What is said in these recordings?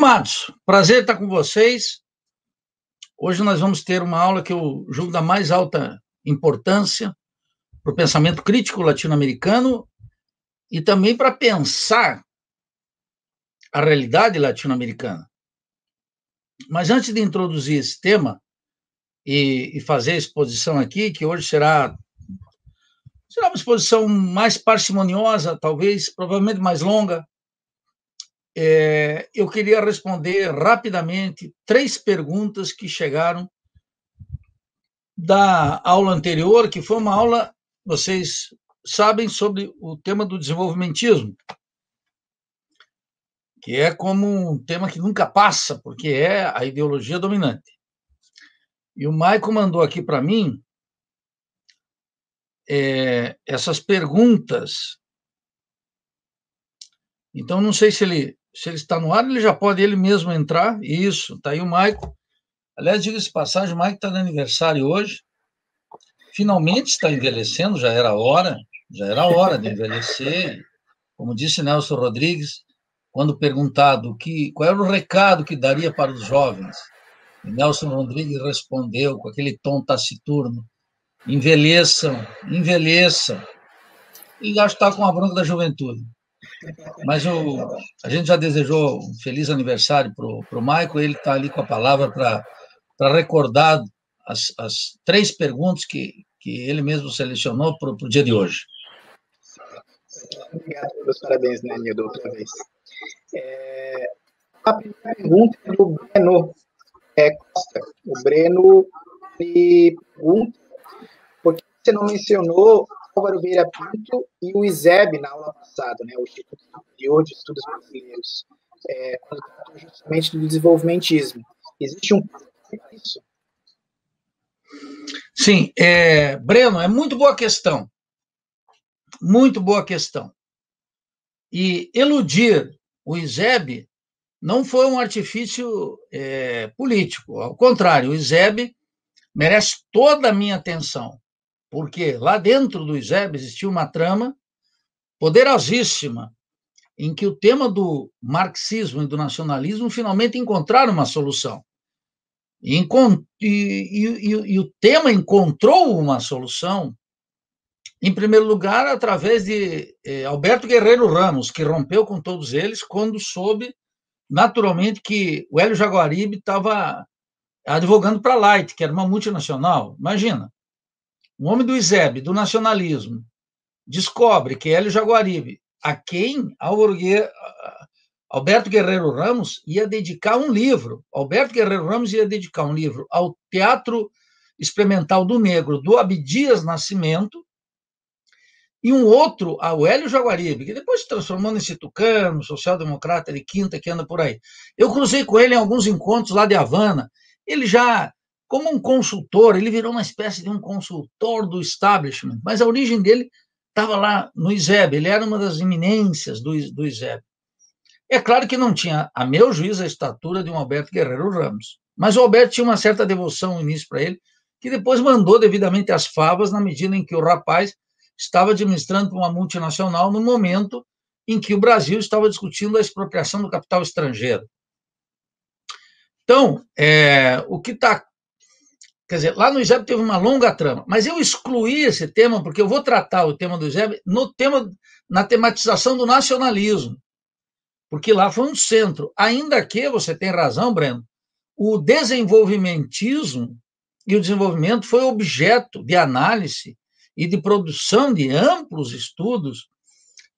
Estimados, prazer estar com vocês. Hoje nós vamos ter uma aula que eu julgo da mais alta importância para o pensamento crítico latino-americano e também para pensar a realidade latino-americana. Mas antes de introduzir esse tema e, e, fazer a exposição aqui, que hoje será, será uma exposição mais parcimoniosa, talvez, provavelmente mais longa, é, eu queria responder rapidamente três perguntas que chegaram da aula anterior, que foi uma aula, vocês sabem, sobre o tema do desenvolvimentismo, que é como um tema que nunca passa, porque é a ideologia dominante. E o Maico mandou aqui para mim é, essas perguntas. Então, não sei se ele se ele está no ar, ele já pode ele mesmo entrar. Isso, tá aí o Maico. Aliás, diga-se passagem, o Maico está de aniversário hoje. Finalmente está envelhecendo, já era hora, já era hora de envelhecer. Como disse Nelson Rodrigues, quando perguntado que, qual era o recado que daria para os jovens, Nelson Rodrigues respondeu com aquele tom taciturno: envelheçam, envelheçam. E já está com a bronca da juventude. Mas o, a gente já desejou um feliz aniversário para o Maico, ele está ali com a palavra para recordar as, as três perguntas que, que ele mesmo selecionou para o dia de hoje. Obrigado pelos parabéns, né, outra vez. É, a primeira pergunta é do Breno é, Costa. O Breno me pergunta por que você não mencionou Álvaro Vieira Pinto e o ISEB na aula passada, né, o Instituto Superior de Estudos Brasileiros, é, justamente do desenvolvimentismo. Existe um isso? Sim, é, Breno, é muito boa questão. Muito boa questão. E eludir o ISEB não foi um artifício é, político. Ao contrário, o ISEB merece toda a minha atenção porque lá dentro do ISEB existia uma trama poderosíssima em que o tema do marxismo e do nacionalismo finalmente encontraram uma solução. E, e, e, e, o tema encontrou uma solução, em primeiro lugar, através de eh, Alberto Guerreiro Ramos, que rompeu com todos eles quando soube, naturalmente, que o Hélio Jaguaribe estava advogando para a Light, que era uma multinacional. Imagina um homem do ISEB, do nacionalismo, descobre que Hélio Jaguaribe, a quem Alberto Guerreiro Ramos ia dedicar um livro, Alberto Guerreiro Ramos ia dedicar um livro ao Teatro Experimental do Negro, do Abdias Nascimento, e um outro ao Hélio Jaguaribe, que depois se transformou nesse tucano, social-democrata de quinta que anda por aí. Eu cruzei com ele em alguns encontros lá de Havana, ele já como um consultor, ele virou uma espécie de um consultor do establishment, mas a origem dele estava lá no ISEB, ele era uma das eminências do, do ISEB. É claro que não tinha, a meu juízo, a estatura de um Alberto Guerreiro Ramos, mas o Alberto tinha uma certa devoção no início para ele, que depois mandou devidamente as favas na medida em que o rapaz estava administrando uma multinacional no momento em que o Brasil estava discutindo a expropriação do capital estrangeiro. Então, é, o que está Quer dizer, lá no IGEB teve uma longa trama, mas eu excluí esse tema porque eu vou tratar o tema do IGEB no tema, na tematização do nacionalismo, porque lá foi um centro. Ainda que, você tem razão, Breno, o desenvolvimentismo e o desenvolvimento foi objeto de análise e de produção de amplos estudos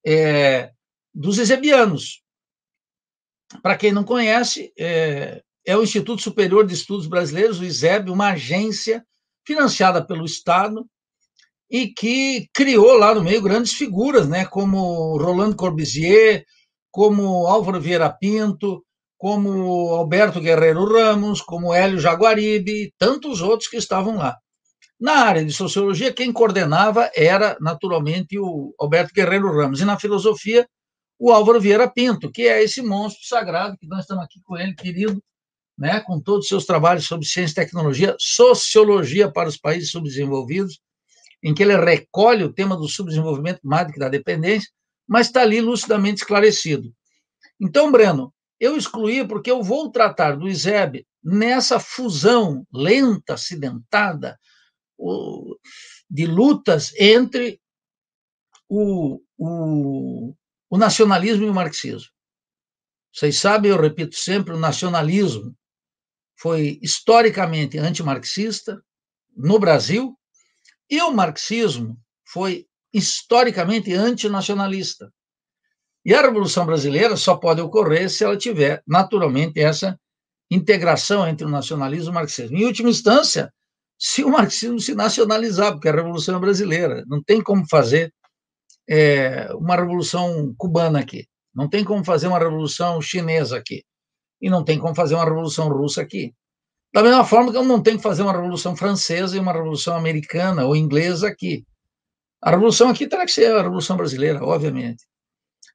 é, dos ezebianos. Para quem não conhece, é, é o Instituto Superior de Estudos Brasileiros, o ISEB, uma agência financiada pelo Estado e que criou lá no meio grandes figuras, né, como Rolando Corbizier, como Álvaro Vieira Pinto, como Alberto Guerreiro Ramos, como Hélio Jaguaribe e tantos outros que estavam lá. Na área de sociologia, quem coordenava era, naturalmente, o Alberto Guerreiro Ramos, e na filosofia, o Álvaro Vieira Pinto, que é esse monstro sagrado que nós estamos aqui com ele, querido, né, com todos os seus trabalhos sobre ciência e tecnologia, sociologia para os países subdesenvolvidos, em que ele recolhe o tema do subdesenvolvimento mais do que da dependência, mas está ali lucidamente esclarecido. Então, Breno, eu excluí porque eu vou tratar do ISEB nessa fusão lenta, acidentada, de lutas entre o, o, o nacionalismo e o marxismo. Vocês sabem, eu repito sempre, o nacionalismo foi historicamente antimarxista no Brasil, e o marxismo foi historicamente antinacionalista. E a Revolução Brasileira só pode ocorrer se ela tiver, naturalmente, essa integração entre o nacionalismo e o marxismo. Em última instância, se o marxismo se nacionalizar, porque a Revolução é brasileira, não tem como fazer é, uma revolução cubana aqui, não tem como fazer uma revolução chinesa aqui, e não tem como fazer uma revolução russa aqui. Da mesma forma que eu não tenho que fazer uma revolução francesa e uma revolução americana ou inglesa aqui. A revolução aqui terá que ser a revolução brasileira, obviamente.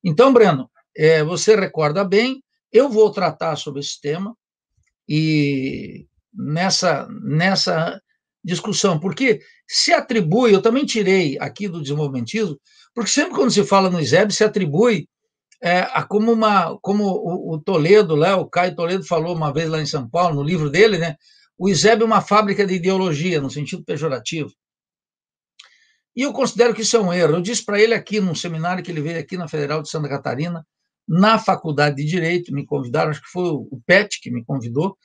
Então, Breno, é, você recorda bem, eu vou tratar sobre esse tema e nessa nessa discussão, porque se atribui, eu também tirei aqui do desenvolvimentismo, porque sempre quando se fala no ISEB, se atribui é, como, uma, como o, o, Toledo, lá, né, o Caio Toledo falou uma vez lá em São Paulo, no livro dele, né? o ISEB é uma fábrica de ideologia, no sentido pejorativo. E eu considero que isso é um erro. Eu disse para ele aqui, num seminário que ele veio aqui na Federal de Santa Catarina, na Faculdade de Direito, me convidaram, acho que foi o PET que me convidou,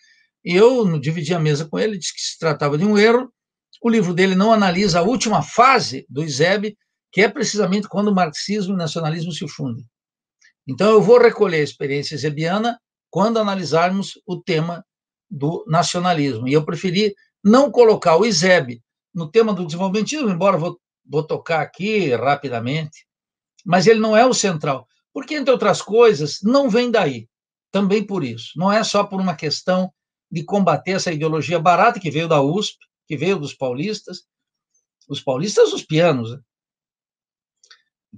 e eu dividi a mesa com ele, disse que se tratava de um erro. O livro dele não analisa a última fase do ISEB, que é precisamente quando o marxismo e o nacionalismo se fundem. Então, eu vou recolher a experiência zebiana quando analisarmos o tema do nacionalismo. E eu preferi não colocar o ISEB no tema do desenvolvimentismo, embora vou, vou tocar aqui rapidamente, mas ele não é o central. Porque, entre outras coisas, não vem daí. Também por isso. Não é só por uma questão de combater essa ideologia barata que veio da USP, que veio dos paulistas, os paulistas, os pianos, né?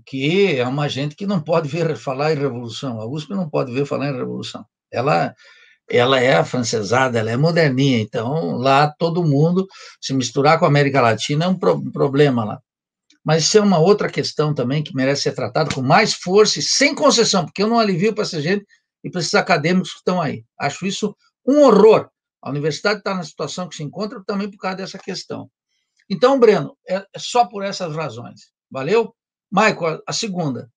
que é uma gente que não pode ver falar em revolução. A USP não pode ver falar em revolução. Ela ela é afrancesada, ela é moderninha, então lá todo mundo se misturar com a América Latina é um, pro, um problema lá. Mas isso é uma outra questão também que merece ser tratada com mais força e sem concessão, porque eu não alivio para essa gente e para esses acadêmicos que estão aí. Acho isso um horror. A universidade está na situação que se encontra também por causa dessa questão. Então, Breno, é, é só por essas razões. Valeu? Michael, a segunda.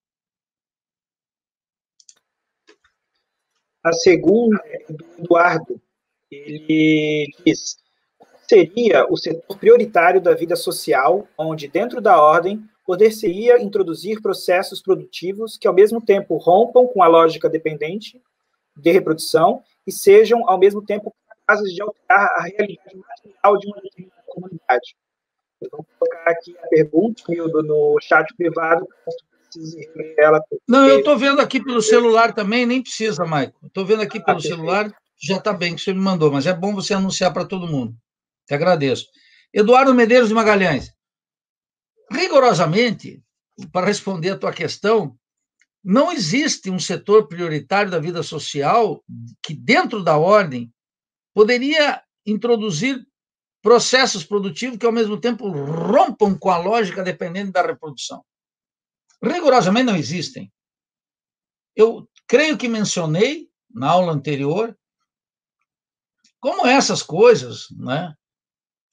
A segunda é do Eduardo. Ele diz: seria o setor prioritário da vida social, onde, dentro da ordem, poder-se-ia introduzir processos produtivos que, ao mesmo tempo, rompam com a lógica dependente de reprodução e sejam, ao mesmo tempo, capazes de alterar a realidade material de uma determinada comunidade vou colocar aqui a pergunta, Mildo, no chat privado, ela. Não, eu estou vendo aqui pelo celular também, nem precisa, Maico. Estou vendo aqui ah, pelo celular, já está bem que você me mandou, mas é bom você anunciar para todo mundo. Te agradeço. Eduardo Medeiros de Magalhães. Rigorosamente, para responder a tua questão, não existe um setor prioritário da vida social que, dentro da ordem, poderia introduzir processos produtivos que, ao mesmo tempo, rompam com a lógica dependente da reprodução. Rigorosamente não existem. Eu creio que mencionei na aula anterior como essas coisas, né?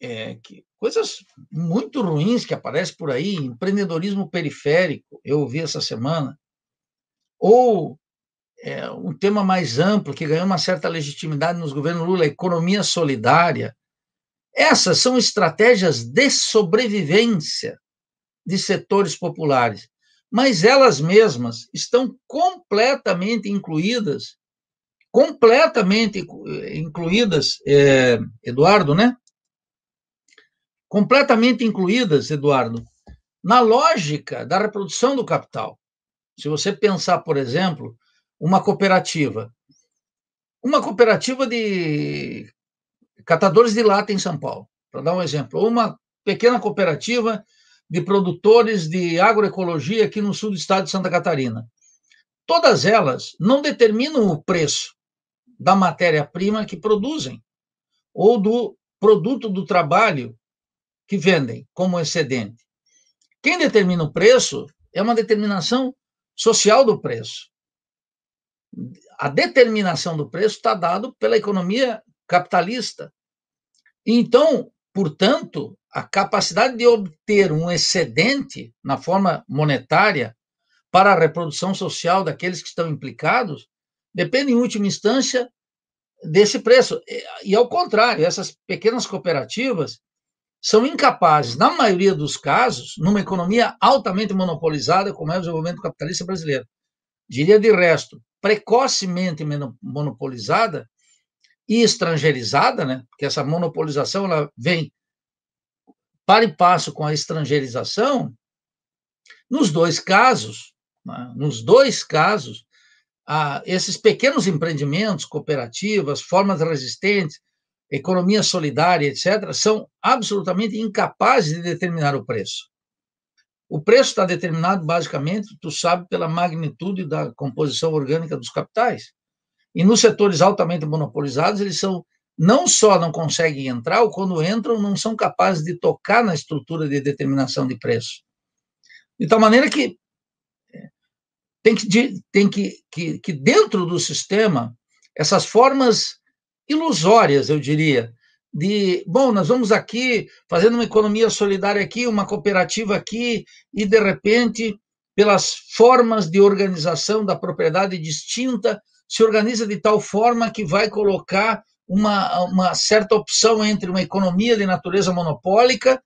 É, que, coisas muito ruins que aparecem por aí, empreendedorismo periférico, eu ouvi essa semana, ou é, um tema mais amplo que ganhou uma certa legitimidade nos governos Lula, economia solidária, essas são estratégias de sobrevivência de setores populares, mas elas mesmas estão completamente incluídas, completamente incluídas, é, Eduardo, né? Completamente incluídas, Eduardo, na lógica da reprodução do capital. Se você pensar, por exemplo, uma cooperativa, uma cooperativa de catadores de lata em São Paulo, para dar um exemplo. Uma pequena cooperativa de produtores de agroecologia aqui no sul do estado de Santa Catarina. Todas elas não determinam o preço da matéria-prima que produzem ou do produto do trabalho que vendem como excedente. Quem determina o preço é uma determinação social do preço. A determinação do preço está dado pela economia capitalista. Então, portanto, a capacidade de obter um excedente na forma monetária para a reprodução social daqueles que estão implicados depende, em última instância, desse preço. E, e ao contrário, essas pequenas cooperativas são incapazes, na maioria dos casos, numa economia altamente monopolizada, como é o desenvolvimento capitalista brasileiro, diria de resto, precocemente monopolizada, e estrangeirizada, né? Porque essa monopolização ela vem para e passo com a estrangeirização. Nos dois casos, né? nos dois casos, ah, esses pequenos empreendimentos, cooperativas, formas resistentes, economia solidária, etc., são absolutamente incapazes de determinar o preço. O preço está determinado, basicamente, tu sabe, pela magnitude da composição orgânica dos capitais. E nos setores altamente monopolizados, eles são não só não conseguem entrar, ou quando entram, não são capazes de tocar na estrutura de determinação de preço. De tal maneira que é, tem que, tem que, que, que dentro do sistema, essas formas ilusórias, eu diria, de, bom, nós vamos aqui fazendo uma economia solidária aqui, uma cooperativa aqui, e de repente, pelas formas de organização da propriedade distinta, se organiza de tal forma que vai colocar uma, uma certa opção entre uma economia de natureza monopólica,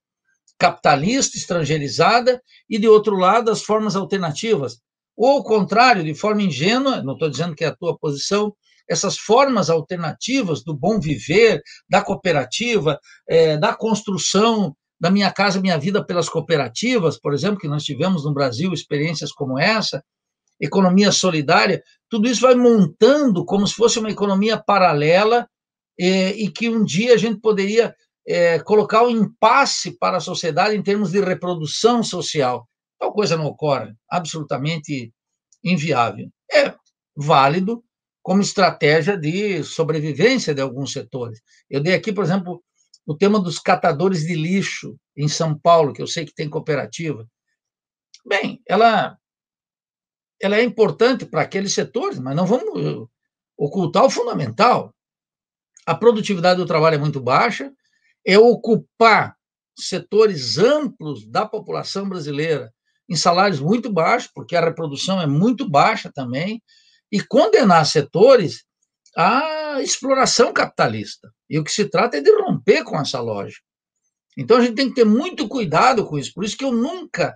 capitalista, estrangeirizada, e de outro lado, as formas alternativas. Ou ao contrário, de forma ingênua, não estou dizendo que é a tua posição, essas formas alternativas do bom viver, da cooperativa, é, da construção da Minha Casa Minha Vida pelas cooperativas, por exemplo, que nós tivemos no Brasil experiências como essa, economia solidária, tudo isso vai montando como se fosse uma economia paralela é, e que um dia a gente poderia é, colocar um impasse para a sociedade em termos de reprodução social. Tal coisa não ocorre, absolutamente inviável. É válido como estratégia de sobrevivência de alguns setores. Eu dei aqui, por exemplo, o tema dos catadores de lixo em São Paulo, que eu sei que tem cooperativa. Bem, ela ela é importante para aqueles setores, mas não vamos ocultar o fundamental. A produtividade do trabalho é muito baixa, é ocupar setores amplos da população brasileira em salários muito baixos, porque a reprodução é muito baixa também, e condenar setores à exploração capitalista. E o que se trata é de romper com essa lógica. Então a gente tem que ter muito cuidado com isso. Por isso que eu nunca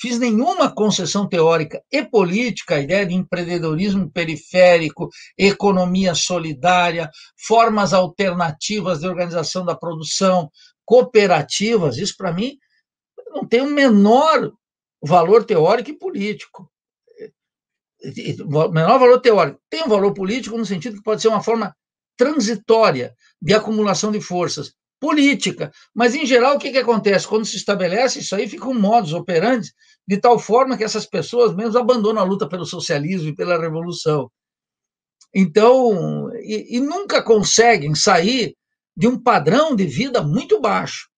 fiz nenhuma concessão teórica e política à ideia de empreendedorismo periférico, economia solidária, formas alternativas de organização da produção, cooperativas. Isso, para mim, não tem o menor valor teórico e político. Menor valor teórico. Tem um valor político no sentido que pode ser uma forma transitória de acumulação de forças, política. Mas, em geral, o que, que acontece? Quando se estabelece isso aí, fica um modus operandi, de tal forma que essas pessoas mesmo abandonam a luta pelo socialismo e pela revolução. Então, e, e nunca conseguem sair de um padrão de vida muito baixo.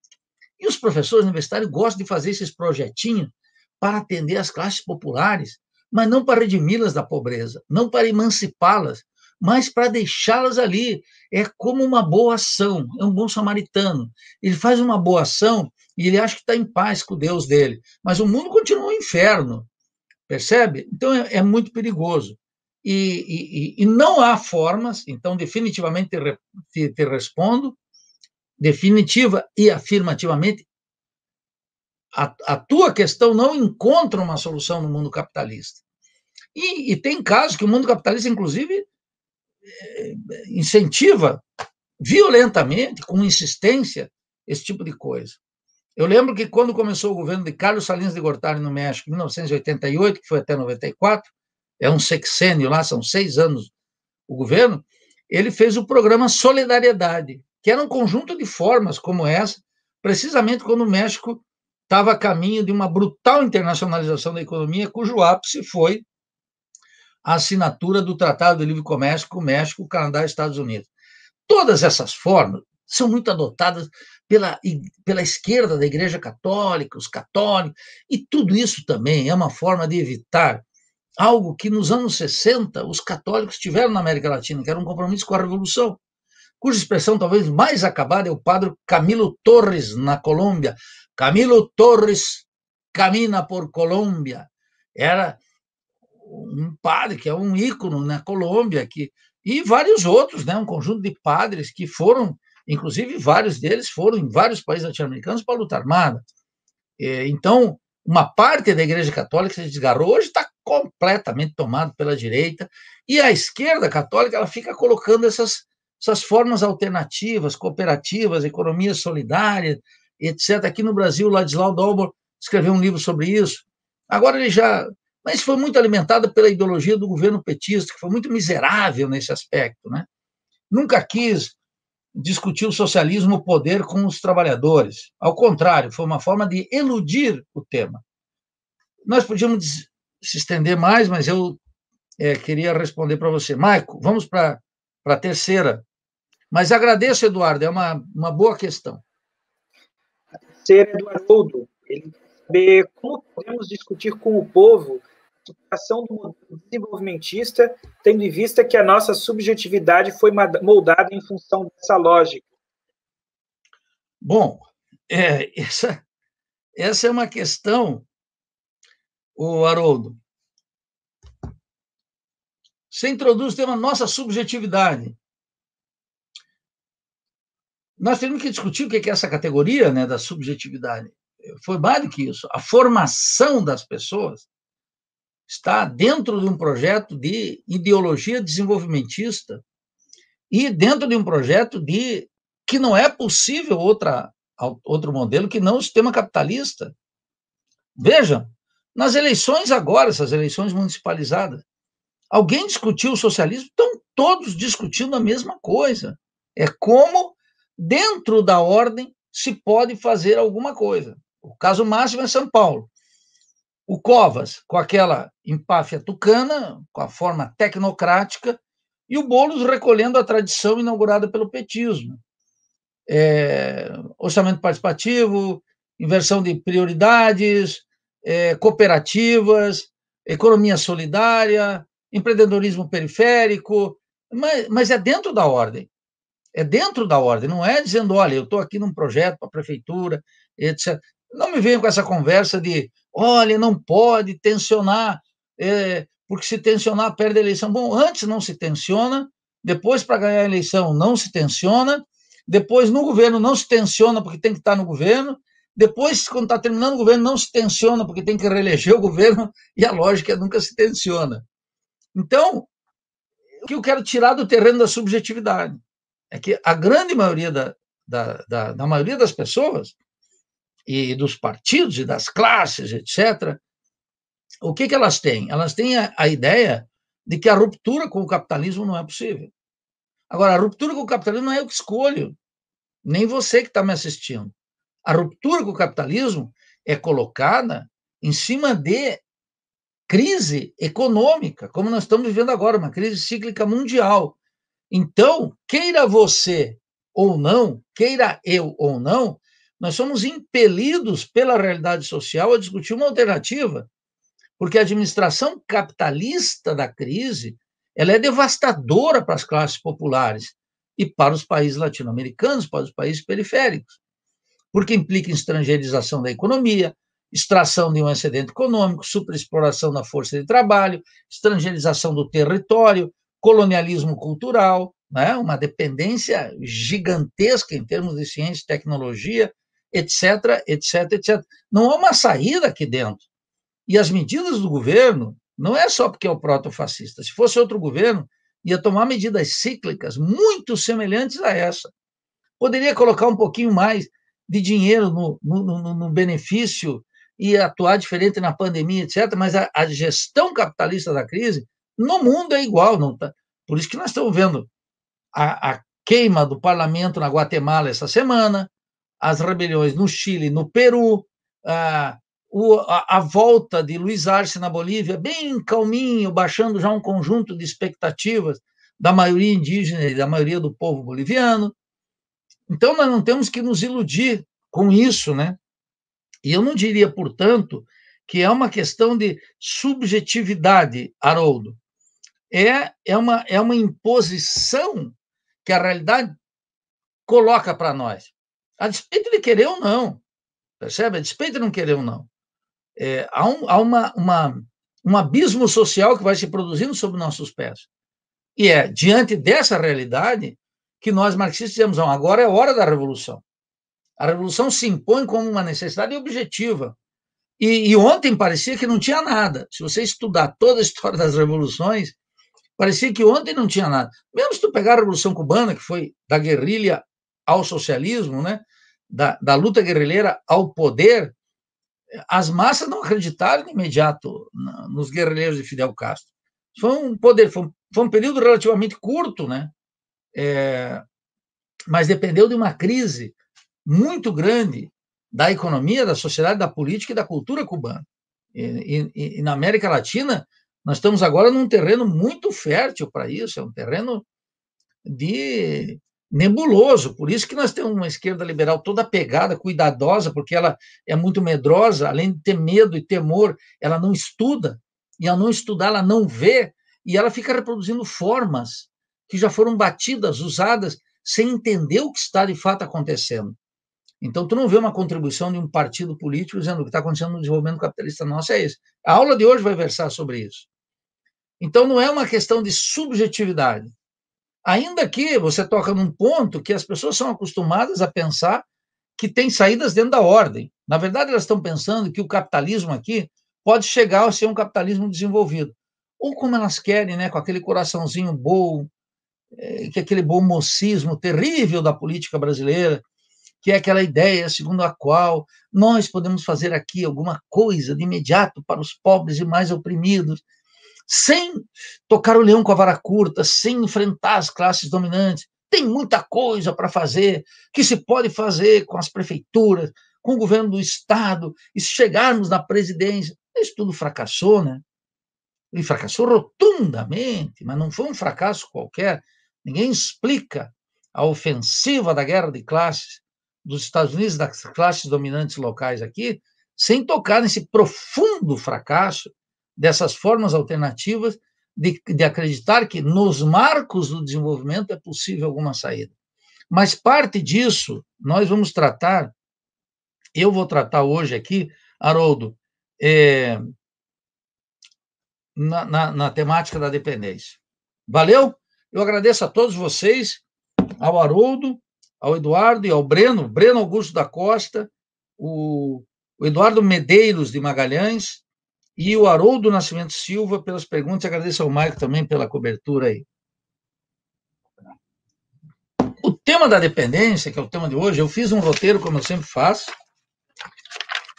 E os professores universitários gostam de fazer esses projetinhos para atender as classes populares, mas não para redimi-las da pobreza, não para emancipá-las, mas para deixá-las ali. É como uma boa ação, é um bom samaritano. Ele faz uma boa ação e ele acha que está em paz com o Deus dele, mas o mundo continua um inferno, percebe? Então é, é muito perigoso. E, e, e, não há formas, então definitivamente te, te, te respondo, definitiva e afirmativamente, a, a, tua questão não encontra uma solução no mundo capitalista. E, e, tem casos que o mundo capitalista, inclusive, incentiva violentamente, com insistência, esse tipo de coisa. Eu lembro que quando começou o governo de Carlos Salinas de Gortari no México, em 1988, que foi até 94, é um sexênio lá, são seis anos o governo, ele fez o programa Solidariedade, que era um conjunto de formas como essa, precisamente quando o México estava a caminho de uma brutal internacionalização da economia, cujo ápice foi a assinatura do Tratado de Livre Comércio com o México, Canadá e Estados Unidos. Todas essas formas são muito adotadas pela, pela esquerda da Igreja Católica, os católicos, e tudo isso também é uma forma de evitar algo que nos anos 60 os católicos tiveram na América Latina, que era um compromisso com a Revolução, cuja expressão talvez mais acabada é o padre Camilo Torres, na Colômbia. Camilo Torres camina por Colômbia. Era um padre que é um ícone na Colômbia, que, e vários outros, né? um conjunto de padres que foram, inclusive vários deles foram em vários países latino-americanos para a luta armada. É, então, uma parte da Igreja Católica se desgarrou, hoje está completamente tomado pela direita, e a esquerda católica ela fica colocando essas, essas formas alternativas, cooperativas, economia solidária, etc. Aqui no Brasil, Ladislau Dalbor escreveu um livro sobre isso. Agora ele já mas foi muito alimentada pela ideologia do governo petista, que foi muito miserável nesse aspecto. Né? Nunca quis discutir o socialismo, o poder com os trabalhadores. Ao contrário, foi uma forma de eludir o tema. Nós podíamos se estender mais, mas eu é, queria responder para você. Maico, vamos para a terceira. Mas agradeço, Eduardo, é uma, uma boa questão. A Terceira é do Haroldo, ele saber como podemos discutir com o povo a situação do modelo desenvolvimentista, tendo em vista que a nossa subjetividade foi moldada em função dessa lógica? Bom, é, essa, essa é uma questão, o Haroldo. Você introduz o tema nossa subjetividade. Nós temos que discutir o que é essa categoria né, da subjetividade foi mais do que isso. A formação das pessoas está dentro de um projeto de ideologia desenvolvimentista e dentro de um projeto de que não é possível outra, outro modelo que não o sistema capitalista. Vejam, nas eleições agora, essas eleições municipalizadas, alguém discutiu o socialismo? Estão todos discutindo a mesma coisa. É como, dentro da ordem, se pode fazer alguma coisa. O caso máximo é São Paulo. O Covas, com aquela empáfia tucana, com a forma tecnocrática, e o Boulos recolhendo a tradição inaugurada pelo petismo. É, orçamento participativo, inversão de prioridades, é, cooperativas, economia solidária, empreendedorismo periférico, mas, mas é dentro da ordem. É dentro da ordem, não é dizendo, olha, eu estou aqui num projeto para a prefeitura, etc. Não me venham com essa conversa de, olha, não pode tensionar, é, porque se tensionar perde a eleição. Bom, antes não se tensiona, depois para ganhar a eleição não se tensiona, depois no governo não se tensiona porque tem que estar no governo, depois, quando está terminando o governo, não se tensiona porque tem que reeleger o governo e a lógica é nunca se tensiona. Então, o que eu quero tirar do terreno da subjetividade é que a grande maioria da, da, da, da maioria das pessoas e dos partidos e das classes, etc., o que, que elas têm? Elas têm a, a ideia de que a ruptura com o capitalismo não é possível. Agora, a ruptura com o capitalismo não é eu que escolho, nem você que está me assistindo. A ruptura com o capitalismo é colocada em cima de crise econômica, como nós estamos vivendo agora, uma crise cíclica mundial. Então, queira você ou não, queira eu ou não, nós somos impelidos pela realidade social a discutir uma alternativa, porque a administração capitalista da crise ela é devastadora para as classes populares e para os países latino-americanos, para os países periféricos, porque implica estrangeirização da economia, extração de um excedente econômico, superexploração da força de trabalho, estrangeirização do território, colonialismo cultural, né? uma dependência gigantesca em termos de ciência e tecnologia etc, etc, etc. Não há uma saída aqui dentro. E as medidas do governo não é só porque é o proto-fascista. Se fosse outro governo, ia tomar medidas cíclicas muito semelhantes a essa. Poderia colocar um pouquinho mais de dinheiro no, no, no, no benefício e atuar diferente na pandemia, etc. Mas a, a, gestão capitalista da crise no mundo é igual, não tá? Por isso que nós estamos vendo a, a queima do parlamento na Guatemala essa semana, as rebeliões no Chile, no Peru, ah, a, a volta de Luiz Arce na Bolívia, bem calminho, baixando já um conjunto de expectativas da maioria indígena e da maioria do povo boliviano. Então, nós não temos que nos iludir com isso, né? E eu não diria, portanto, que é uma questão de subjetividade, Haroldo. É, é, uma, é uma imposição que a realidade coloca para nós a despeito de querer ou não, percebe? A despeito de não querer ou não. É, há um, há uma, uma, um abismo social que vai se produzindo sob nossos pés. E é diante dessa realidade que nós marxistas dizemos: não, agora é hora da revolução. A revolução se impõe como uma necessidade objetiva. E, e, ontem parecia que não tinha nada. Se você estudar toda a história das revoluções, parecia que ontem não tinha nada. Mesmo se tu pegar a Revolução Cubana, que foi da guerrilha ao socialismo, né? Da, da luta guerrilheira ao poder, as massas não acreditaram de imediato nos guerrilheiros de Fidel Castro. Foi um poder, foi um, foi um período relativamente curto, né? É, mas dependeu de uma crise muito grande da economia, da sociedade, da política e da cultura cubana. E, e, e na América Latina, nós estamos agora num terreno muito fértil para isso, é um terreno de nebuloso. Por isso que nós temos uma esquerda liberal toda pegada, cuidadosa, porque ela é muito medrosa, além de ter medo e temor, ela não estuda. E ao não estudar, ela não vê, e ela fica reproduzindo formas que já foram batidas, usadas, sem entender o que está de fato acontecendo. Então, tu não vê uma contribuição de um partido político dizendo o que está acontecendo no desenvolvimento capitalista nosso é isso. A aula de hoje vai versar sobre isso. Então, não é uma questão de subjetividade, Ainda que você toca num ponto que as pessoas são acostumadas a pensar que tem saídas dentro da ordem. Na verdade, elas estão pensando que o capitalismo aqui pode chegar a ser um capitalismo desenvolvido. Ou como elas querem, né, com aquele coraçãozinho bom, é, que é aquele bom mocismo terrível da política brasileira, que é aquela ideia segundo a qual nós podemos fazer aqui alguma coisa de imediato para os pobres e mais oprimidos sem tocar o leão com a vara curta, sem enfrentar as classes dominantes. Tem muita coisa para fazer que se pode fazer com as prefeituras, com o governo do Estado, e se chegarmos na presidência. Isso tudo fracassou, né? Ele fracassou rotundamente, mas não foi um fracasso qualquer. Ninguém explica a ofensiva da guerra de classes dos Estados Unidos, das classes dominantes locais aqui, sem tocar nesse profundo fracasso dessas formas alternativas de, de acreditar que nos marcos do desenvolvimento é possível alguma saída. Mas parte disso nós vamos tratar, eu vou tratar hoje aqui, Haroldo, é, na, na, na, temática da dependência. Valeu? Eu agradeço a todos vocês, ao Haroldo, ao Eduardo e ao Breno, Breno Augusto da Costa, o, o Eduardo Medeiros de Magalhães, e o Haroldo Nascimento Silva pelas perguntas. Agradeço ao Maico também pela cobertura aí. O tema da dependência, que é o tema de hoje, eu fiz um roteiro, como eu sempre faço.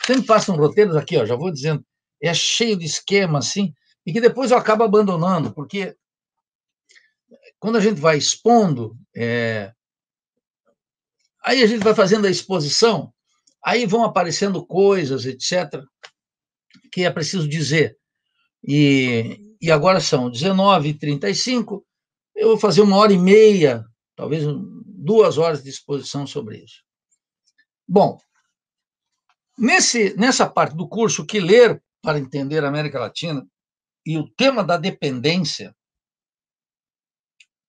Sempre faço um roteiro aqui, ó, já vou dizendo. É cheio de esquema, assim, e que depois eu acabo abandonando, porque quando a gente vai expondo, é... aí a gente vai fazendo a exposição, aí vão aparecendo coisas, etc que é preciso dizer. E, e agora são 19h35, eu vou fazer uma hora e meia, talvez duas horas de exposição sobre isso. Bom, nesse, nessa parte do curso, que ler para entender a América Latina e o tema da dependência,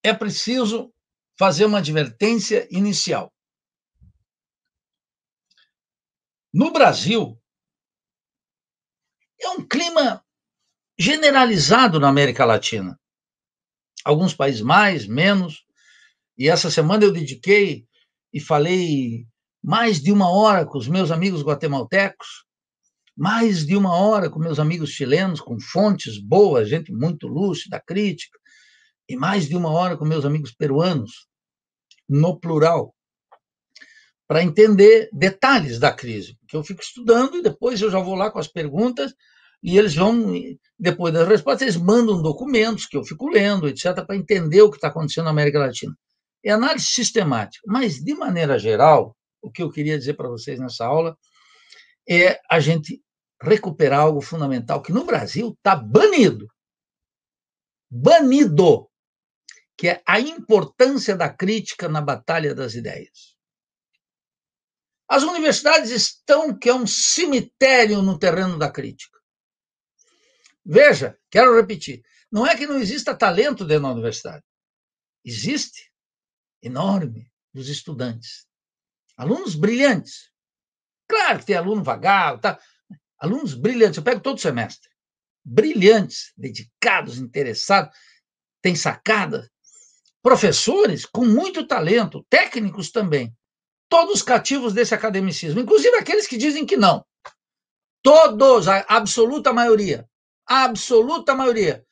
é preciso fazer uma advertência inicial. No Brasil, é um clima generalizado na América Latina. Alguns países mais, menos. E essa semana eu dediquei e falei mais de uma hora com os meus amigos guatemaltecos, mais de uma hora com meus amigos chilenos, com fontes boas, gente muito lúcida, crítica, e mais de uma hora com meus amigos peruanos, no plural, para entender detalhes da crise que eu fico estudando e depois eu já vou lá com as perguntas e eles vão, depois das respostas, eles mandam documentos que eu fico lendo, etc., para entender o que está acontecendo na América Latina. É análise sistemática, mas, de maneira geral, o que eu queria dizer para vocês nessa aula é a gente recuperar algo fundamental que no Brasil está banido. Banido! Que é a importância da crítica na batalha das ideias. As universidades estão que é um cemitério no terreno da crítica. Veja, quero repetir, não é que não exista talento dentro da universidade. Existe, enorme, dos estudantes. Alunos brilhantes. Claro que tem aluno vagal, tá? alunos brilhantes, eu pego todo semestre. Brilhantes, dedicados, interessados, tem sacada. Professores com muito talento, técnicos também todos cativos desse academicismo, inclusive aqueles que dizem que não. Todos, a absoluta maioria. A absoluta maioria.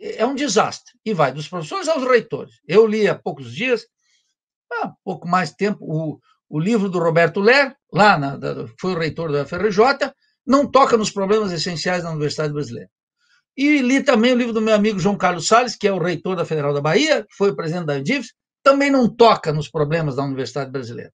É um desastre. E vai dos professores aos reitores. Eu li há poucos dias, há pouco mais tempo, o, o livro do Roberto Ler, lá na, da, foi o reitor da FRJ, não toca nos problemas essenciais da Universidade Brasileira. E li também o livro do meu amigo João Carlos Salles, que é o reitor da Federal da Bahia, foi o presidente da Andifes, também não toca nos problemas da universidade brasileira.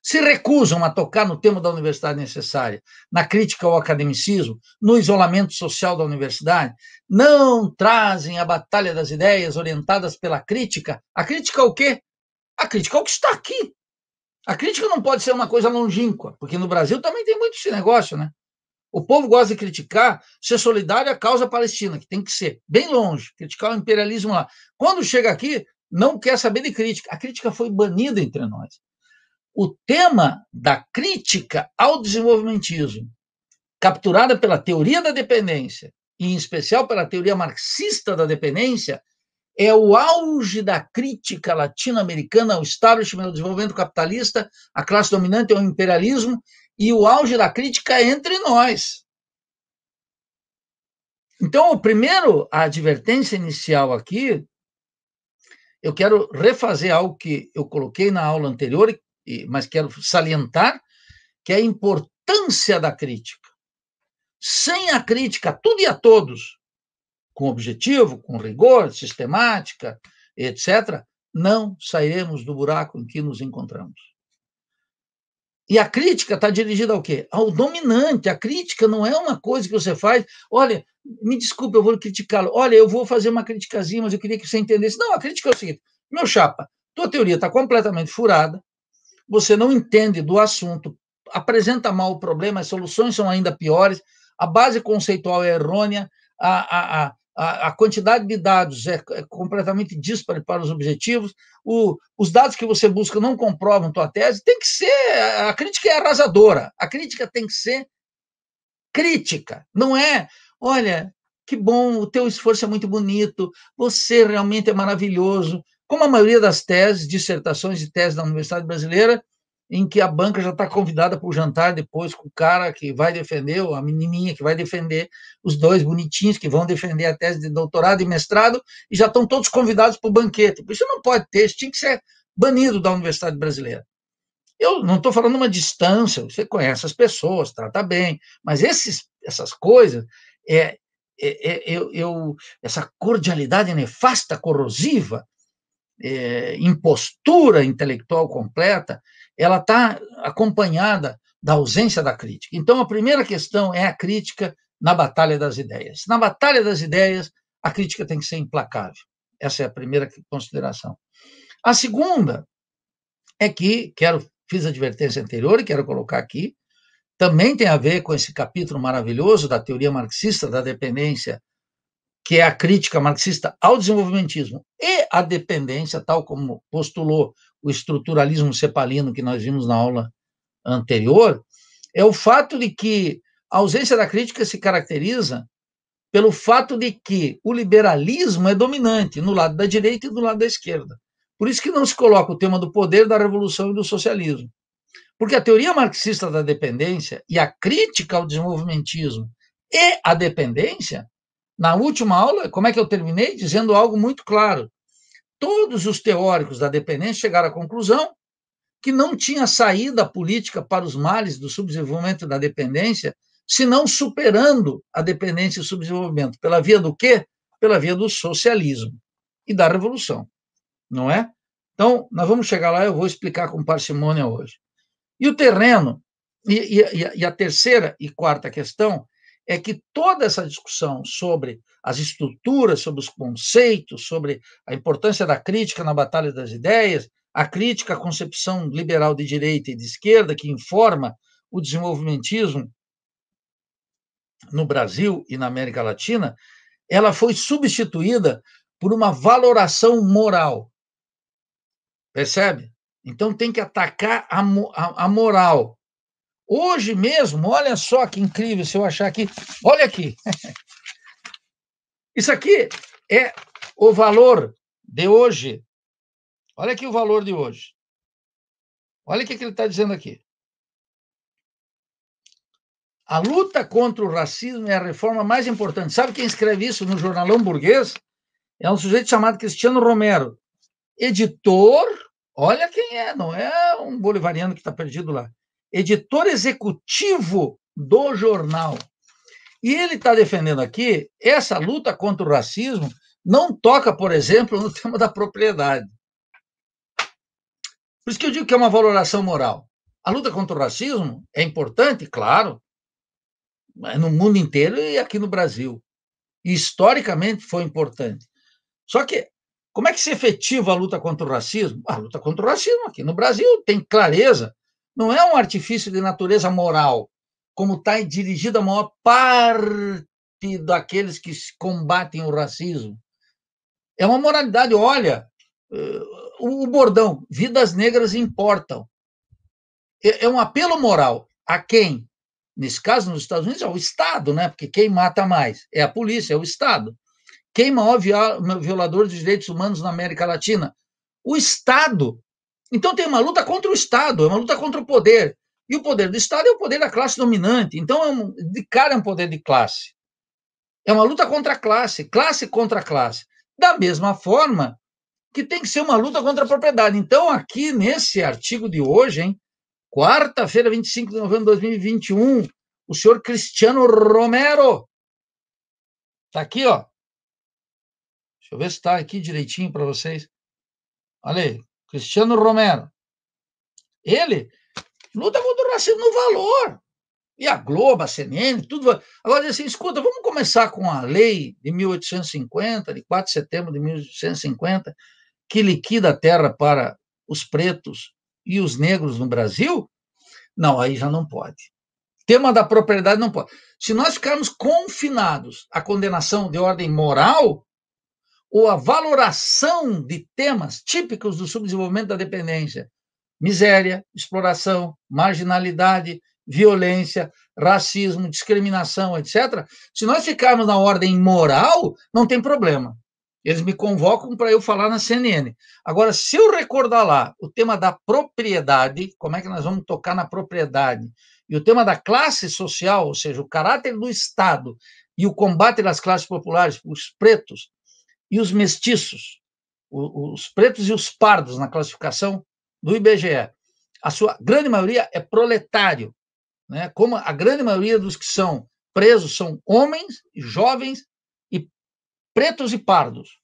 Se recusam a tocar no tema da universidade necessária, na crítica ao academicismo, no isolamento social da universidade, não trazem a batalha das ideias orientadas pela crítica. A crítica ao quê? A crítica ao que está aqui. A crítica não pode ser uma coisa longínqua, porque no Brasil também tem muito esse negócio, né? O povo gosta de criticar, ser solidário à causa palestina, que tem que ser bem longe, criticar o imperialismo lá. Quando chega aqui, não quer saber de crítica. A crítica foi banida entre nós. O tema da crítica ao desenvolvimentismo, capturada pela teoria da dependência, e em especial pela teoria marxista da dependência, é o auge da crítica latino-americana ao establishment, ao desenvolvimento capitalista, à classe dominante, ao imperialismo, e o auge da crítica entre nós. Então, o primeiro, a advertência inicial aqui eu quero refazer algo que eu coloquei na aula anterior, mas quero salientar, que é a importância da crítica. Sem a crítica, tudo e a todos, com objetivo, com rigor, sistemática, etc., não sairemos do buraco em que nos encontramos. E a crítica está dirigida ao quê? Ao dominante. A crítica não é uma coisa que você faz. Olha, me desculpe, eu vou criticá-lo. Olha, eu vou fazer uma criticazinha, mas eu queria que você entendesse. Não, a crítica é o seguinte: meu chapa, tua teoria está completamente furada, você não entende do assunto, apresenta mal o problema, as soluções são ainda piores, a base conceitual é errônea, a, a, a, a quantidade de dados é, é completamente dispara para os objetivos, o, os dados que você busca não comprovam tua tese, tem que ser. A crítica é arrasadora, a crítica tem que ser crítica, não é Olha, que bom, o teu esforço é muito bonito, você realmente é maravilhoso. Como a maioria das teses, dissertações e teses da Universidade Brasileira, em que a banca já está convidada para o jantar depois com o cara que vai defender, ou a menininha que vai defender, os dois bonitinhos que vão defender a tese de doutorado e mestrado, e já estão todos convidados para o banquete. Isso não pode ter, isso tinha que ser banido da Universidade Brasileira. Eu não estou falando uma distância, você conhece as pessoas, trata bem, mas esses, essas coisas, é, é, é eu, eu, essa cordialidade nefasta, corrosiva, é, impostura intelectual completa, ela está acompanhada da ausência da crítica. Então, a primeira questão é a crítica na batalha das ideias. Na batalha das ideias, a crítica tem que ser implacável. Essa é a primeira consideração. A segunda é que, quero, fiz a advertência anterior e quero colocar aqui, também tem a ver com esse capítulo maravilhoso da teoria marxista da dependência, que é a crítica marxista ao desenvolvimentismo e à dependência, tal como postulou o estruturalismo cepalino que nós vimos na aula anterior, é o fato de que a ausência da crítica se caracteriza pelo fato de que o liberalismo é dominante no lado da direita e do lado da esquerda. Por isso que não se coloca o tema do poder, da revolução e do socialismo. Porque a teoria marxista da dependência e a crítica ao desenvolvimentismo e à dependência, na última aula, como é que eu terminei? Dizendo algo muito claro. Todos os teóricos da dependência chegaram à conclusão que não tinha saída política para os males do subdesenvolvimento e da dependência, senão superando a dependência e o subdesenvolvimento. Pela via do quê? Pela via do socialismo e da revolução, não é? Então, nós vamos chegar lá, eu vou explicar com parcimônia hoje. E o terreno, e, e, e a terceira e quarta questão, é que toda essa discussão sobre as estruturas, sobre os conceitos, sobre a importância da crítica na batalha das ideias, a crítica à concepção liberal de direita e de esquerda que informa o desenvolvimentismo no Brasil e na América Latina, ela foi substituída por uma valoração moral. Percebe? Então tem que atacar a, a, a moral. Hoje mesmo, olha só que incrível se eu achar aqui. Olha aqui. Isso aqui é o valor de hoje. Olha aqui o valor de hoje. Olha o que, ele está dizendo aqui. A luta contra o racismo é a reforma mais importante. Sabe quem escreve isso no jornalão burguês? É um sujeito chamado Cristiano Romero, editor Olha quem é, não é um bolivariano que está perdido lá. Editor executivo do jornal. E ele está defendendo aqui essa luta contra o racismo não toca, por exemplo, no tema da propriedade. Por isso que eu digo que é uma valoração moral. A luta contra o racismo é importante, claro, no mundo inteiro e aqui no Brasil. E historicamente foi importante. Só que como é que se efetiva a luta contra o racismo? A luta contra o racismo aqui no Brasil tem clareza, não é um artifício de natureza moral, como está dirigida a maior parte daqueles que combatem o racismo. É uma moralidade, olha, eh, o bordão, vidas negras importam. É, é um apelo moral a quem? Nesse caso, nos Estados Unidos, é o Estado, né? Porque quem mata mais é a polícia, é o Estado. Quem maior violador de direitos humanos na América Latina? O Estado. Então tem uma luta contra o Estado, é uma luta contra o poder. E o poder do Estado é o poder da classe dominante. Então, é um, de cara, é um poder de classe. É uma luta contra a classe, classe contra classe. Da mesma forma que tem que ser uma luta contra a propriedade. Então, aqui nesse artigo de hoje, hein, quarta-feira, 25 de novembro de 2021, o senhor Cristiano Romero. Está aqui, ó eu ver se está aqui direitinho para vocês. Olha aí, Cristiano Romero. Ele luta contra o racismo no valor. E a Globo, a CNN, tudo. Agora diz assim: escuta, vamos começar com a lei de 1850, de 4 de setembro de 1850, que liquida a terra para os pretos e os negros no Brasil? Não, aí já não pode. Tema da propriedade não pode. Se nós ficarmos confinados à condenação de ordem moral, ou a valoração de temas típicos do subdesenvolvimento da dependência: miséria, exploração, marginalidade, violência, racismo, discriminação, etc. Se nós ficarmos na ordem moral, não tem problema. Eles me convocam para eu falar na CNN. Agora, se eu recordar lá o tema da propriedade, como é que nós vamos tocar na propriedade? E o tema da classe social, ou seja, o caráter do Estado e o combate das classes populares, os pretos, e os mestiços, os pretos e os pardos na classificação do IBGE. A sua grande maioria é proletário, né? como a grande maioria dos que são presos são homens, jovens e pretos e pardos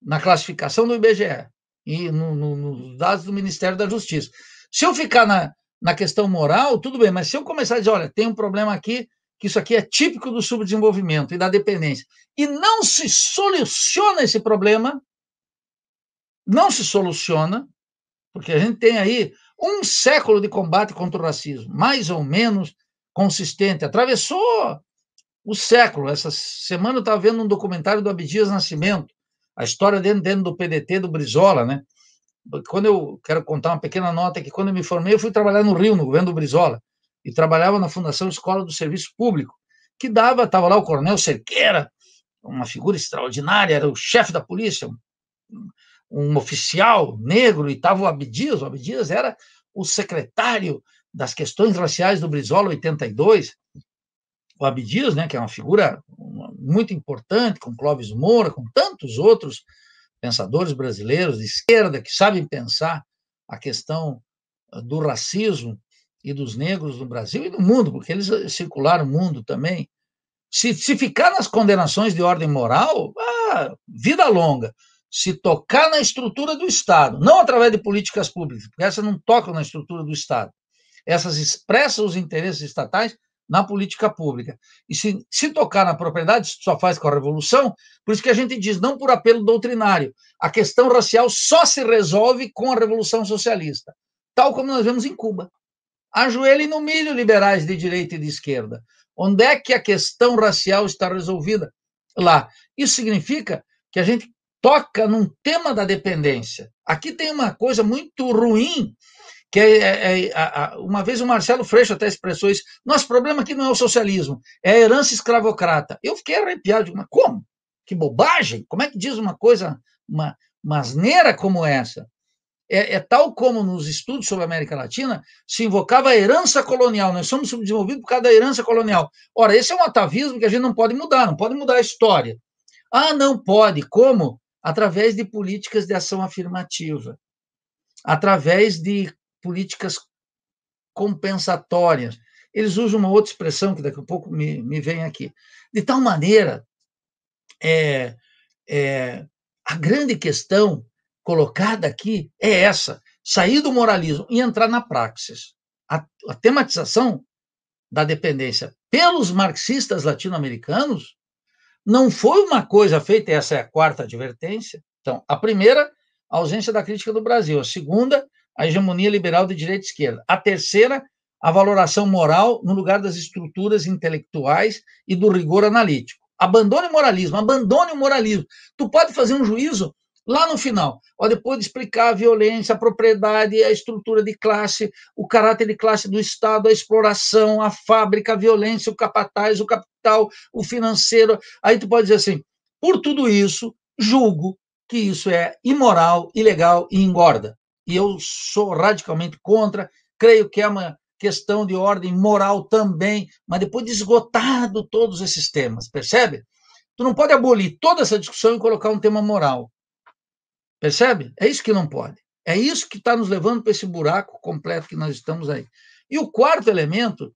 na classificação do IBGE e nos no, dados do Ministério da Justiça. Se eu ficar na, na questão moral, tudo bem, mas se eu começar a dizer, olha, tem um problema aqui que isso aqui é típico do subdesenvolvimento e da dependência, e não se soluciona esse problema, não se soluciona, porque a gente tem aí um século de combate contra o racismo, mais ou menos consistente, atravessou o século. Essa semana eu estava vendo um documentário do Abdias Nascimento, a história dentro, dentro do PDT do Brizola, né? Quando eu quero contar uma pequena nota é que quando eu me formei, eu fui trabalhar no Rio, no governo do Brizola e trabalhava na Fundação Escola do Serviço Público, que dava, estava lá o Coronel Cerqueira, uma figura extraordinária, era o chefe da polícia, um, um oficial negro, e estava o Abdias, o Abdias era o secretário das questões raciais do Brizola 82, o Abdias, né, que é uma figura muito importante, com Clóvis Moura, com tantos outros pensadores brasileiros de esquerda que sabem pensar a questão ah, do racismo e dos negros no Brasil e no mundo, porque eles eh, circularam o mundo também. Se, se ficar nas condenações de ordem moral, ah, vida longa. Se tocar na estrutura do Estado, não através de políticas públicas, porque essas não tocam na estrutura do Estado, essas expressam os interesses estatais na política pública. E se, se tocar na propriedade, só faz com a revolução, por isso que a gente diz, não por apelo doutrinário, a questão racial só se resolve com a revolução socialista, tal como nós vemos em Cuba. Ajoelhe no milho, liberais de direita e de esquerda. Onde é que a questão racial está resolvida? Lá. Isso significa que a gente toca num tema da dependência. Aqui tem uma coisa muito ruim, que é, é, é a, a, uma vez o Marcelo Freixo até expressou isso. Nosso problema aqui não é o socialismo, é a herança escravocrata. Eu fiquei arrepiado, mas como? Que bobagem! Como é que diz uma coisa, uma, uma asneira como essa? é, é, tal como nos estudos sobre a América Latina se invocava a herança colonial. Nós somos subdesenvolvidos por causa da herança colonial. Ora, esse é um atavismo que a gente não pode mudar, não pode mudar a história. Ah, não pode. Como? Através de políticas de ação afirmativa, através de políticas compensatórias. Eles usam uma outra expressão que daqui a pouco me, me vem aqui. De tal maneira, é, é, a grande questão colocada aqui é essa: sair do moralismo e entrar na praxis. A, a tematização da dependência pelos marxistas latino-americanos não foi uma coisa feita, essa é a quarta advertência. Então, a primeira, a ausência da crítica do Brasil. A segunda, a hegemonia liberal de direita e esquerda. A terceira, a valoração moral no lugar das estruturas intelectuais e do rigor analítico. Abandone o moralismo, abandone o moralismo. Tu pode fazer um juízo Lá no final, ó, depois de explicar a violência, a propriedade, a estrutura de classe, o caráter de classe do Estado, a exploração, a fábrica, a violência, o capataz, o capital, o financeiro, aí tu pode dizer assim: por tudo isso, julgo que isso é imoral, ilegal e engorda. E eu sou radicalmente contra, creio que é uma questão de ordem moral também, mas depois de esgotado todos esses temas, percebe? Tu não pode abolir toda essa discussão e colocar um tema moral. Percebe? É isso que não pode. É isso que está nos levando para esse buraco completo que nós estamos aí. E o quarto elemento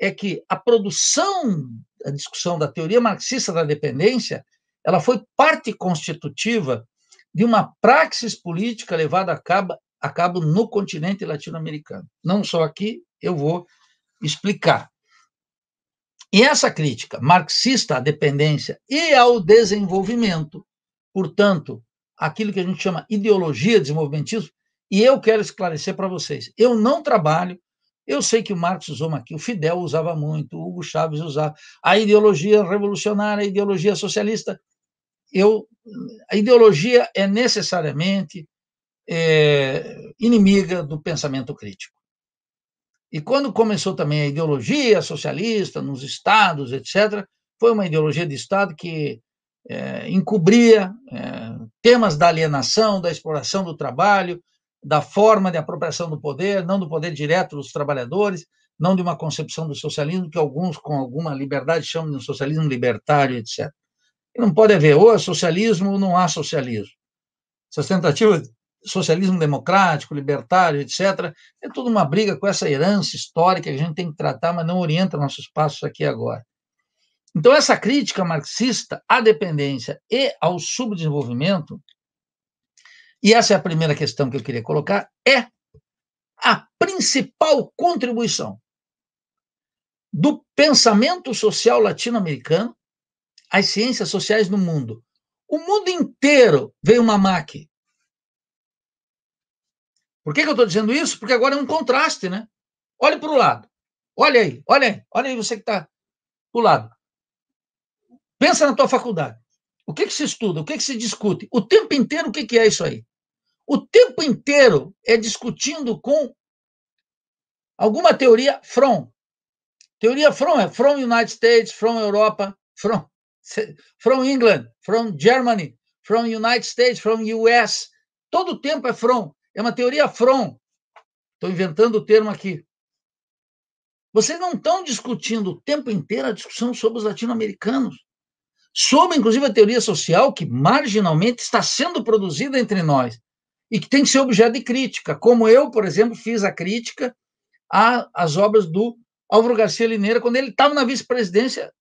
é que a produção, a discussão da teoria marxista da dependência, ela foi parte constitutiva de uma praxis política levada a cabo, a cabo no continente latino-americano. Não só aqui, eu vou explicar. E essa crítica marxista à dependência e ao desenvolvimento, portanto, aquilo que a gente chama ideologia desenvolvimentista, e eu quero esclarecer para vocês. Eu não trabalho, eu sei que o Marx usou aqui, o Fidel usava muito, o Hugo Chávez usava, a ideologia revolucionária, a ideologia socialista. Eu, a ideologia é necessariamente é, inimiga do pensamento crítico. E quando começou também a ideologia socialista nos estados, etc., foi uma ideologia de Estado que é, encobria é, temas da alienação, da exploração do trabalho, da forma de apropriação do poder, não do poder direto dos trabalhadores, não de uma concepção do socialismo que alguns, com alguma liberdade, chamam de socialismo libertário, etc. E não pode haver ou é socialismo ou não há socialismo. Essas tentativas de socialismo democrático, libertário, etc., é tudo uma briga com essa herança histórica que a gente tem que tratar, mas não orienta nossos passos aqui agora. Então, essa crítica marxista à dependência e ao subdesenvolvimento, e essa é a primeira questão que eu queria colocar, é a principal contribuição do pensamento social latino-americano às ciências sociais no mundo. O mundo inteiro veio uma MAC. Por que, que eu estou dizendo isso? Porque agora é um contraste, né? Olhe para o lado. Olha aí, olha aí, olha aí você que está para o lado. Pensa na tua faculdade. O que, que se estuda? O que, que se discute? O tempo inteiro, o que, que é isso aí? O tempo inteiro é discutindo com alguma teoria from. Teoria from é from United States, from Europa, from, from England, from Germany, from United States, from US. Todo tempo é from. É uma teoria from. Estou inventando o termo aqui. Vocês não estão discutindo o tempo inteiro a discussão sobre os latino-americanos soma inclusive a teoria social que marginalmente está sendo produzida entre nós e que tem que ser objeto de crítica, como eu, por exemplo, fiz a crítica às obras do Álvaro Garcia Lineira quando ele estava na vice-presidência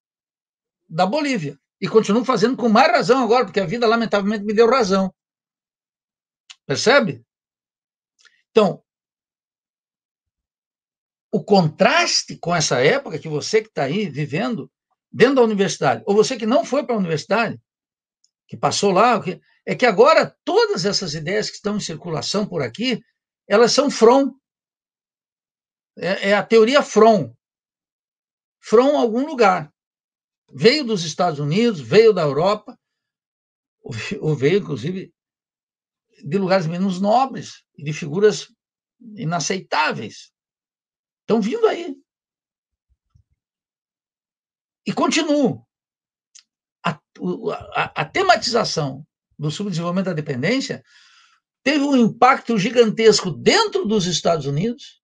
da Bolívia e continuo fazendo com mais razão agora, porque a vida lamentavelmente me deu razão. Percebe? Então, o contraste com essa época que você que está aí vivendo dentro da universidade, ou você que não foi para a universidade, que passou lá, é que agora todas essas ideias que estão em circulação por aqui, elas são from. É, é a teoria from. From algum lugar. Veio dos Estados Unidos, veio da Europa, ou veio, inclusive, de lugares menos nobres de figuras inaceitáveis. Estão vindo aí. E continuo. A, a, a tematização do subdesenvolvimento da dependência teve um impacto gigantesco dentro dos Estados Unidos,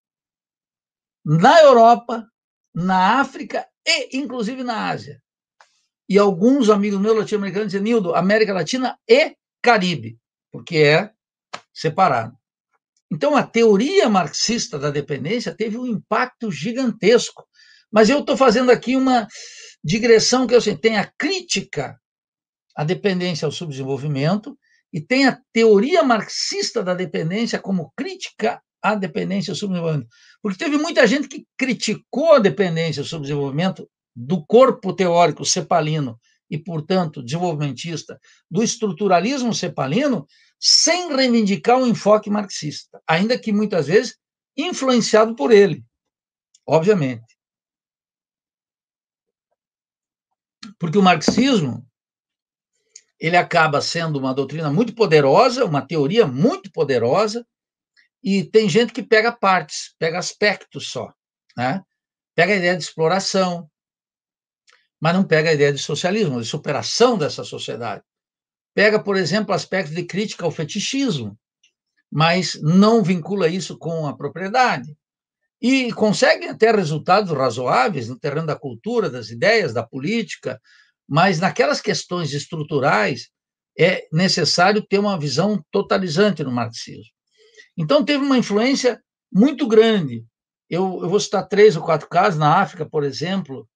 na Europa, na África e, inclusive, na Ásia. E alguns amigos meus latino-americanos dizem, Nildo, América Latina e Caribe, porque é separado. Então, a teoria marxista da dependência teve um impacto gigantesco. Mas eu estou fazendo aqui uma, digressão que eu sei, tem a crítica à dependência ao subdesenvolvimento e tem a teoria marxista da dependência como crítica à dependência ao subdesenvolvimento. Porque teve muita gente que criticou a dependência ao subdesenvolvimento do corpo teórico cepalino e, portanto, desenvolvimentista, do estruturalismo cepalino, sem reivindicar o um enfoque marxista, ainda que muitas vezes influenciado por ele, obviamente. Porque o marxismo ele acaba sendo uma doutrina muito poderosa, uma teoria muito poderosa, e tem gente que pega partes, pega aspectos só, né? Pega a ideia de exploração, mas não pega a ideia de socialismo, de superação dessa sociedade. Pega, por exemplo, aspectos de crítica ao fetichismo, mas não vincula isso com a propriedade e conseguem até resultados razoáveis no terreno da cultura, das ideias, da política, mas naquelas questões estruturais é necessário ter uma visão totalizante no marxismo. Então, teve uma influência muito grande. Eu, eu vou citar três ou quatro casos. Na África, por exemplo,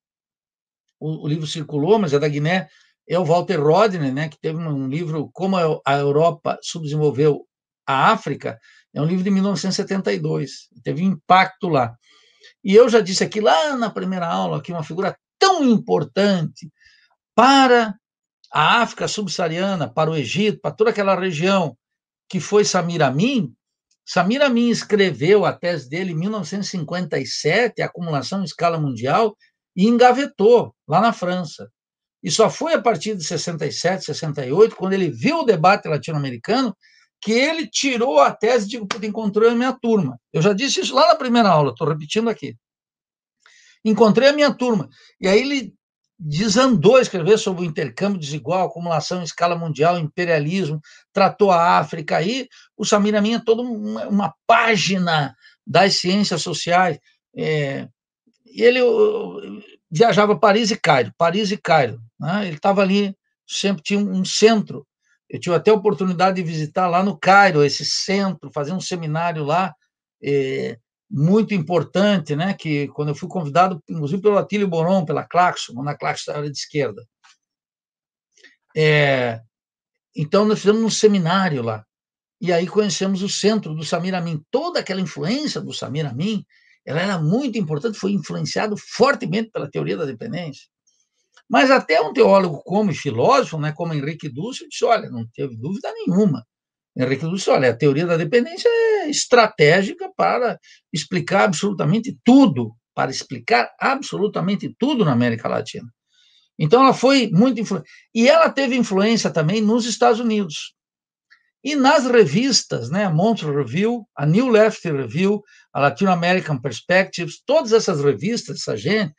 o, o livro circulou, mas é da Guiné, é o Walter Rodner, né, que teve um livro Como a Europa Subdesenvolveu a África, é um livro de 1972, teve impacto lá. E eu já disse aqui lá na primeira aula que uma figura tão importante para a África subsaariana, para o Egito, para toda aquela região, que foi Samir Amin. Samir Amin escreveu a tese dele em 1957, Acumulação em Escala Mundial, e engavetou lá na França. E só foi a partir de 67, 68, quando ele viu o debate latino-americano, que ele tirou a tese de que encontrou a minha turma. Eu já disse isso lá na primeira aula, estou repetindo aqui. Encontrei a minha turma. E aí ele desandou a escrever sobre o intercâmbio desigual, acumulação em escala mundial, imperialismo, tratou a África. Aí o Samir Amin é toda uma, página das ciências sociais. É, ele viajava Paris e Cairo, Paris e Cairo. Né? Ele estava ali, sempre tinha um centro eu tive até a oportunidade de visitar lá no Cairo, esse centro, fazer um seminário lá, é, muito importante, né? Que quando eu fui convidado, inclusive pelo Atílio Boron, pela Claxon, na Claxon área de esquerda. É, então, nós fizemos um seminário lá. E aí conhecemos o centro do Samir Amin. Toda aquela influência do Samir Amin, ela era muito importante, foi influenciado fortemente pela teoria da dependência. Mas até um teólogo como e filósofo, né, como Henrique Dúcio, disse: olha, não teve dúvida nenhuma. Henrique Dúcio, olha, a teoria da dependência é estratégica para explicar absolutamente tudo, para explicar absolutamente tudo na América Latina. Então, ela foi muito influente. E ela teve influência também nos Estados Unidos. E nas revistas, né, a Montreux Review, a New Left Review, a Latin American Perspectives, todas essas revistas, essa gente,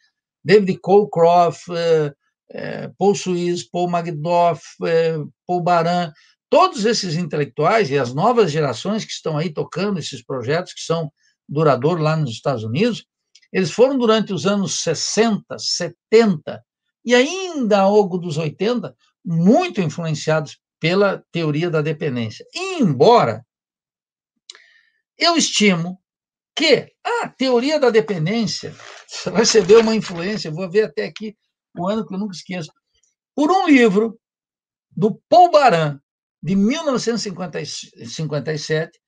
David Colcroft, uh, é, Paul Suiz, Paul Magdoff, é, Paul Baran, todos esses intelectuais e as novas gerações que estão aí tocando esses projetos que são duradouros lá nos Estados Unidos, eles foram durante os anos 60, 70 e ainda algo dos 80, muito influenciados pela teoria da dependência. E, embora eu estimo que a teoria da dependência recebeu uma influência, vou ver até aqui um ano que eu nunca esqueço, por um livro do Paul Baran, de 1957,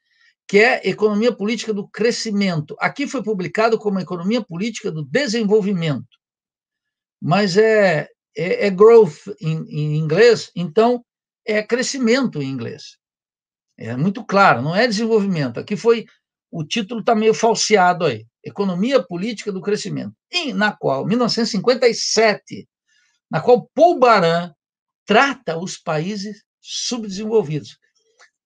que é Economia Política do Crescimento. Aqui foi publicado como Economia Política do Desenvolvimento, mas é, é, é growth em, em inglês, então é crescimento em inglês. É muito claro, não é desenvolvimento. Aqui foi. O título está meio falseado aí. Economia Política do Crescimento, em, na qual, 1957, na qual Paul Baran trata os países subdesenvolvidos.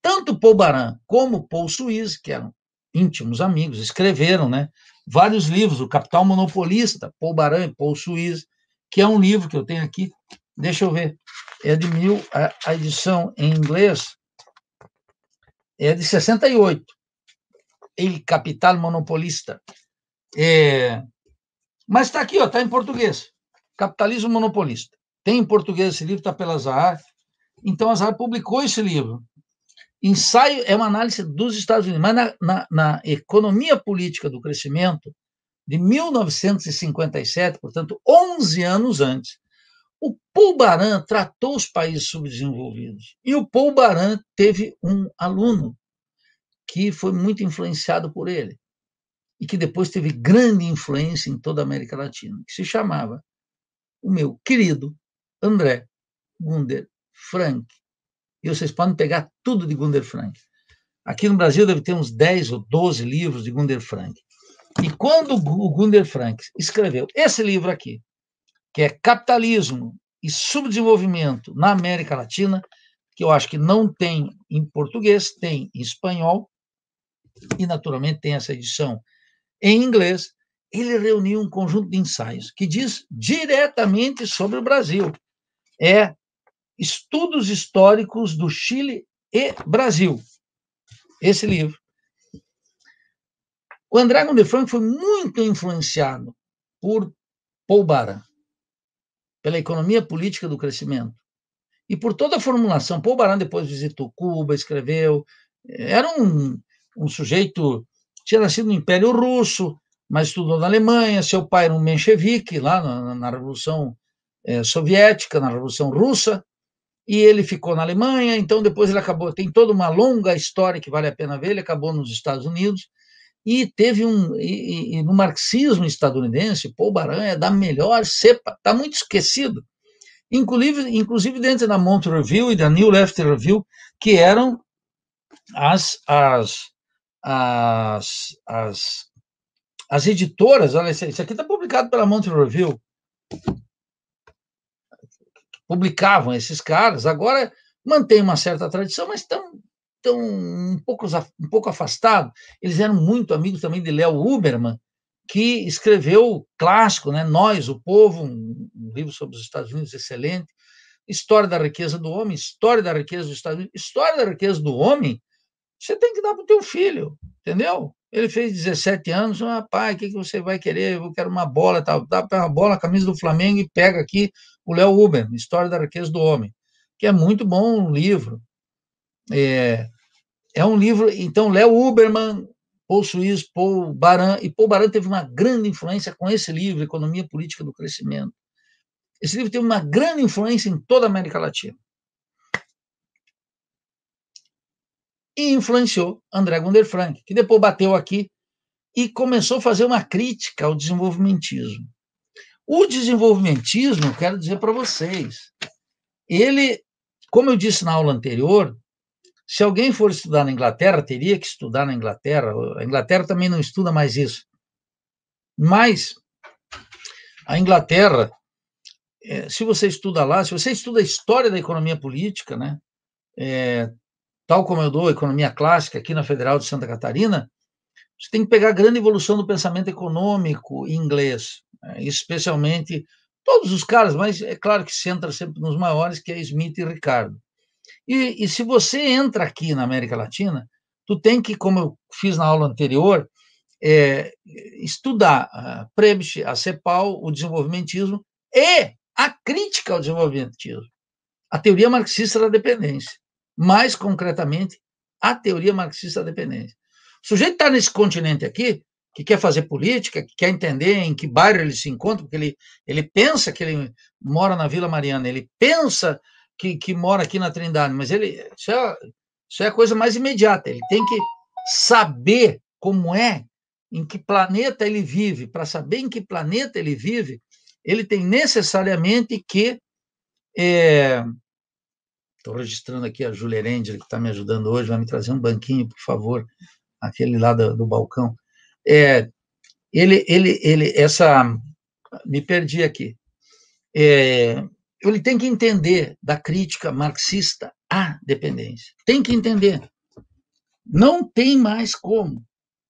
Tanto Paul Baran como Paul Suiz, que eram íntimos amigos, escreveram né, vários livros, O Capital Monopolista, Paul Baran e Paul Suiz, que é um livro que eu tenho aqui, deixa eu ver, é de mil, a, a edição em inglês é de 68, Ele Capital Monopolista, é, mas está aqui, está em português. Capitalismo Monopolista. Tem em português esse livro, está pela Zahar. Então, a Zahar publicou esse livro. Ensaio é uma análise dos Estados Unidos, mas na, na, na economia política do crescimento de 1957, portanto, 11 anos antes, o Paul Baran tratou os países subdesenvolvidos. E o Paul Baran teve um aluno que foi muito influenciado por ele, e que depois teve grande influência em toda a América Latina, que se chamava o meu querido André Gunder Frank. E vocês podem pegar tudo de Gunder Frank. Aqui no Brasil deve ter uns 10 ou 12 livros de Gunder Frank. E quando o Gunder Frank escreveu esse livro aqui, que é Capitalismo e Subdesenvolvimento na América Latina, que eu acho que não tem em português, tem em espanhol, e naturalmente tem essa edição em inglês, ele reuniu um conjunto de ensaios que diz diretamente sobre o Brasil. É Estudos Históricos do Chile e Brasil. Esse livro. O André de Franco foi muito influenciado por Paul Baran, pela economia política do crescimento e por toda a formulação. Paul Baran depois visitou Cuba, escreveu. Era um, um sujeito tinha nascido no Império Russo, mas estudou na Alemanha. Seu pai era um menchevique lá na, na Revolução é, Soviética, na Revolução Russa, e ele ficou na Alemanha. Então, depois ele acabou. Tem toda uma longa história que vale a pena ver. Ele acabou nos Estados Unidos e teve um. E, e no marxismo estadunidense, Paul Baran é da melhor cepa, está muito esquecido. Inclusive, inclusive dentro da Montreux Review e da New Left Review, que eram as, as as, as, as editoras, olha, isso aqui está publicado pela Montreal Review, publicavam esses caras, agora mantém uma certa tradição, mas estão tão um pouco, um pouco afastados. Eles eram muito amigos também de Léo Uberman, que escreveu o clássico, né, Nós, o Povo, um, um livro sobre os Estados Unidos excelente, História da Riqueza do Homem, História da Riqueza dos Estados Unidos, História da Riqueza do Homem, você tem que dar para o teu filho, entendeu? Ele fez 17 anos, ah, pai, o que, que você vai querer? Eu quero uma bola, tal. dá para uma bola, camisa do Flamengo e pega aqui o Léo Uber, História da Riqueza do Homem, que é muito bom um livro. É, é um livro, então, Léo Uberman, Paul Suiz, Paul Baran, e Paul Baran teve uma grande influência com esse livro, Economia Política do Crescimento. Esse livro teve uma grande influência em toda a América Latina. e influenciou André Gunder Frank, que depois bateu aqui e começou a fazer uma crítica ao desenvolvimentismo. O desenvolvimentismo, quero dizer para vocês, ele, como eu disse na aula anterior, se alguém for estudar na Inglaterra, teria que estudar na Inglaterra. A Inglaterra também não estuda mais isso. Mas a Inglaterra, eh, se você estuda lá, se você estuda a história da economia política, né, é, tal como eu dou economia clássica aqui na Federal de Santa Catarina, você tem que pegar a grande evolução do pensamento econômico inglês, né? especialmente todos os caras, mas é claro que centra sempre nos maiores, que é Smith e Ricardo. E, e se você entra aqui na América Latina, tu tem que, como eu fiz na aula anterior, é, estudar a Prebisch, a CEPAL, o desenvolvimentismo e a crítica ao desenvolvimentismo, a teoria marxista da dependência mais concretamente, a teoria marxista da dependência. O sujeito está nesse continente aqui, que quer fazer política, que quer entender em que bairro ele se encontra, porque ele, ele pensa que ele mora na Vila Mariana, ele pensa que, que mora aqui na Trindade, mas ele isso é, isso é a coisa mais imediata. Ele tem que saber como é, em que planeta ele vive. Para saber em que planeta ele vive, ele tem necessariamente que é, Estou registrando aqui a Julia Erendia, que está me ajudando hoje, vai me trazer um banquinho, por favor, aquele lá do, do balcão. É, ele, ele, ele, essa, me perdi aqui. É, ele tem que entender da crítica marxista à dependência. Tem que entender. Não tem mais como.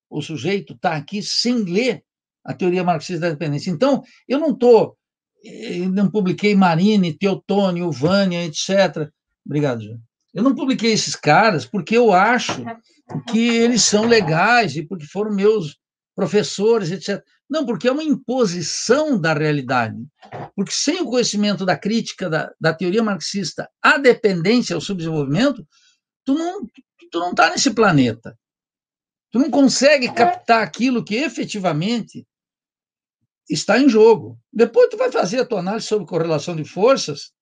O sujeito está aqui sem ler a teoria marxista da dependência. Então, eu não estou, não publiquei Marini, Teotônio, Vânia, etc. Obrigado, Jean. Eu não publiquei esses caras porque eu acho que eles são legais e porque foram meus professores, etc. Não, porque é uma imposição da realidade. Porque sem o conhecimento da crítica, da, da teoria marxista, a dependência, ao subdesenvolvimento, tu não tu não está nesse planeta. Tu não consegue captar aquilo que efetivamente está em jogo. Depois tu vai fazer a tua análise sobre correlação de forças,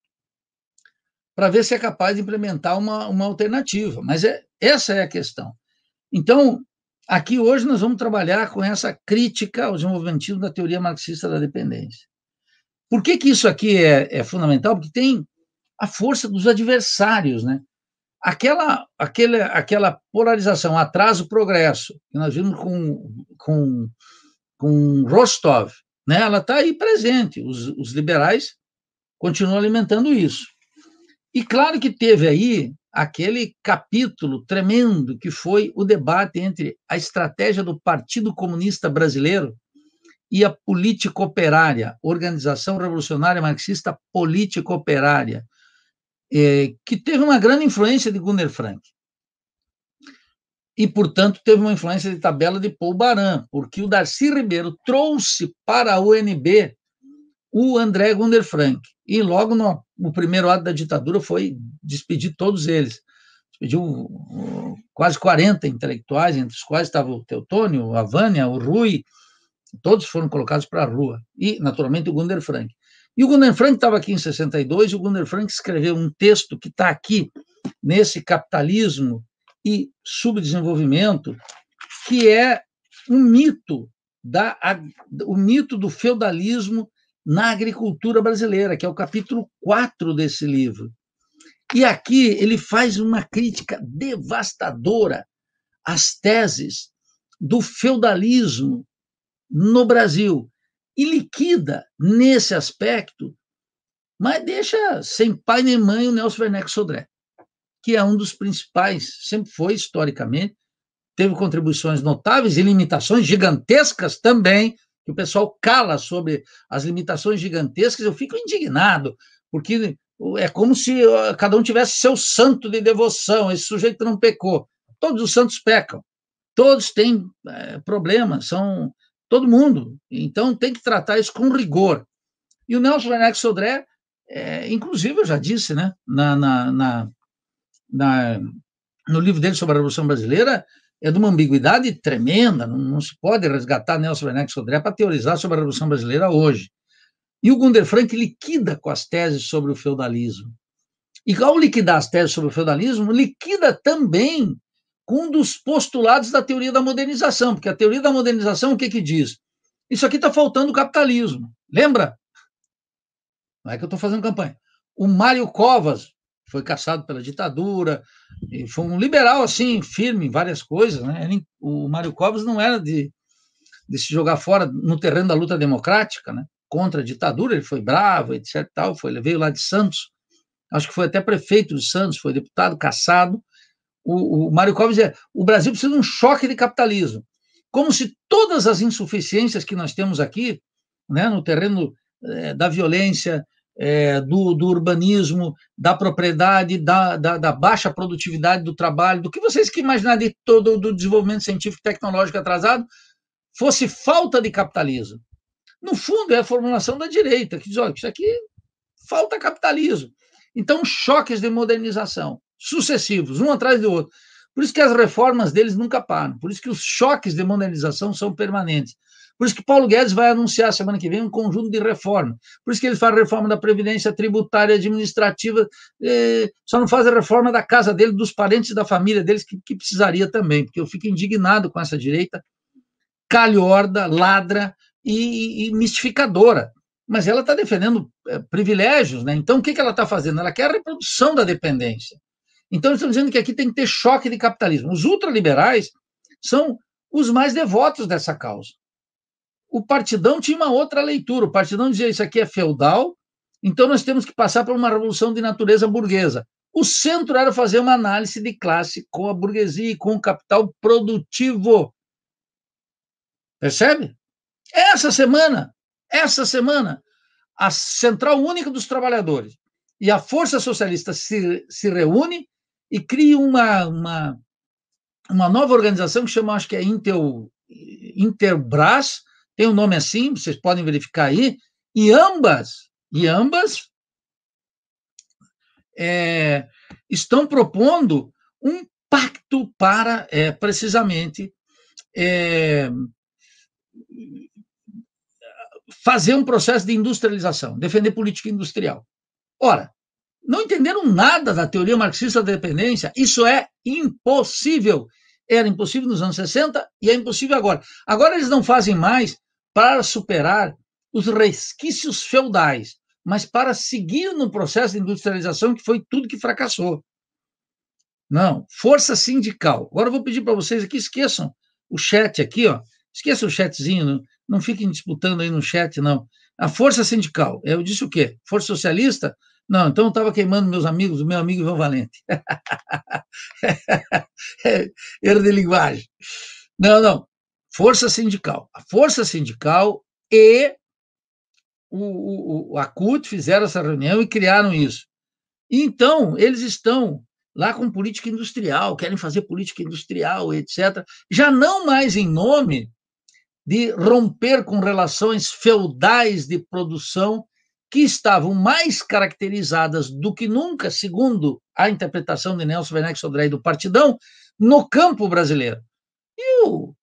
para ver se é capaz de implementar uma, uma alternativa. Mas é, essa é a questão. Então, aqui hoje nós vamos trabalhar com essa crítica ao desenvolvimento da teoria marxista da dependência. Por que, que isso aqui é, é fundamental? Porque tem a força dos adversários, né? Aquela, aquela, aquela polarização, atraso-progresso, que nós vimos com, com, com Rostov, né? ela está aí presente. Os, os liberais continuam alimentando isso. E claro que teve aí aquele capítulo tremendo que foi o debate entre a estratégia do Partido Comunista Brasileiro e a Política Operária, Organização Revolucionária Marxista Política Operária, é, que teve uma grande influência de Gunnar Frank. E, portanto, teve uma influência de tabela de Paul Baran, porque o Darcy Ribeiro trouxe para a UNB o André Gunder Frank. E logo no, no primeiro ato da ditadura foi despedir todos eles. Despediu uh, quase 40 intelectuais, entre os quais estava o Teutônio, a Vânia, o Rui, todos foram colocados para a rua. E, naturalmente, o Gunder Frank. E o Gunder Frank estava aqui em 62, e o Gunder Frank escreveu um texto que está aqui, nesse capitalismo e subdesenvolvimento, que é um mito da, a, o mito do feudalismo na agricultura brasileira, que é o capítulo 4 desse livro. E aqui ele faz uma crítica devastadora às teses do feudalismo no Brasil e liquida nesse aspecto, mas deixa sem pai nem mãe o Nelson Werneck Sodré, que é um dos principais, sempre foi historicamente, teve contribuições notáveis e limitações gigantescas também que o pessoal cala sobre as limitações gigantescas, eu fico indignado, porque é como se cada um tivesse seu santo de devoção, esse sujeito não pecou. Todos os santos pecam, todos têm é, problemas, são todo mundo. Então tem que tratar isso com rigor. E o Nelson Werneck Sodré, é, inclusive, eu já disse, né, na, na, na, na, no livro dele sobre a Revolução Brasileira, é de uma ambiguidade tremenda, não, não se pode resgatar Nelson Werneck Sodré para teorizar sobre a Revolução Brasileira hoje. E o Gunder Frank liquida com as teses sobre o feudalismo. E ao liquidar as teses sobre o feudalismo, liquida também com um dos postulados da teoria da modernização, porque a teoria da modernização o que que diz? Isso aqui está faltando o capitalismo. Lembra? Não é que eu estou fazendo campanha. O Mário Covas, foi caçado pela ditadura, foi um liberal assim, firme em várias coisas, né? O Mário Covas não era de, de se jogar fora no terreno da luta democrática, né? Contra a ditadura, ele foi bravo, etc. Tal, foi, ele veio lá de Santos, acho que foi até prefeito de Santos, foi deputado, caçado. O, o Mário Covas dizia: é, o Brasil precisa de um choque de capitalismo. Como se todas as insuficiências que nós temos aqui, né, no terreno eh, da violência, é, do, do, urbanismo, da propriedade, da, da, da, baixa produtividade do trabalho, do que vocês que imaginarem de todo do desenvolvimento científico e tecnológico atrasado, fosse falta de capitalismo. No fundo, é a formulação da direita, que diz: olha, isso aqui falta capitalismo. Então, choques de modernização, sucessivos, um atrás do outro. Por isso que as reformas deles nunca param, por isso que os choques de modernização são permanentes. Por isso que Paulo Guedes vai anunciar semana que vem um conjunto de reformas. Por isso que ele faz reforma da Previdência Tributária administrativa, eh, só não faz a reforma da casa dele, dos parentes da família deles, que, que precisaria também, porque eu fico indignado com essa direita calhorda, ladra e, e, mistificadora. Mas ela está defendendo eh, privilégios, né? Então o que, que ela está fazendo? Ela quer a reprodução da dependência. Então eles estão dizendo que aqui tem que ter choque de capitalismo. Os ultraliberais são os mais devotos dessa causa o Partidão tinha uma outra leitura. O Partidão dizia isso aqui é feudal, então nós temos que passar por uma revolução de natureza burguesa. O centro era fazer uma análise de classe com a burguesia e com o capital produtivo. Percebe? Essa semana, essa semana, a Central Única dos Trabalhadores e a Força Socialista se, se reúne e cria uma, uma, uma nova organização que chama, acho que é Inter Interbras, tem um nome assim, vocês podem verificar aí, e ambas, e ambas é, estão propondo um pacto para, é, precisamente, é, fazer um processo de industrialização, defender política industrial. Ora, não entenderam nada da teoria marxista da dependência, isso é impossível. Era impossível nos anos 60 e é impossível agora. Agora eles não fazem mais para superar os resquícios feudais, mas para seguir no processo de industrialização que foi tudo que fracassou. Não, força sindical. Agora eu vou pedir para vocês aqui, esqueçam o chat aqui, ó. Esqueçam o chatzinho, não, não fiquem disputando aí no chat, não. A força sindical. É, eu disse o quê? Força socialista? Não, então eu estava queimando meus amigos, o meu amigo Ivan Valente. É, é, Era de linguagem. Não, não. Força sindical. A força sindical e o, o, a CUT fizeram essa reunião e criaram isso. Então, eles estão lá com política industrial, querem fazer política industrial, etc. Já não mais em nome de romper com relações feudais de produção que estavam mais caracterizadas do que nunca, segundo a interpretação de Nelson Werner Sodré do Partidão, no campo brasileiro. E o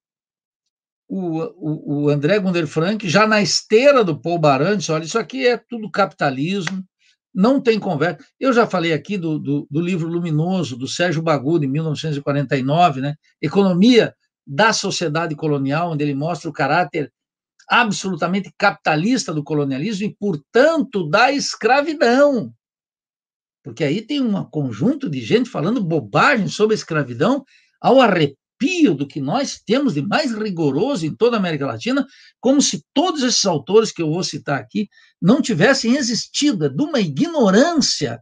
o, o, o André Gunder Frank, já na esteira do Paul Barantes, olha, isso aqui é tudo capitalismo, não tem conversa. Eu já falei aqui do, do, do livro luminoso do Sérgio Bagu, em 1949, né? Economia da Sociedade Colonial, onde ele mostra o caráter absolutamente capitalista do colonialismo e, portanto, da escravidão. Porque aí tem um conjunto de gente falando bobagem sobre a escravidão ao arrepio arrepio do que nós temos de mais rigoroso em toda a América Latina, como se todos esses autores que eu vou citar aqui não tivessem existido, é de uma ignorância.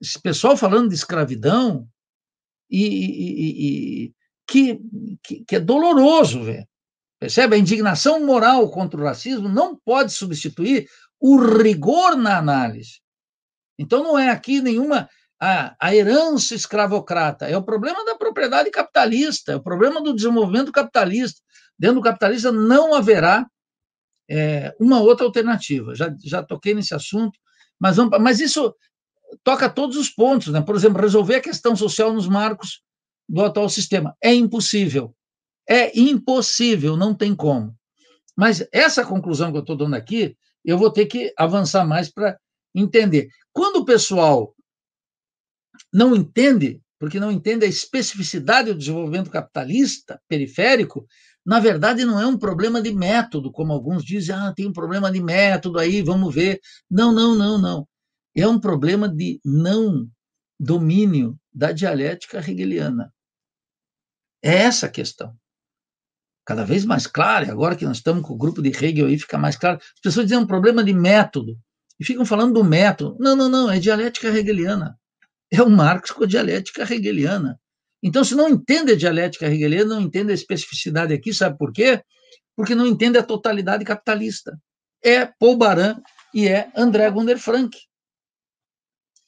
Esse pessoal falando de escravidão e, e, e que, que, que é doloroso, velho. Percebe? A indignação moral contra o racismo não pode substituir o rigor na análise. Então não é aqui nenhuma a, a herança escravocrata, é o problema da propriedade capitalista, é o problema do desenvolvimento capitalista. Dentro do capitalismo não haverá é, uma outra alternativa. Já, já toquei nesse assunto, mas, vamos, mas isso toca todos os pontos. Né? Por exemplo, resolver a questão social nos marcos do atual sistema. É impossível. É impossível, não tem como. Mas essa conclusão que eu estou dando aqui, eu vou ter que avançar mais para entender. Quando o pessoal não entende, porque não entende a especificidade do desenvolvimento capitalista periférico, na verdade não é um problema de método, como alguns dizem, ah, tem um problema de método aí, vamos ver. Não, não, não, não. É um problema de não domínio da dialética hegeliana. É essa a questão. Cada vez mais clara, agora que nós estamos com o grupo de Hegel aí, fica mais claro. As pessoas dizem é um problema de método e ficam falando do método. Não, não, não, é dialética hegeliana é o Marx com a dialética hegeliana. Então, se não entende a dialética hegeliana, não entende a especificidade aqui, sabe por quê? Porque não entende a totalidade capitalista. É Paul Baran e é André Gunder Frank.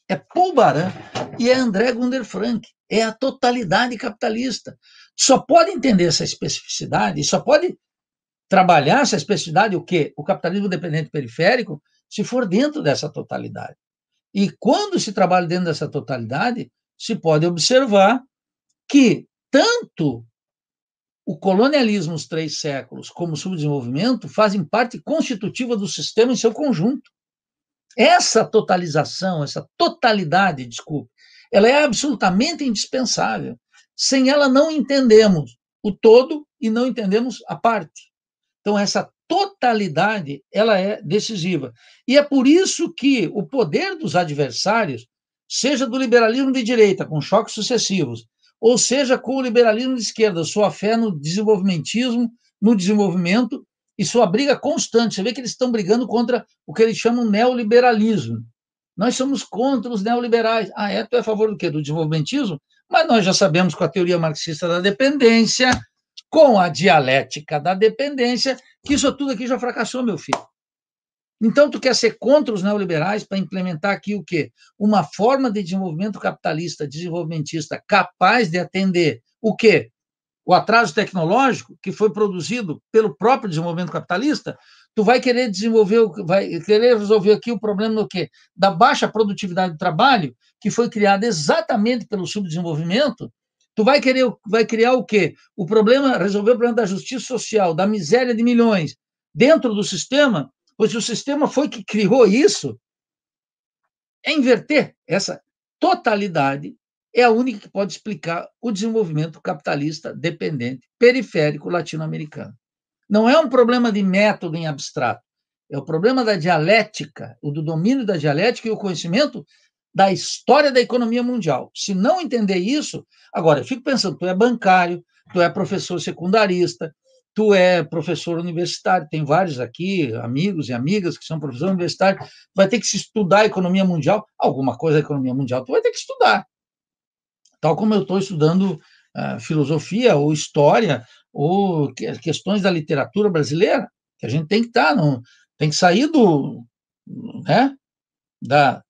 É Paul Baran e é André Gunder Frank. É a totalidade capitalista. Só pode entender essa especificidade, só pode trabalhar essa especificidade o quê? O capitalismo dependente periférico, se for dentro dessa totalidade. E quando se trabalha dentro dessa totalidade, se pode observar que tanto o colonialismo, os três séculos, como o subdesenvolvimento, fazem parte constitutiva do sistema em seu conjunto. Essa totalização, essa totalidade, desculpe, ela é absolutamente indispensável. Sem ela, não entendemos o todo e não entendemos a parte. Então, essa totalidade ela é decisiva. E é por isso que o poder dos adversários, seja do liberalismo de direita, com choques sucessivos, ou seja com o liberalismo de esquerda, sua fé no desenvolvimentismo, no desenvolvimento e sua briga constante. Você vê que eles estão brigando contra o que eles chamam neoliberalismo. Nós somos contra os neoliberais. Ah, é? Tu é a favor do quê? Do desenvolvimentismo? Mas nós já sabemos com a teoria marxista da dependência, com a dialética da dependência, que isso tudo aqui já fracassou, meu filho. Então, tu quer ser contra os neoliberais para implementar aqui o quê? Uma forma de desenvolvimento capitalista, desenvolvimentista, capaz de atender o quê? O atraso tecnológico que foi produzido pelo próprio desenvolvimento capitalista. Tu vai querer desenvolver, vai querer resolver aqui o problema do quê? Da baixa produtividade do trabalho, que foi criada exatamente pelo subdesenvolvimento, Tu vai querer, vai criar o quê? O problema, resolver o problema da justiça social, da miséria de milhões dentro do sistema, pois o sistema foi que criou isso. É inverter essa totalidade é a única que pode explicar o desenvolvimento capitalista dependente periférico latino-americano. Não é um problema de método em abstrato, é o problema da dialética, o do domínio da dialética e o conhecimento da história da economia mundial. Se não entender isso, agora eu fico pensando, tu é bancário, tu é professor secundarista, tu é professor universitário, tem vários aqui, amigos e amigas que são professor universitário, vai ter que se estudar a economia mundial, alguma coisa da economia mundial, tu vai ter que estudar. Tal como eu estou estudando uh, filosofia ou história ou que, questões da literatura brasileira, que a gente tem que estar, tá, tem que sair do, né, da,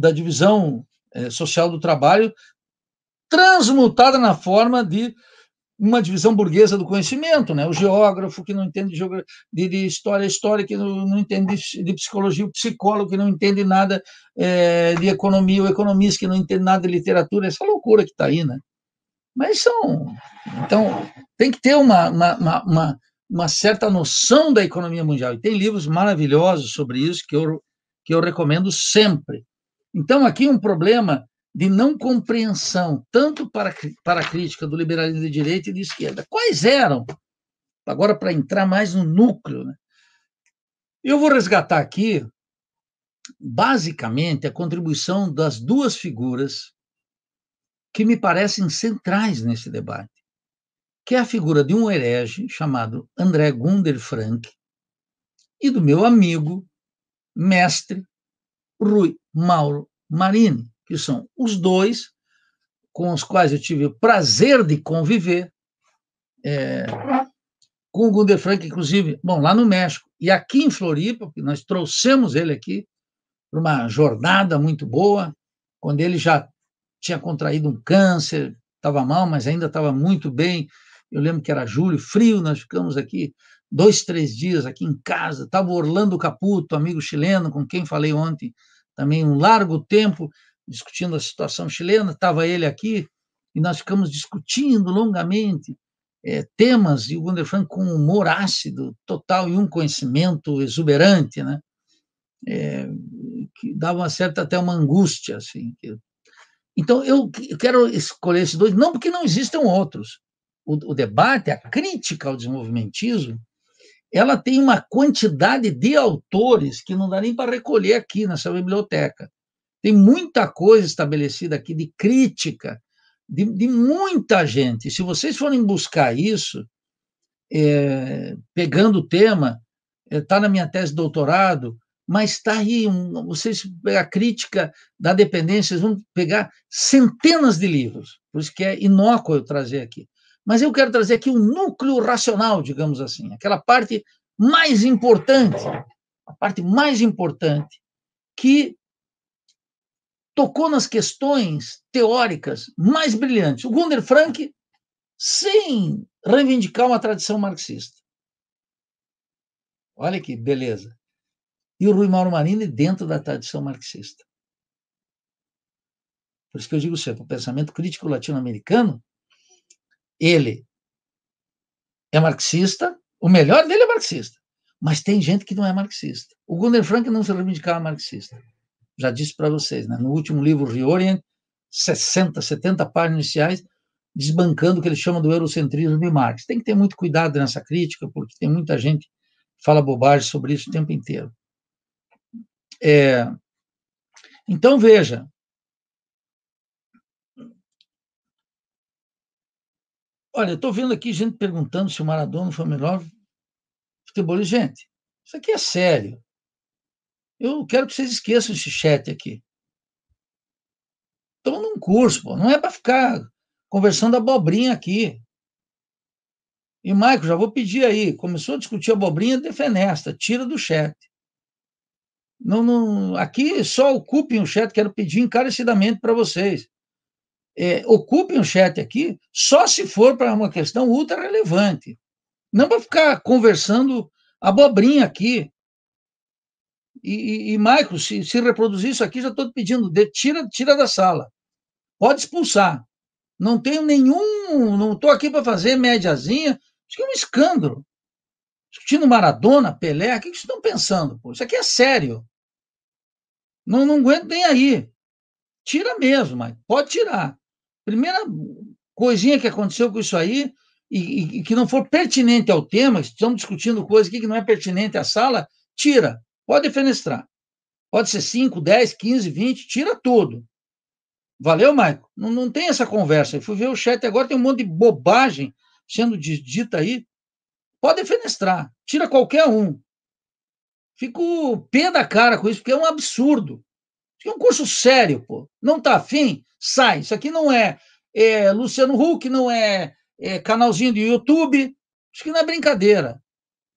da divisão é, social do trabalho transmutada na forma de uma divisão burguesa do conhecimento, né? O geógrafo que não entende de, de história, história que não, não entende de, psicologia, o psicólogo que não entende nada é, de economia, o economista que não entende nada de literatura, essa loucura que está aí, né? Mas são, então tem que ter uma, uma, uma, uma, certa noção da economia mundial. E tem livros maravilhosos sobre isso que eu, que eu recomendo sempre. Então, aqui é um problema de não compreensão, tanto para, para a crítica do liberalismo de direita e de esquerda. Quais eram? Agora, para entrar mais no núcleo. Né? Eu vou resgatar aqui, basicamente, a contribuição das duas figuras que me parecem centrais nesse debate, que é a figura de um herege chamado André Gunder Frank e do meu amigo, mestre, Rui Mauro Marini, que são os dois com os quais eu tive o prazer de conviver, é, com o Gunder Frank, inclusive, bom, lá no México, e aqui em Floripa, porque nós trouxemos ele aqui para uma jornada muito boa, quando ele já tinha contraído um câncer, estava mal, mas ainda estava muito bem. Eu lembro que era julho, frio, nós ficamos aqui dois, três dias aqui em casa. Estava Orlando Caputo, amigo chileno, com quem falei ontem, também um largo tempo discutindo a situação chilena, estava ele aqui, e nós ficamos discutindo longamente é, temas, e o Gunder Franco com um humor ácido total e um conhecimento exuberante, né? É, que dava uma certa até uma angústia, assim. Então, eu quero escolher esses dois, não porque não existam outros. O, o debate, a crítica ao desenvolvimentismo, ela tem uma quantidade de autores que não dá nem para recolher aqui nessa biblioteca. Tem muita coisa estabelecida aqui de crítica de, de muita gente. Se vocês forem buscar isso, é, pegando o tema, está é, tá na minha tese de doutorado, mas está aí, um, vocês a crítica da dependência, vocês vão pegar centenas de livros, por isso que é inócuo eu trazer aqui. Mas eu quero trazer aqui o um núcleo racional, digamos assim, aquela parte mais importante, a parte mais importante que tocou nas questões teóricas mais brilhantes. O Gunder Frank, sem reivindicar uma tradição marxista. Olha que beleza. E o Rui Mauro Marini dentro da tradição marxista. Por isso que eu digo sempre, o pensamento crítico latino-americano ele é marxista, o melhor dele é marxista, mas tem gente que não é marxista. O Gunnar Frank não se reivindicava marxista. Já disse para vocês, né? no último livro, Reorient, 60, 70 páginas iniciais, desbancando o que ele chama do eurocentrismo de Marx. Tem que ter muito cuidado nessa crítica, porque tem muita gente que fala bobagem sobre isso o tempo inteiro. É, então, veja, Olha, estou vendo aqui gente perguntando se o Maradona foi o melhor futebolista. Gente, isso aqui é sério. Eu quero que vocês esqueçam esse chat aqui. Estamos num curso, pô. não é para ficar conversando abobrinha aqui. E, Maico, já vou pedir aí, começou a discutir abobrinha, defenesta, tira do chat. Não, não, aqui só ocupem o chat, quero pedir encarecidamente para vocês é, ocupem o chat aqui só se for para uma questão ultra relevante. Não para ficar conversando abobrinha aqui. E, e, e Michael, se, se, reproduzir isso aqui, já estou pedindo, de, tira, tira da sala. Pode expulsar. Não tenho nenhum, não estou aqui para fazer médiazinha. Isso é um escândalo. Discutindo Maradona, Pelé, o que vocês estão pensando? Pô? Isso aqui é sério. Não, não aguento nem aí. Tira mesmo, Michael. Pode tirar primeira coisinha que aconteceu com isso aí, e, e que não for pertinente ao tema, estamos discutindo coisa aqui que não é pertinente à sala, tira, pode fenestrar. Pode ser 5, 10, 15, 20, tira tudo. Valeu, Maico? Não, não tem essa conversa. Eu fui ver o chat agora, tem um monte de bobagem sendo dita aí. Pode fenestrar. tira qualquer um. Fico pé da cara com isso, porque é um absurdo é um curso sério, pô. Não tá afim? Sai. Isso aqui não é, é Luciano Huck, não é, é canalzinho do YouTube. Isso aqui não é brincadeira.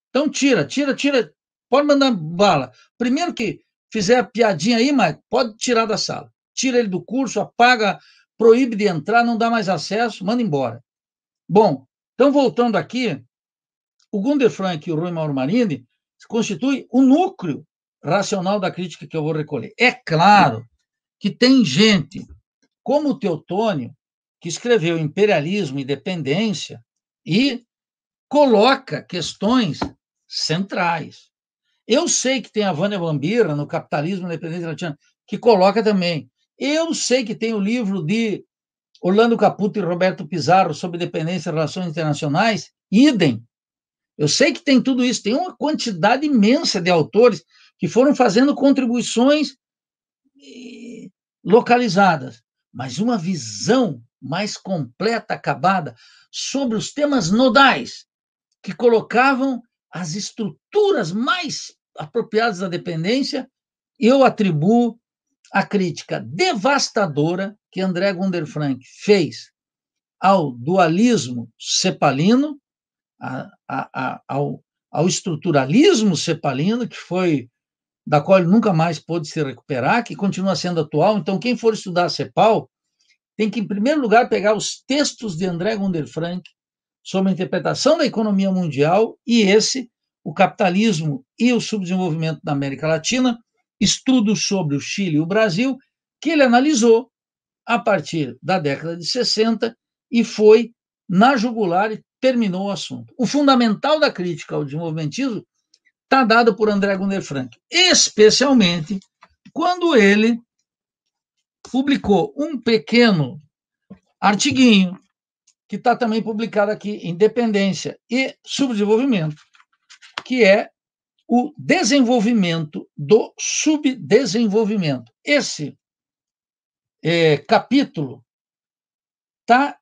Então tira, tira, tira. Pode mandar bala. Primeiro que fizer a piadinha aí, mas pode tirar da sala. Tira ele do curso, apaga, proíbe de entrar, não dá mais acesso, manda embora. Bom, então voltando aqui, o Gunder Frank e o Rui Mauro Marini constituem o núcleo racional da crítica que eu vou recolher. É claro que tem gente, como o Teotônio, que escreveu Imperialismo e Dependência e coloca questões centrais. Eu sei que tem a Vânia Bambira no Capitalismo e Independência Latina, que coloca também. Eu sei que tem o livro de Orlando Caputo e Roberto Pizarro sobre dependência e relações internacionais, idem. Eu sei que tem tudo isso, tem uma quantidade imensa de autores que foram fazendo contribuições eh, localizadas, mas uma visão mais completa, acabada, sobre os temas nodais, que colocavam as estruturas mais apropriadas da dependência, eu atribuo a crítica devastadora que André Gunder Frank fez ao dualismo cepalino, a, a, a, ao, ao estruturalismo cepalino, que foi da qual ele nunca mais pôde se recuperar, que continua sendo atual. Então, quem for estudar a CEPAL tem que, em primeiro lugar, pegar os textos de André Gunder Frank sobre a interpretação da economia mundial e esse, o capitalismo e o subdesenvolvimento da América Latina, estudos sobre o Chile e o Brasil, que ele analisou a partir da década de 60 e foi na jugular e terminou o assunto. O fundamental da crítica ao desenvolvimentismo está dado por André Gunder Frank, especialmente quando ele publicou um pequeno artiguinho que está também publicado aqui, Independência e Subdesenvolvimento, que é o desenvolvimento do subdesenvolvimento. Esse é, capítulo está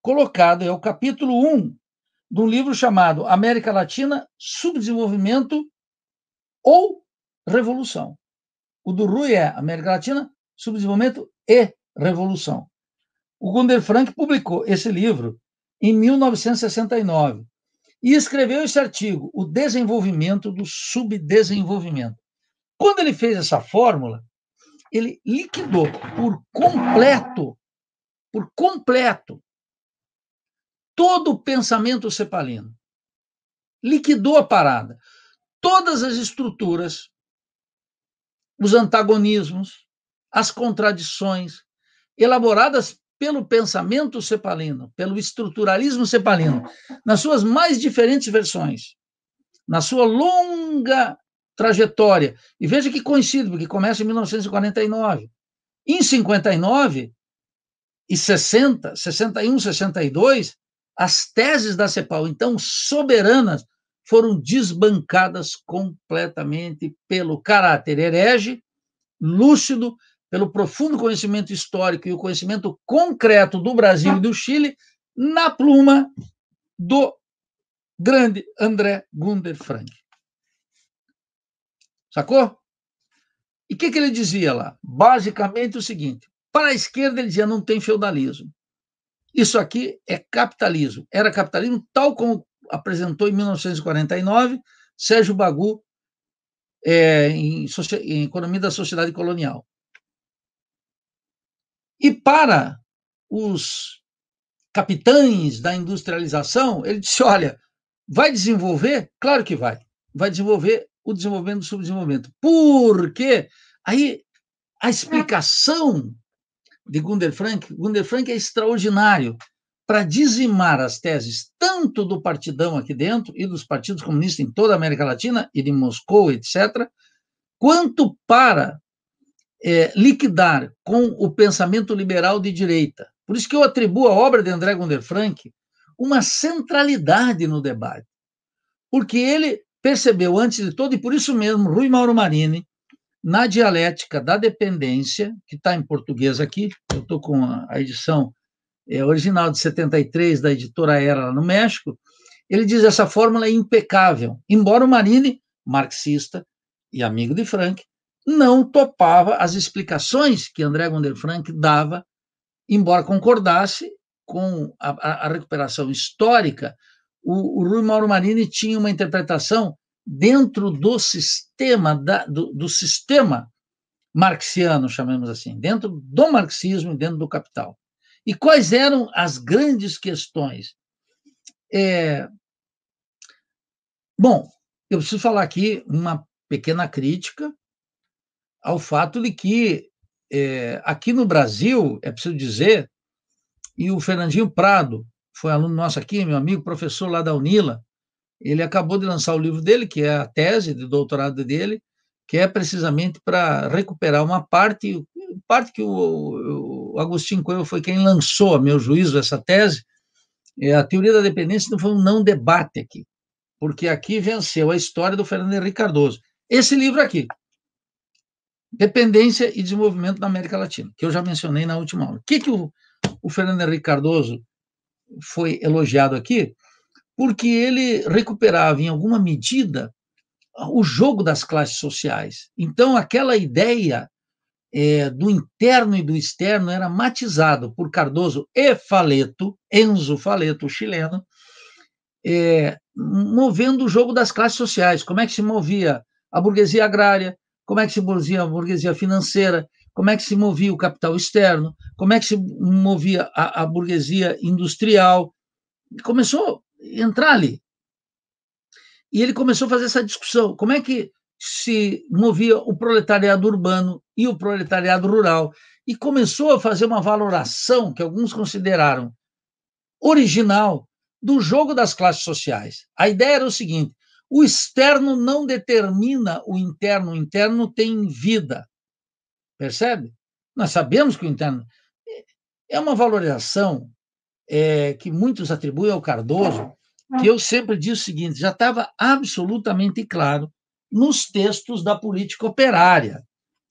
colocado, é o capítulo 1 de um livro chamado América Latina, Subdesenvolvimento ou Revolução. O do Rui é América Latina, Subdesenvolvimento e Revolução. O Gunder Frank publicou esse livro em 1969 e escreveu esse artigo, O Desenvolvimento do Subdesenvolvimento. Quando ele fez essa fórmula, ele liquidou por completo, por completo, todo o pensamento cepalino. Liquidou a parada. Todas as estruturas, os antagonismos, as contradições, elaboradas pelo pensamento cepalino, pelo estruturalismo cepalino, nas suas mais diferentes versões, na sua longa trajetória. E veja que coincide, porque começa em 1949. Em 59 e 60, 61, 62, as teses da CEPAL, então soberanas, foram desbancadas completamente pelo caráter herege, lúcido, pelo profundo conhecimento histórico e o conhecimento concreto do Brasil e do Chile, na pluma do grande André Gunder Frank. Sacou? E o que, que ele dizia lá? Basicamente o seguinte: para a esquerda, ele dizia não tem feudalismo. Isso aqui é capitalismo. Era capitalismo tal como apresentou em 1949 Sérgio Bagu é, em, em Economia da Sociedade Colonial. E para os capitães da industrialização, ele disse: olha, vai desenvolver? Claro que vai. Vai desenvolver o desenvolvimento do subdesenvolvimento. Por quê? Aí a explicação de Gunder Frank, Gunder Frank é extraordinário para dizimar as teses tanto do partidão aqui dentro e dos partidos comunistas em toda a América Latina e de Moscou, etc., quanto para é, liquidar com o pensamento liberal de direita. Por isso que eu atribuo a obra de André Gunder Frank uma centralidade no debate, porque ele percebeu antes de todo, e por isso mesmo, Rui Mauro Marini, na dialética da dependência, que está em português aqui, eu estou com a edição é, original de 73 da editora Era no México, ele diz essa fórmula é impecável, embora o Marini, marxista e amigo de Frank, não topava as explicações que André Gunder Frank dava, embora concordasse com a, a recuperação histórica, o, o Rui Mauro Marini tinha uma interpretação dentro do sistema, da, do, do sistema marxiano, chamemos assim, dentro do marxismo e dentro do capital. E quais eram as grandes questões? É... Bom, eu preciso falar aqui uma pequena crítica ao fato de que é, aqui no Brasil, é preciso dizer, e o Fernandinho Prado foi aluno nosso aqui, meu amigo, professor lá da Unila, ele acabou de lançar o livro dele, que é a tese de doutorado dele, que é precisamente para recuperar uma parte, parte que o, o Agostinho Coelho foi quem lançou, a meu juízo, essa tese. É, a teoria da dependência não foi um não debate aqui, porque aqui venceu a história do Fernando Henrique Cardoso. Esse livro aqui, Dependência e Desenvolvimento na América Latina, que eu já mencionei na última aula. O que, que o, o Fernando Henrique Cardoso foi elogiado aqui? porque ele recuperava, em alguma medida, o jogo das classes sociais. Então, aquela ideia é, do interno e do externo era matizado por Cardoso e Faleto, Enzo Faleto, chileno, é, movendo o jogo das classes sociais. Como é que se movia a burguesia agrária, como é que se movia a burguesia financeira, como é que se movia o capital externo, como é que se movia a, a burguesia industrial. Começou entrar ali. E ele começou a fazer essa discussão. Como é que se movia o proletariado urbano e o proletariado rural? E começou a fazer uma valoração que alguns consideraram original do jogo das classes sociais. A ideia era o seguinte: o externo não determina o interno, o interno tem vida. Percebe? Nós sabemos que o interno é uma valorização é, que muitos atribuem ao Cardoso, é. que eu sempre disse o seguinte: já estava absolutamente claro nos textos da política operária.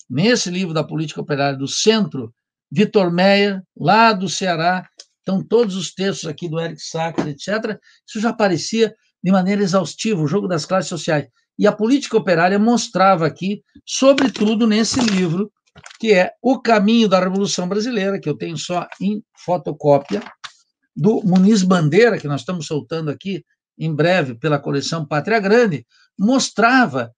Nesse livro da política operária do centro, Vitor Meyer, lá do Ceará, estão todos os textos aqui do Eric Sachs, etc., isso já aparecia de maneira exaustiva, o jogo das classes sociais. E a política operária mostrava aqui, sobretudo nesse livro, que é O Caminho da Revolução Brasileira, que eu tenho só em fotocópia, do Muniz Bandeira, que nós estamos soltando aqui em breve pela coleção Pátria Grande, mostrava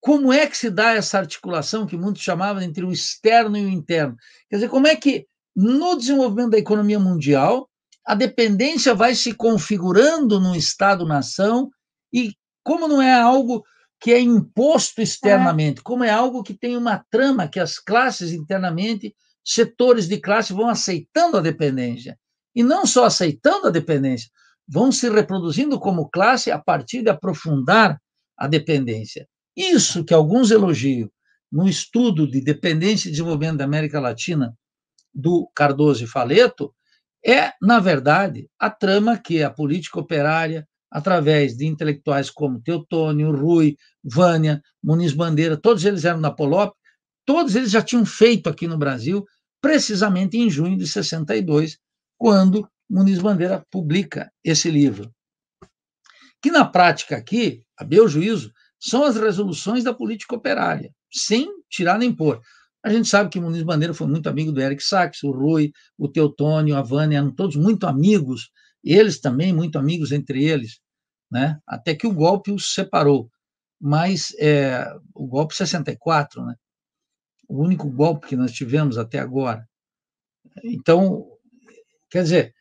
como é que se dá essa articulação que muitos chamavam entre o externo e o interno. Quer dizer, como é que no desenvolvimento da economia mundial a dependência vai se configurando num Estado-nação e como não é algo que é imposto externamente, é. como é algo que tem uma trama que as classes internamente, setores de classe vão aceitando a dependência. E não só aceitando a dependência, vão se reproduzindo como classe a partir de aprofundar a dependência. Isso que alguns elogiam no estudo de dependência e desenvolvimento da América Latina do Cardoso e Faleto é, na verdade, a trama que é a política operária, através de intelectuais como Teotônio, Rui, Vânia, Muniz Bandeira, todos eles eram da Polop, todos eles já tinham feito aqui no Brasil, precisamente em junho de 62, quando Muniz Bandeira publica esse livro. Que na prática aqui, a meu juízo, são as resoluções da política operária, sem tirar nem pôr. A gente sabe que Muniz Bandeira foi muito amigo do Eric Sachs, o Rui, o Teutônio, a Vânia, eram todos muito amigos, eles também muito amigos entre eles, né? até que o golpe os separou. Mas é, o golpe 64, né? o único golpe que nós tivemos até agora. Então, Quer dizer,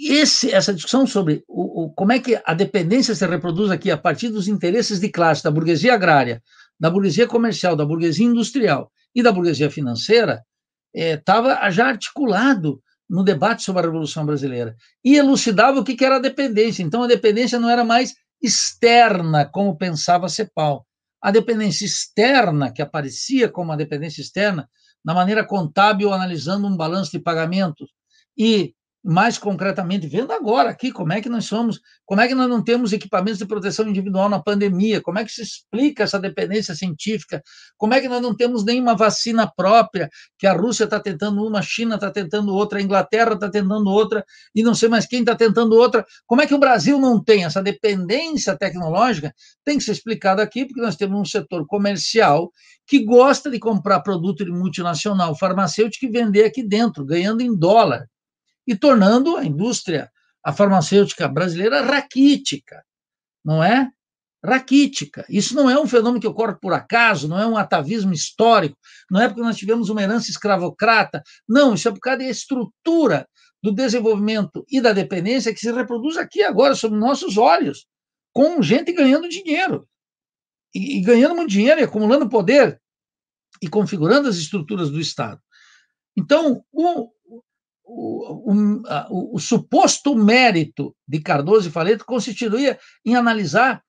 esse, essa discussão sobre o, o, como é que a dependência se reproduz aqui a partir dos interesses de classe da burguesia agrária, da burguesia comercial, da burguesia industrial e da burguesia financeira estava é, já articulado no debate sobre a Revolução Brasileira e elucidava o que, que era a dependência. Então, a dependência não era mais externa, como pensava a CEPAL. A dependência externa, que aparecia como a dependência externa, na maneira contábil, analisando um balanço de pagamentos e mais concretamente, vendo agora aqui como é que nós somos, como é que nós não temos equipamentos de proteção individual na pandemia, como é que se explica essa dependência científica, como é que nós não temos nenhuma vacina própria, que a Rússia está tentando uma, a China está tentando outra, a Inglaterra está tentando outra, e não sei mais quem está tentando outra. Como é que o Brasil não tem essa dependência tecnológica? Tem que ser explicado aqui, porque nós temos um setor comercial que gosta de comprar produto de multinacional farmacêutico e vender aqui dentro, ganhando em dólar e tornando a indústria a farmacêutica brasileira raquítica, não é? Raquítica. Isso não é um fenômeno que ocorre por acaso, não é um atavismo histórico, não é porque nós tivemos uma herança escravocrata. Não, isso é por causa da estrutura do desenvolvimento e da dependência que se reproduz aqui agora, sob nossos olhos, com gente ganhando dinheiro. E, e ganhando muito dinheiro e acumulando poder e configurando as estruturas do Estado. Então, o, o, o, o, o suposto mérito de Cardoso e Faleto consistiria em analisar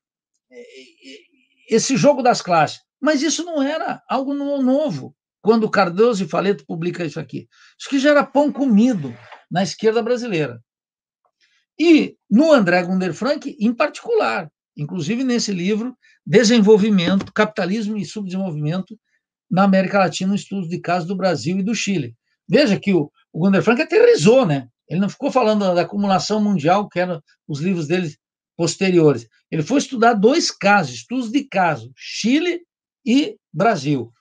eh, eh, esse jogo das classes. Mas isso não era algo novo quando Cardoso e Faleto publica isso aqui. Isso que já era pão comido na esquerda brasileira. E no André Gunder Frank, em particular, inclusive nesse livro, Desenvolvimento, Capitalismo e Subdesenvolvimento na América Latina, um estudo de caso do Brasil e do Chile. Veja que o, o Gunder Frank aterrizou, né? Ele não ficou falando da acumulação mundial, que eram os livros dele posteriores. Ele foi estudar dois casos, estudos de caso, Chile e Brasil.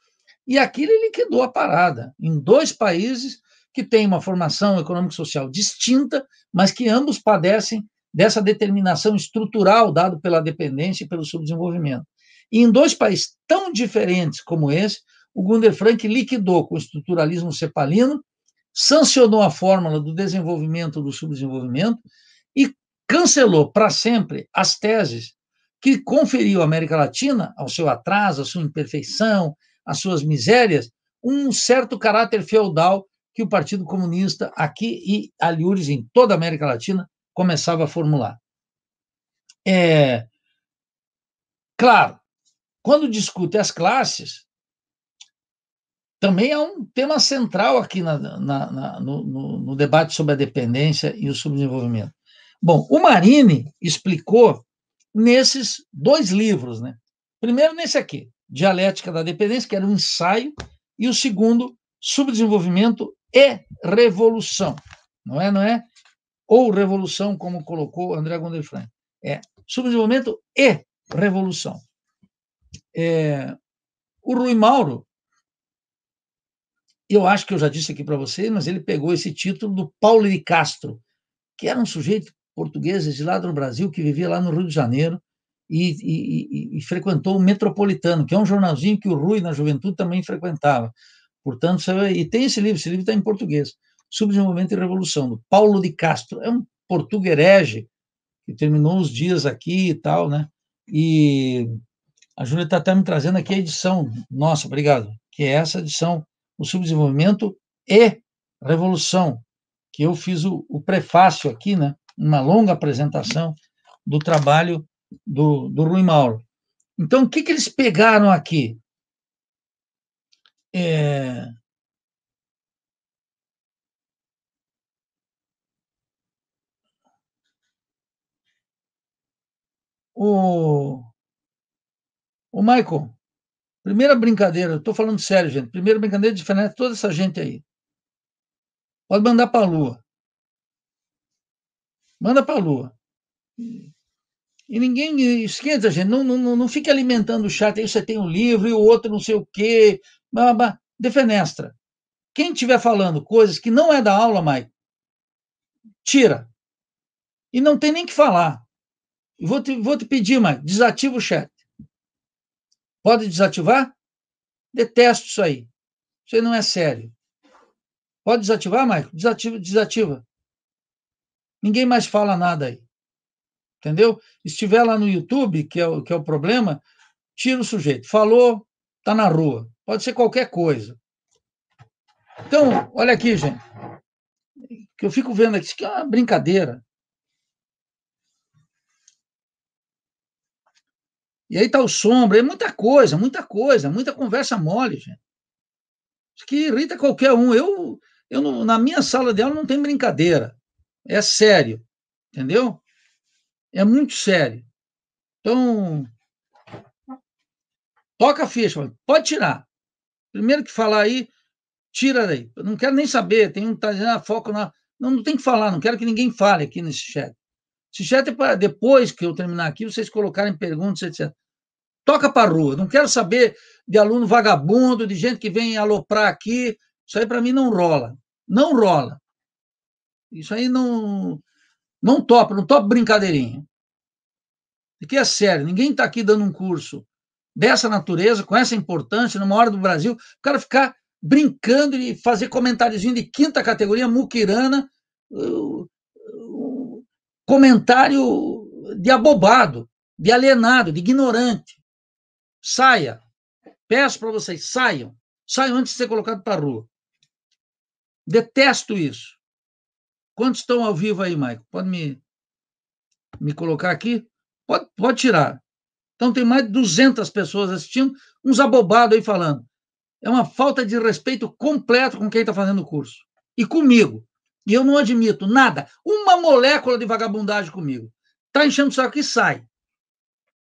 E aqui ele liquidou a parada, em dois países que têm uma formação econômico-social distinta, mas que ambos padecem dessa determinação estrutural dada pela dependência e pelo subdesenvolvimento. E em dois países tão diferentes como esse, o Gunder Frank liquidou com o estruturalismo cepalino sancionou a fórmula do desenvolvimento do subdesenvolvimento e cancelou para sempre as teses que conferiu à América Latina, ao seu atraso, à sua imperfeição, às suas misérias, um certo caráter feudal que o Partido Comunista aqui e aliures em toda a América Latina começava a formular. É, claro, quando discute as classes, também é um tema central aqui na, na, na, no, no, debate sobre a dependência e o subdesenvolvimento. Bom, o Marini explicou nesses dois livros, né? Primeiro nesse aqui, Dialética da Dependência, que era um ensaio, e o segundo, Subdesenvolvimento e Revolução, não é? Não é? Ou revolução, como colocou André Gondelfran. É subdesenvolvimento e revolução. É, o Rui Mauro eu acho que eu já disse aqui para vocês, mas ele pegou esse título do Paulo de Castro, que era um sujeito português exilado no Brasil, que vivia lá no Rio de Janeiro e, e, e, e frequentou o Metropolitano, que é um jornalzinho que o Rui, na juventude, também frequentava. Portanto, vai, e tem esse livro, esse livro está em português, Subdesenvolvimento e Revolução, do Paulo de Castro. É um portuguerege que terminou os dias aqui e tal, né? E a Júlia está até me trazendo aqui a edição, nossa, obrigado, que é essa edição o subdesenvolvimento e revolução, que eu fiz o, o prefácio aqui, né, uma longa apresentação do trabalho do, do Rui Mauro. Então, o que, que eles pegaram aqui? É... O, o Michael, Primeira brincadeira, estou falando sério, gente. Primeira brincadeira de diferença toda essa gente aí. Pode mandar para a Lua. Manda para a Lua. E ninguém esquenta, gente. Não, não, não fique alimentando o chat. Aí você tem um livro e o outro não sei o quê. Blá, Defenestra. Quem estiver falando coisas que não é da aula, Mike, tira. E não tem nem que falar. Vou te, vou te pedir, Mike, desativa o chat. Pode desativar? Detesto isso aí. Isso aí não é sério. Pode desativar, Michael? Desativa, desativa. Ninguém mais fala nada aí. Entendeu? Estiver lá no YouTube, que é o, que é o problema, tira o sujeito. Falou, tá na rua. Pode ser qualquer coisa. Então, olha aqui, gente. Que eu fico vendo aqui, isso aqui é uma brincadeira. E aí tá o sombra, é muita coisa, muita coisa, muita conversa mole, gente. Isso que irrita qualquer um. Eu, eu não, na minha sala de aula não tem brincadeira. É sério, entendeu? É muito sério. Então, toca a ficha, pode tirar. Primeiro que falar aí, tira daí. Eu não quero nem saber, tem um tá dizendo ah, foco na. Não, não tem que falar, não quero que ninguém fale aqui nesse chat. Se chat é para depois que eu terminar aqui, vocês colocarem perguntas, etc. Toca para a rua. Não quero saber de aluno vagabundo, de gente que vem aloprar aqui. Isso aí para mim não rola. Não rola. Isso aí não não topa, não topa brincadeirinha. Porque é sério, ninguém está aqui dando um curso dessa natureza, com essa importância, numa hora do Brasil, o cara ficar brincando e fazer comentáriozinho de quinta categoria, muquirana, comentário de abobado, de alienado, de ignorante. Saia. Peço para vocês, saiam. Saiam antes de ser colocado para a rua. Detesto isso. Quantos estão ao vivo aí, Maico? Pode me, me colocar aqui? Pode, pode tirar. Então tem mais de 200 pessoas assistindo, uns abobados aí falando. É uma falta de respeito completo com quem está fazendo o curso. E comigo. E eu não admito nada, uma molécula de vagabundagem comigo. está enchendo o saco e sai.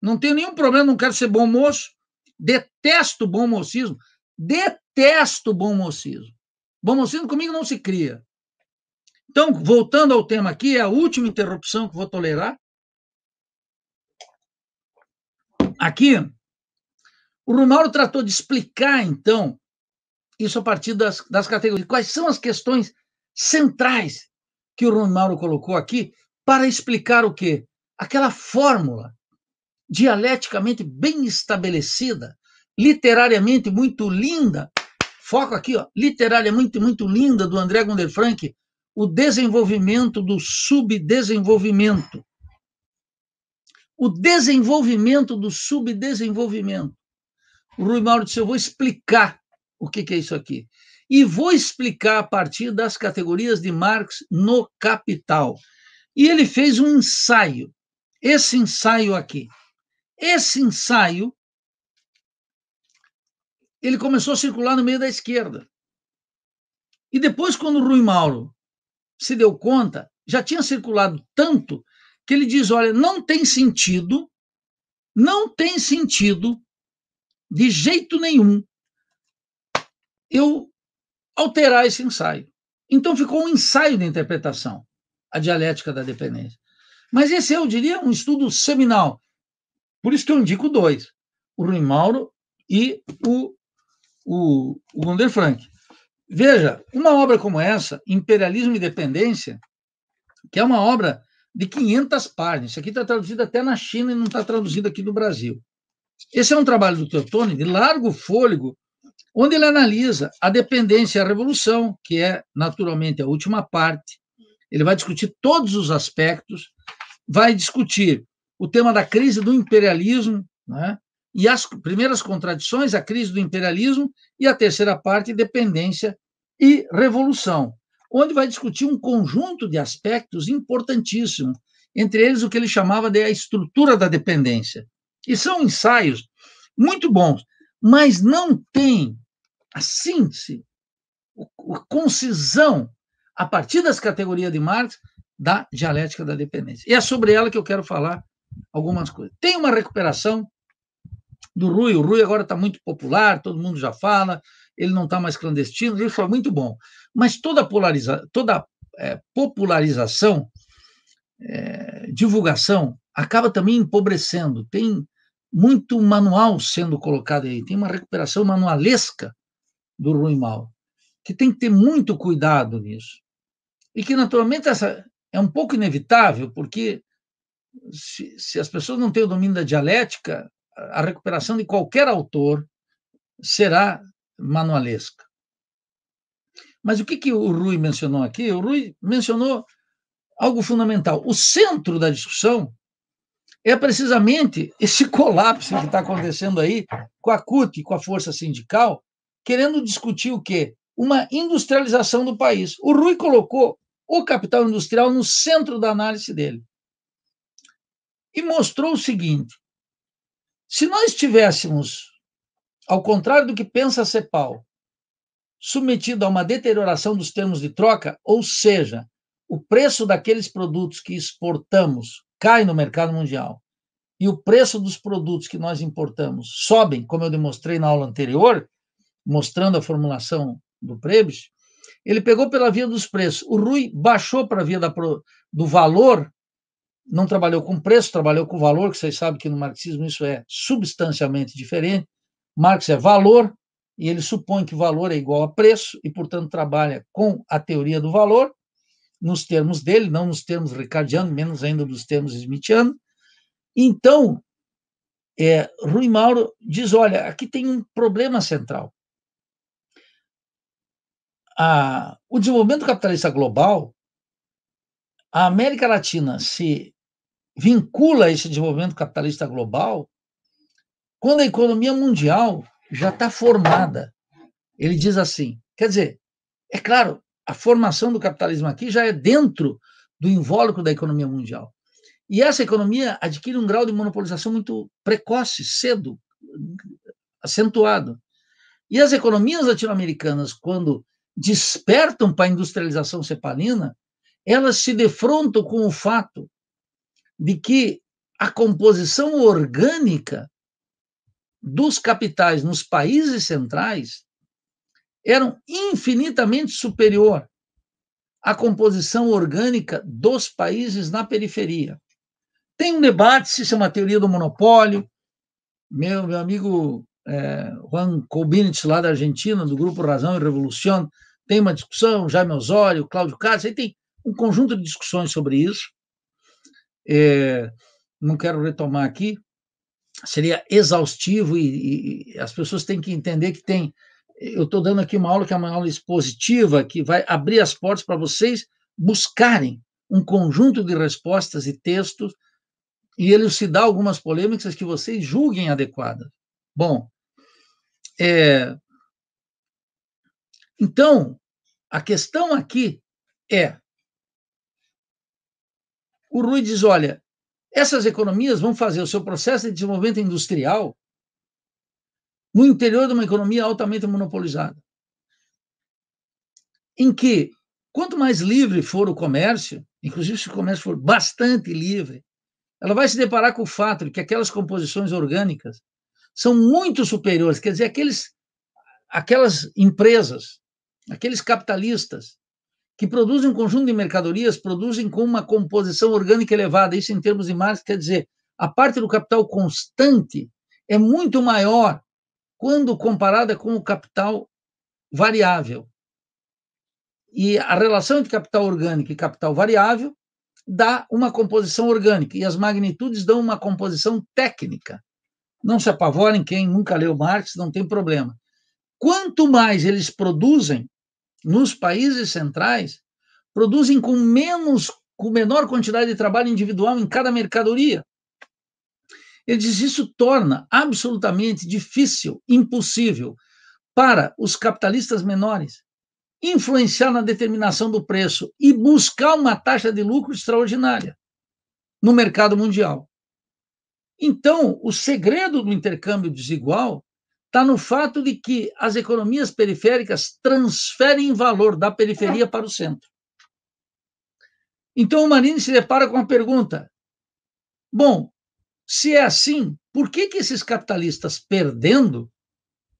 Não tenho nenhum problema, não quero ser bom moço. Detesto bom mocismo. Detesto bom mocismo. Bom mocismo comigo não se cria. Então, voltando ao tema aqui, é a última interrupção que vou tolerar. Aqui, o Rumauro tratou de explicar, então, isso a partir das, das categorias. Quais são as questões centrais que o Rui Mauro colocou aqui para explicar o quê? Aquela fórmula dialeticamente bem estabelecida, literariamente muito linda, foco aqui, ó, literariamente muito linda do André Gunder Frank, o desenvolvimento do subdesenvolvimento. O desenvolvimento do subdesenvolvimento. O Rui Mauro disse: Eu vou explicar o que, que é isso aqui e vou explicar a partir das categorias de Marx no Capital. E ele fez um ensaio, esse ensaio aqui. Esse ensaio ele começou a circular no meio da esquerda. E depois, quando o Rui Mauro se deu conta, já tinha circulado tanto que ele diz: olha, não tem sentido, não tem sentido, de jeito nenhum, eu alterar esse ensaio. Então ficou um ensaio de interpretação, a dialética da dependência. Mas esse eu diria um estudo seminal. Por isso que eu indico dois: o Rui Mauro e o, o, o Gunder Frank. Veja, uma obra como essa, Imperialismo e Dependência, que é uma obra de 500 páginas. Isso aqui está traduzido até na China e não está traduzido aqui no Brasil. Esse é um trabalho do Teotônio de largo fôlego onde ele analisa a dependência e a revolução, que é naturalmente a última parte. Ele vai discutir todos os aspectos, vai discutir o tema da crise do imperialismo, né? e as primeiras contradições, a crise do imperialismo, e a terceira parte, dependência e revolução, onde vai discutir um conjunto de aspectos importantíssimos, entre eles o que ele chamava de a estrutura da dependência. E são ensaios muito bons, mas não tem a síntese, a concisão, a partir das categorias de Marx, da dialética da dependência. E é sobre ela que eu quero falar algumas coisas. Tem uma recuperação do Rui, o Rui agora está muito popular, todo mundo já fala, ele não está mais clandestino, ele foi muito bom. Mas toda, polariza, toda é, popularização, é, divulgação, acaba também empobrecendo. Tem muito manual sendo colocado aí, tem uma recuperação manualesca do ruim mal. Que tem que ter muito cuidado nisso. E que, naturalmente, essa é um pouco inevitável, porque se, se as pessoas não têm o domínio da dialética, a recuperação de qualquer autor será manualesca. Mas o que, que o Rui mencionou aqui? O Rui mencionou algo fundamental. O centro da discussão é precisamente esse colapso que está acontecendo aí com a CUT, com a força sindical, querendo discutir o quê? Uma industrialização do país. O Rui colocou o capital industrial no centro da análise dele. E mostrou o seguinte: se nós tivéssemos, ao contrário do que pensa a CEPAL, submetido a uma deterioração dos termos de troca, ou seja, o preço daqueles produtos que exportamos cai no mercado mundial e o preço dos produtos que nós importamos sobem, como eu demonstrei na aula anterior, mostrando a formulação do Prebisch, ele pegou pela via dos preços. O Rui baixou para a via da, do valor, não trabalhou com preço, trabalhou com valor, que vocês sabem que no marxismo isso é substancialmente diferente. Marx é valor, e ele supõe que valor é igual a preço, e, portanto, trabalha com a teoria do valor, nos termos dele, não nos termos ricardiano, menos ainda dos termos smithiano. Então, é, Rui Mauro diz: olha, aqui tem um problema central a, o desenvolvimento capitalista global, a América Latina se vincula a esse desenvolvimento capitalista global quando a economia mundial já está formada. Ele diz assim: quer dizer, é claro, a formação do capitalismo aqui já é dentro do invólucro da economia mundial. E essa economia adquire um grau de monopolização muito precoce, cedo, acentuado. E as economias latino-americanas, quando despertam para a industrialização cepalina, elas se defrontam com o fato de que a composição orgânica dos capitais nos países centrais eram infinitamente superior à composição orgânica dos países na periferia. Tem um debate se isso é uma teoria do monopólio. Meu, meu amigo é, Juan Cobinitz lá da Argentina, do grupo Razão e Revolução, tem uma discussão, Jaime Osório, Cláudio Castro, aí tem um conjunto de discussões sobre isso. É, não quero retomar aqui, seria exaustivo e, e, as pessoas têm que entender que tem. Eu estou dando aqui uma aula que é uma aula expositiva, que vai abrir as portas para vocês buscarem um conjunto de respostas e textos e elucidar algumas polêmicas que vocês julguem adequadas. Bom, é... Então, a questão aqui é: o Rui diz, olha, essas economias vão fazer o seu processo de desenvolvimento industrial no interior de uma economia altamente monopolizada, em que quanto mais livre for o comércio, inclusive se o comércio for bastante livre, ela vai se deparar com o fato de que aquelas composições orgânicas são muito superiores. Quer dizer, aqueles, aquelas empresas, aqueles capitalistas que produzem um conjunto de mercadorias, produzem com uma composição orgânica elevada. Isso, em termos de Marx, quer dizer, a parte do capital constante é muito maior quando comparada com o capital variável. E a relação entre capital orgânico e capital variável dá uma composição orgânica, e as magnitudes dão uma composição técnica. Não se apavorem, quem nunca leu Marx não tem problema. Quanto mais eles produzem nos países centrais, produzem com menos, com menor quantidade de trabalho individual em cada mercadoria. Ele diz isso torna absolutamente difícil, impossível para os capitalistas menores influenciar na determinação do preço e buscar uma taxa de lucro extraordinária no mercado mundial. Então, o segredo do intercâmbio desigual está no fato de que as economias periféricas transferem valor da periferia é. para o centro. Então, o Marini se depara com a pergunta: bom, se é assim, por que, que esses capitalistas perdendo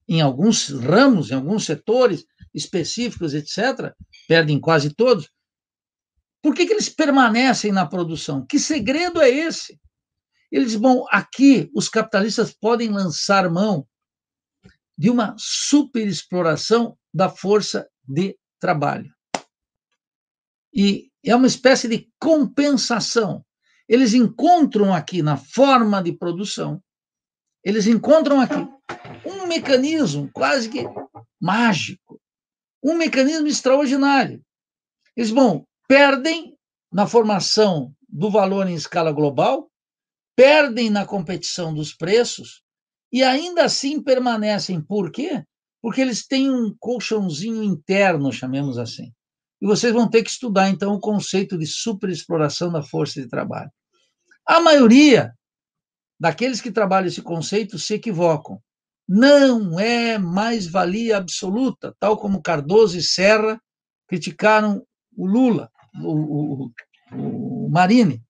em alguns ramos, em alguns setores específicos, etc., perdem quase todos, por que, que eles permanecem na produção? Que segredo é esse? Eles vão bom, aqui os capitalistas podem lançar mão de uma superexploração da força de trabalho. E é uma espécie de compensação. Eles encontram aqui na forma de produção, eles encontram aqui um mecanismo quase que mágico, um mecanismo extraordinário. Eles, bom, perdem na formação do valor em escala global, perdem na competição dos preços e ainda assim permanecem. Por quê? Porque eles têm um colchãozinho interno, chamemos assim. E vocês vão ter que estudar, então, o conceito de superexploração da força de trabalho. A maioria daqueles que trabalham esse conceito se equivocam. Não é mais-valia absoluta, tal como Cardoso e Serra criticaram o Lula, o, o, o Marini.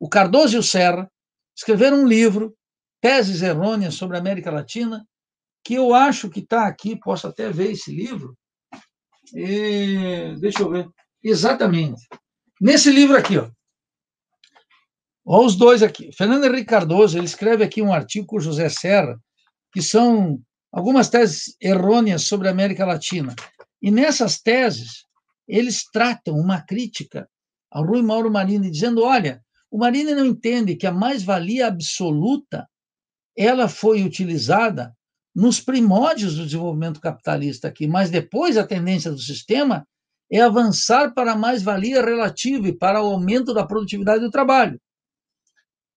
O Cardoso e o Serra escreveram um livro, Teses Errôneas sobre a América Latina, que eu acho que está aqui, posso até ver esse livro. E, deixa eu ver. Exatamente. Nesse livro aqui, ó. Olha os dois aqui. Fernando Henrique Cardoso, ele escreve aqui um artigo com José Serra, que são algumas teses errôneas sobre a América Latina. E nessas teses, eles tratam uma crítica ao Rui Mauro Marini, dizendo: olha, o Marini não entende que a mais-valia absoluta ela foi utilizada nos primórdios do desenvolvimento capitalista aqui, mas depois a tendência do sistema é avançar para a mais-valia relativa e para o aumento da produtividade do trabalho.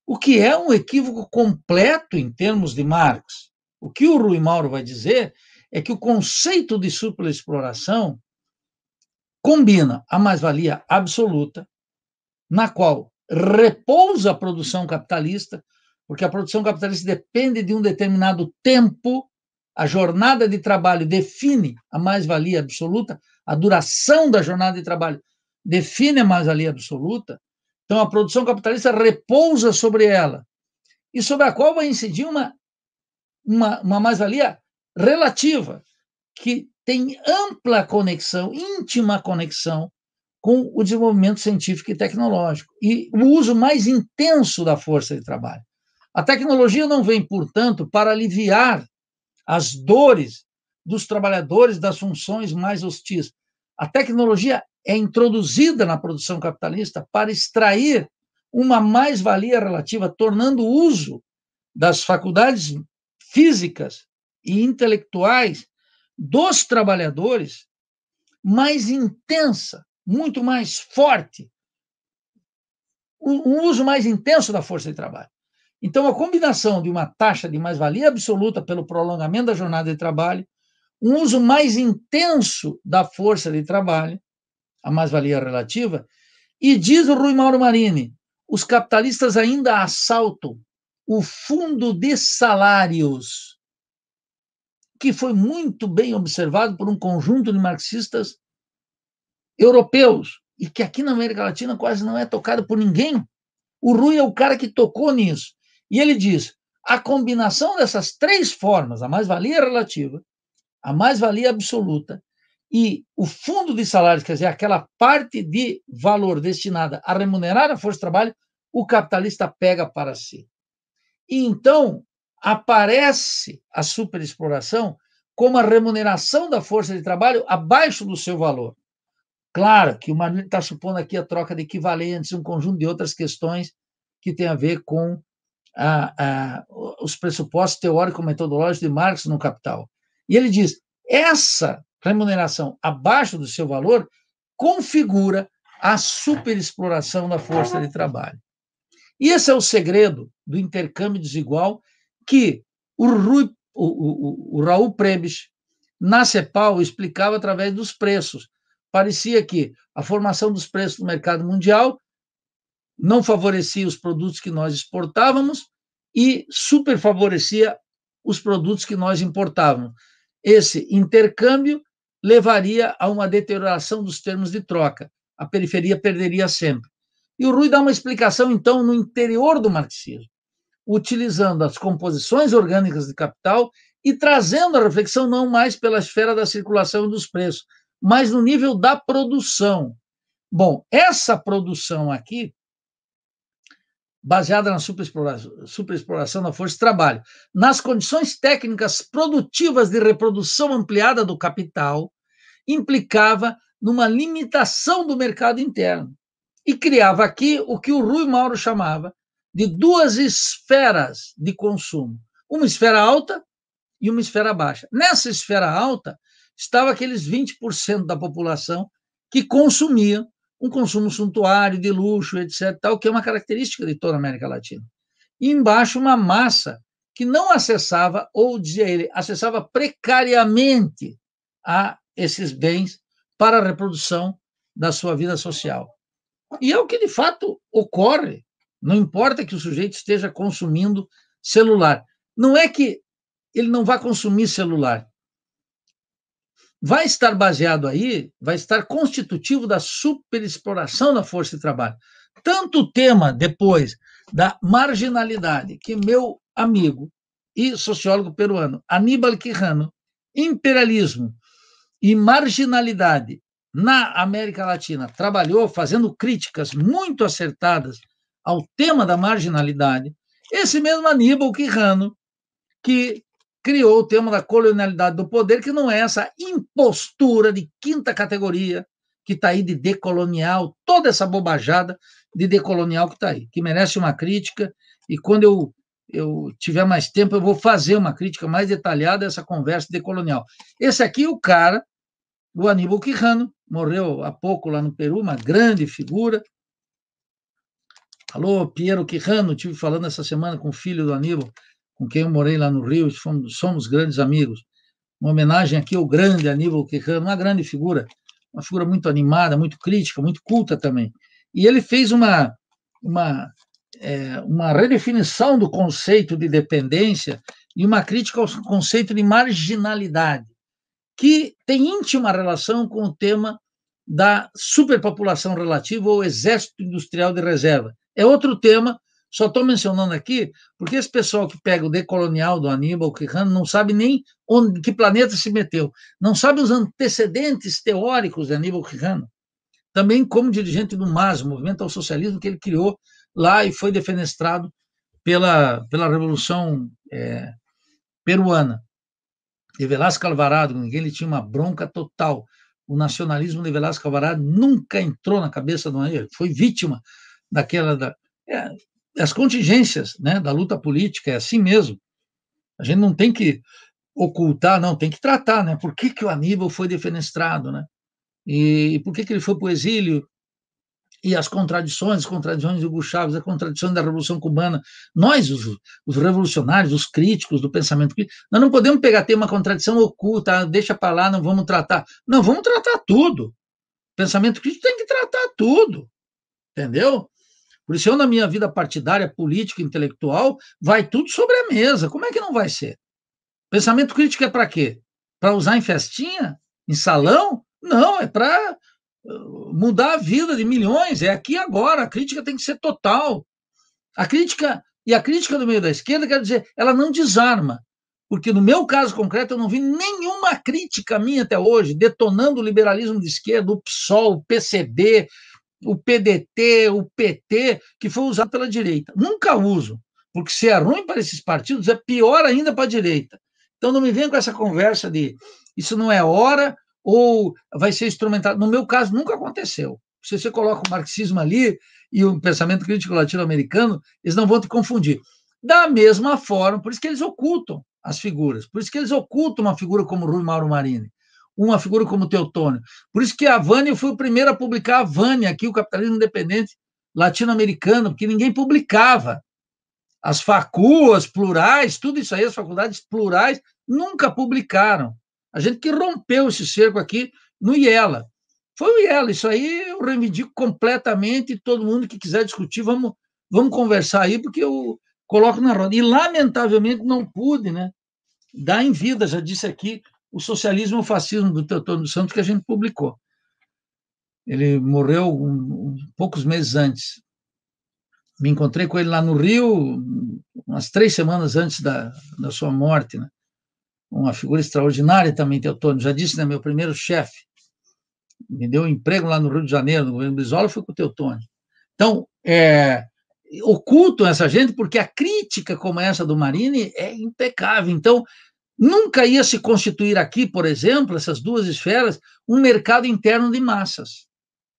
O que é um equívoco completo em termos de Marx. O que o Rui Mauro vai dizer é que o conceito de superexploração combina a mais-valia absoluta, na qual repousa a produção capitalista, porque a produção capitalista depende de um determinado tempo, a jornada de trabalho define a mais-valia absoluta, a duração da jornada de trabalho define a mais-valia absoluta. Então, a produção capitalista repousa sobre ela, e sobre a qual vai incidir uma, uma, uma mais-valia relativa, que tem ampla conexão, íntima conexão com o desenvolvimento científico e tecnológico e o uso mais intenso da força de trabalho. A tecnologia não vem, portanto, para aliviar as dores dos trabalhadores das funções mais hostis. A tecnologia é introduzida na produção capitalista para extrair uma mais-valia relativa, tornando o uso das faculdades físicas e intelectuais dos trabalhadores mais intensa muito mais forte, um uso mais intenso da força de trabalho. Então, a combinação de uma taxa de mais-valia absoluta pelo prolongamento da jornada de trabalho, um uso mais intenso da força de trabalho, a mais-valia relativa, e diz o Rui Mauro Marini, os capitalistas ainda assaltam o fundo de salários, que foi muito bem observado por um conjunto de marxistas europeus e que aqui na América Latina quase não é tocado por ninguém. O Rui é o cara que tocou nisso. E ele diz: a combinação dessas três formas, a mais-valia relativa, a mais-valia absoluta e o fundo de salários, quer dizer, aquela parte de valor destinada a remunerar a força de trabalho, o capitalista pega para si. E então aparece a superexploração como a remuneração da força de trabalho abaixo do seu valor. Claro que o Manuel está supondo aqui a troca de equivalentes, um conjunto de outras questões que tem a ver com a, a, os pressupostos teórico-metodológicos de Marx no Capital. E ele diz: essa remuneração abaixo do seu valor configura a superexploração da força de trabalho. E esse é o segredo do intercâmbio desigual que o, Rui, o, o, o Raul Prebisch, na CEPAL, explicava através dos preços parecia que a formação dos preços do mercado mundial não favorecia os produtos que nós exportávamos e superfavorecia os produtos que nós importávamos. Esse intercâmbio levaria a uma deterioração dos termos de troca. A periferia perderia sempre. E o Rui dá uma explicação, então, no interior do marxismo, utilizando as composições orgânicas de capital e trazendo a reflexão não mais pela esfera da circulação dos preços, mas no nível da produção. Bom, essa produção aqui, baseada na superexploração, superexploração da força de trabalho, nas condições técnicas produtivas de reprodução ampliada do capital, implicava numa limitação do mercado interno e criava aqui o que o Rui Mauro chamava de duas esferas de consumo, uma esfera alta e uma esfera baixa. Nessa esfera alta, estava aqueles 20% da população que consumia um consumo suntuário, de luxo, etc., tal, que é uma característica de toda a América Latina. E embaixo, uma massa que não acessava, ou dizia ele, acessava precariamente a esses bens para a reprodução da sua vida social. E é o que de fato ocorre. Não importa que o sujeito esteja consumindo celular. Não é que ele não vá consumir celular vai estar baseado aí, vai estar constitutivo da superexploração da força de trabalho. Tanto o tema depois da marginalidade, que meu amigo e sociólogo peruano Aníbal Quijano, imperialismo e marginalidade na América Latina, trabalhou fazendo críticas muito acertadas ao tema da marginalidade. Esse mesmo Aníbal Quirrano, que criou o tema da colonialidade do poder, que não é essa impostura de quinta categoria que está aí de decolonial, toda essa bobajada de decolonial que está aí, que merece uma crítica. E quando eu, eu tiver mais tempo, eu vou fazer uma crítica mais detalhada dessa conversa decolonial. Esse aqui é o cara, o Aníbal Quirrano, morreu há pouco lá no Peru, uma grande figura. Alô, Piero Quirrano, tive falando essa semana com o filho do Aníbal, com quem eu morei lá no Rio, fomos, somos grandes amigos. Uma homenagem aqui ao grande Aníbal Quijano, uma grande figura, uma figura muito animada, muito crítica, muito culta também. E ele fez uma, uma, é, uma redefinição do conceito de dependência e uma crítica ao conceito de marginalidade, que tem íntima relação com o tema da superpopulação relativa ou exército industrial de reserva. É outro tema só estou mencionando aqui porque esse pessoal que pega o decolonial do Aníbal Quijano não sabe nem onde, que planeta se meteu, não sabe os antecedentes teóricos de Aníbal Quijano. Também como dirigente do MAS, Movimento ao Socialismo, que ele criou lá e foi defenestrado pela, pela Revolução é, Peruana. De Velasco Alvarado, ninguém ele tinha uma bronca total. O nacionalismo de Velasco Alvarado nunca entrou na cabeça do Aníbal, foi vítima daquela... Da, é, as contingências né, da luta política é assim mesmo. A gente não tem que ocultar, não, tem que tratar, né? Por que, que o Aníbal foi defenestrado, né? E, e por que, que ele foi para o exílio? E as contradições, as contradições de Hugo Chávez, a contradição da Revolução Cubana. Nós, os, os revolucionários, os críticos do pensamento crítico, nós não podemos pegar, ter uma contradição oculta, ah, deixa para lá, não vamos tratar. Não, vamos tratar tudo. Pensamento crítico tem que tratar tudo, entendeu? Por isso, eu, na minha vida partidária, política, intelectual, vai tudo sobre a mesa. Como é que não vai ser? Pensamento crítico é para quê? Para usar em festinha? Em salão? Não, é para eh, mudar a vida de milhões. É aqui agora. A crítica tem que ser total. A crítica e a crítica do meio da esquerda, quer dizer, ela não desarma. Porque no meu caso concreto, eu não vi nenhuma crítica minha até hoje detonando o liberalismo de esquerda, o PSOL, o PCB, o PDT, o PT, que foi usado pela direita. Nunca uso, porque se é ruim para esses partidos, é pior ainda para a direita. Então não me venha com essa conversa de isso não é hora ou vai ser instrumentado. No meu caso, nunca aconteceu. Se você coloca o marxismo ali e o pensamento crítico latino-americano, eles não vão te confundir. Da mesma forma, por isso que eles ocultam as figuras, por isso que eles ocultam uma figura como Rui Mauro Marini uma figura como Teotônio. Por isso que a Vânia, eu fui o primeiro a publicar a Vânia aqui, o Capitalismo Independente Latino-Americano, porque ninguém publicava. As facuas plurais, tudo isso aí, as faculdades plurais, nunca publicaram. A gente que rompeu esse cerco aqui no IELA. Foi o IELA, isso aí eu reivindico completamente, todo mundo que quiser discutir, vamos, vamos conversar aí, porque eu coloco na roda. E, lamentavelmente, não pude né, dar em vida, já disse aqui, o Socialismo e o Fascismo, do Teotônio Santos, que a gente publicou. Ele morreu um, um, poucos meses antes. Me encontrei com ele lá no Rio, umas três semanas antes da, da sua morte. Né? Uma figura extraordinária também, Teotônio. Já disse, né, meu primeiro chefe. Me deu um emprego lá no Rio de Janeiro, no governo Brizola, foi com o Teotônio. Então, é, ocultam essa gente porque a crítica como essa do Marini é impecável. Então, Nunca ia se constituir aqui, por exemplo, essas duas esferas, um mercado interno de massas.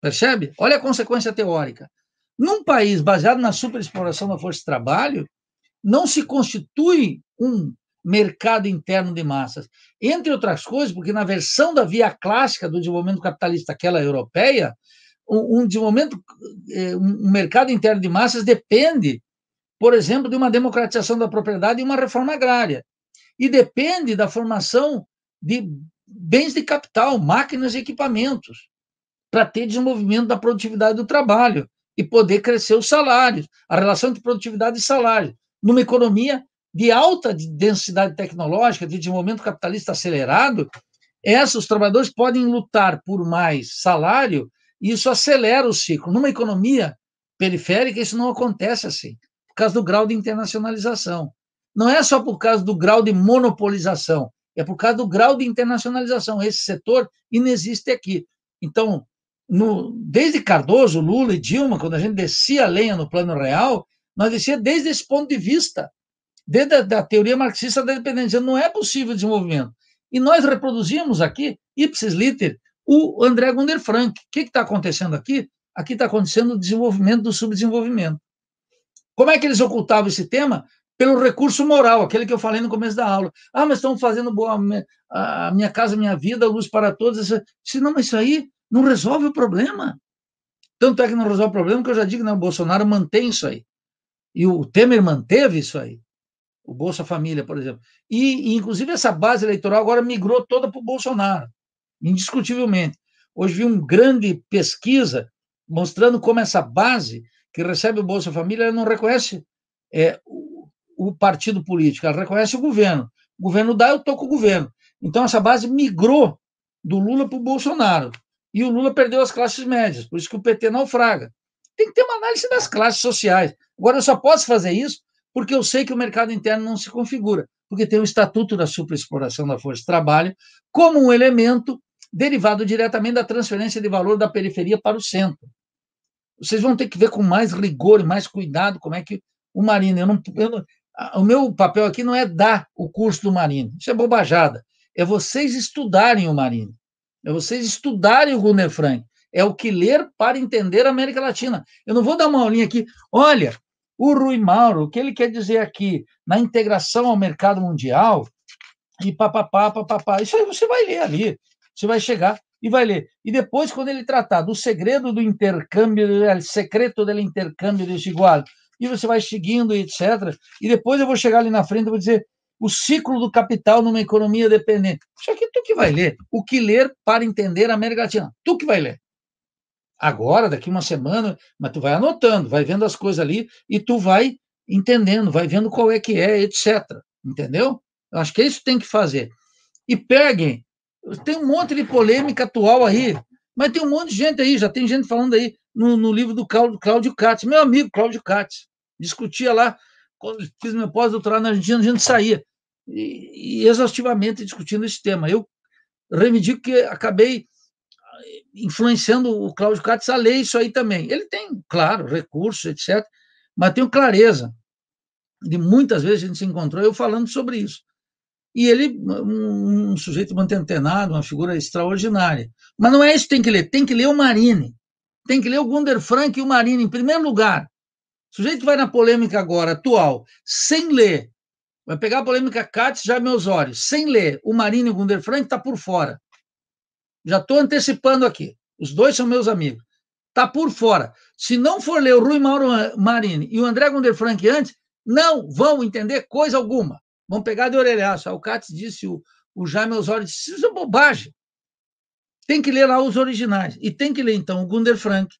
Percebe? Olha a consequência teórica. Num país baseado na superexploração da força de trabalho, não se constitui um mercado interno de massas. Entre outras coisas, porque na versão da via clássica do desenvolvimento capitalista, aquela europeia, um desenvolvimento, é, um mercado interno de massas depende, por exemplo, de uma democratização da propriedade e uma reforma agrária e depende da formação de bens de capital, máquinas e equipamentos, para ter desenvolvimento da produtividade do trabalho e poder crescer os salários, a relação de produtividade e salário, numa economia de alta densidade tecnológica, de desenvolvimento capitalista acelerado, essa, os trabalhadores podem lutar por mais salário e isso acelera o ciclo. Numa economia periférica, isso não acontece assim, por causa do grau de internacionalização não é só por causa do grau de monopolização, é por causa do grau de internacionalização. Esse setor inexiste aqui. Então, no, desde Cardoso, Lula e Dilma, quando a gente descia a lenha no plano real, nós descia desde esse ponto de vista, desde a da teoria marxista da dependência. Não é possível desenvolvimento. E nós reproduzimos aqui, ipsis liter, o André Gunder Frank. O que está acontecendo aqui? Aqui está acontecendo o desenvolvimento do subdesenvolvimento. Como é que eles ocultavam esse tema? pelo recurso moral, aquele que eu falei no começo da aula. Ah, mas estão fazendo boa a minha casa, minha vida, luz para todos. Se não, mas isso aí não resolve o problema. Tanto é que não resolve o problema que eu já digo, né? o Bolsonaro mantém isso aí. E o Temer manteve isso aí. O Bolsa Família, por exemplo. E, e inclusive, essa base eleitoral agora migrou toda para o Bolsonaro, indiscutivelmente. Hoje vi uma grande pesquisa mostrando como essa base que recebe o Bolsa Família não reconhece é, o partido político, ela reconhece o governo. O governo dá, eu estou com o governo. Então, essa base migrou do Lula para o Bolsonaro. E o Lula perdeu as classes médias, por isso que o PT naufraga. Tem que ter uma análise das classes sociais. Agora, eu só posso fazer isso porque eu sei que o mercado interno não se configura, porque tem o Estatuto da Superexploração da Força de Trabalho como um elemento derivado diretamente da transferência de valor da periferia para o centro. Vocês vão ter que ver com mais rigor e mais cuidado como é que o Marina. Eu não, eu não, o meu papel aqui não é dar o curso do Marini, isso é bobajada. É vocês estudarem o Marini, é vocês estudarem o Gunner Frank, é o que ler para entender a América Latina. Eu não vou dar uma aulinha aqui. Olha, o Rui Mauro, o que ele quer dizer aqui na integração ao mercado mundial e papapá, papapá. Isso aí você vai ler ali. Você vai chegar e vai ler. E depois, quando ele tratar do segredo do intercâmbio, o secreto do intercâmbio desigual, e você vai seguindo, etc. E depois eu vou chegar ali na frente e vou dizer o ciclo do capital numa economia dependente. Isso aqui tu que vai ler. O que ler para entender a América Latina? Tu que vai ler. Agora, daqui uma semana, mas tu vai anotando, vai vendo as coisas ali e tu vai entendendo, vai vendo qual é que é, etc. Entendeu? Eu acho que é isso que tem que fazer. E peguem. Tem um monte de polêmica atual aí, mas tem um monte de gente aí, já tem gente falando aí no, no livro do Cláudio Katz. Meu amigo Cláudio Katz discutia lá, quando fiz meu pós-doutorado na Argentina, a gente saía e, e exaustivamente discutindo esse tema. Eu reivindico que acabei ah, influenciando o Cláudio Katz a ler isso aí também. Ele tem, claro, recursos, etc., mas tenho clareza de muitas vezes a gente se encontrou eu falando sobre isso. E ele, um, um sujeito muito antenado, uma figura extraordinária. Mas não é isso que tem que ler, tem que ler o Marini, tem que ler o Gunder Frank e o Marini, em primeiro lugar. O sujeito vai na polêmica agora, atual, sem ler, vai pegar a polêmica Katz já meus olhos, sem ler o Marinho e o Gunder Frank, está por fora. Já estou antecipando aqui. Os dois são meus amigos. Está por fora. Se não for ler o Rui Mauro eh, Marini e o André Gunder Frank antes, não vão entender coisa alguma. Vão pegar de orelhaço. O Katz disse, o, o Jaime Osório disse, isso é bobagem. Tem que ler lá os originais. E tem que ler, então, o Gunder Frank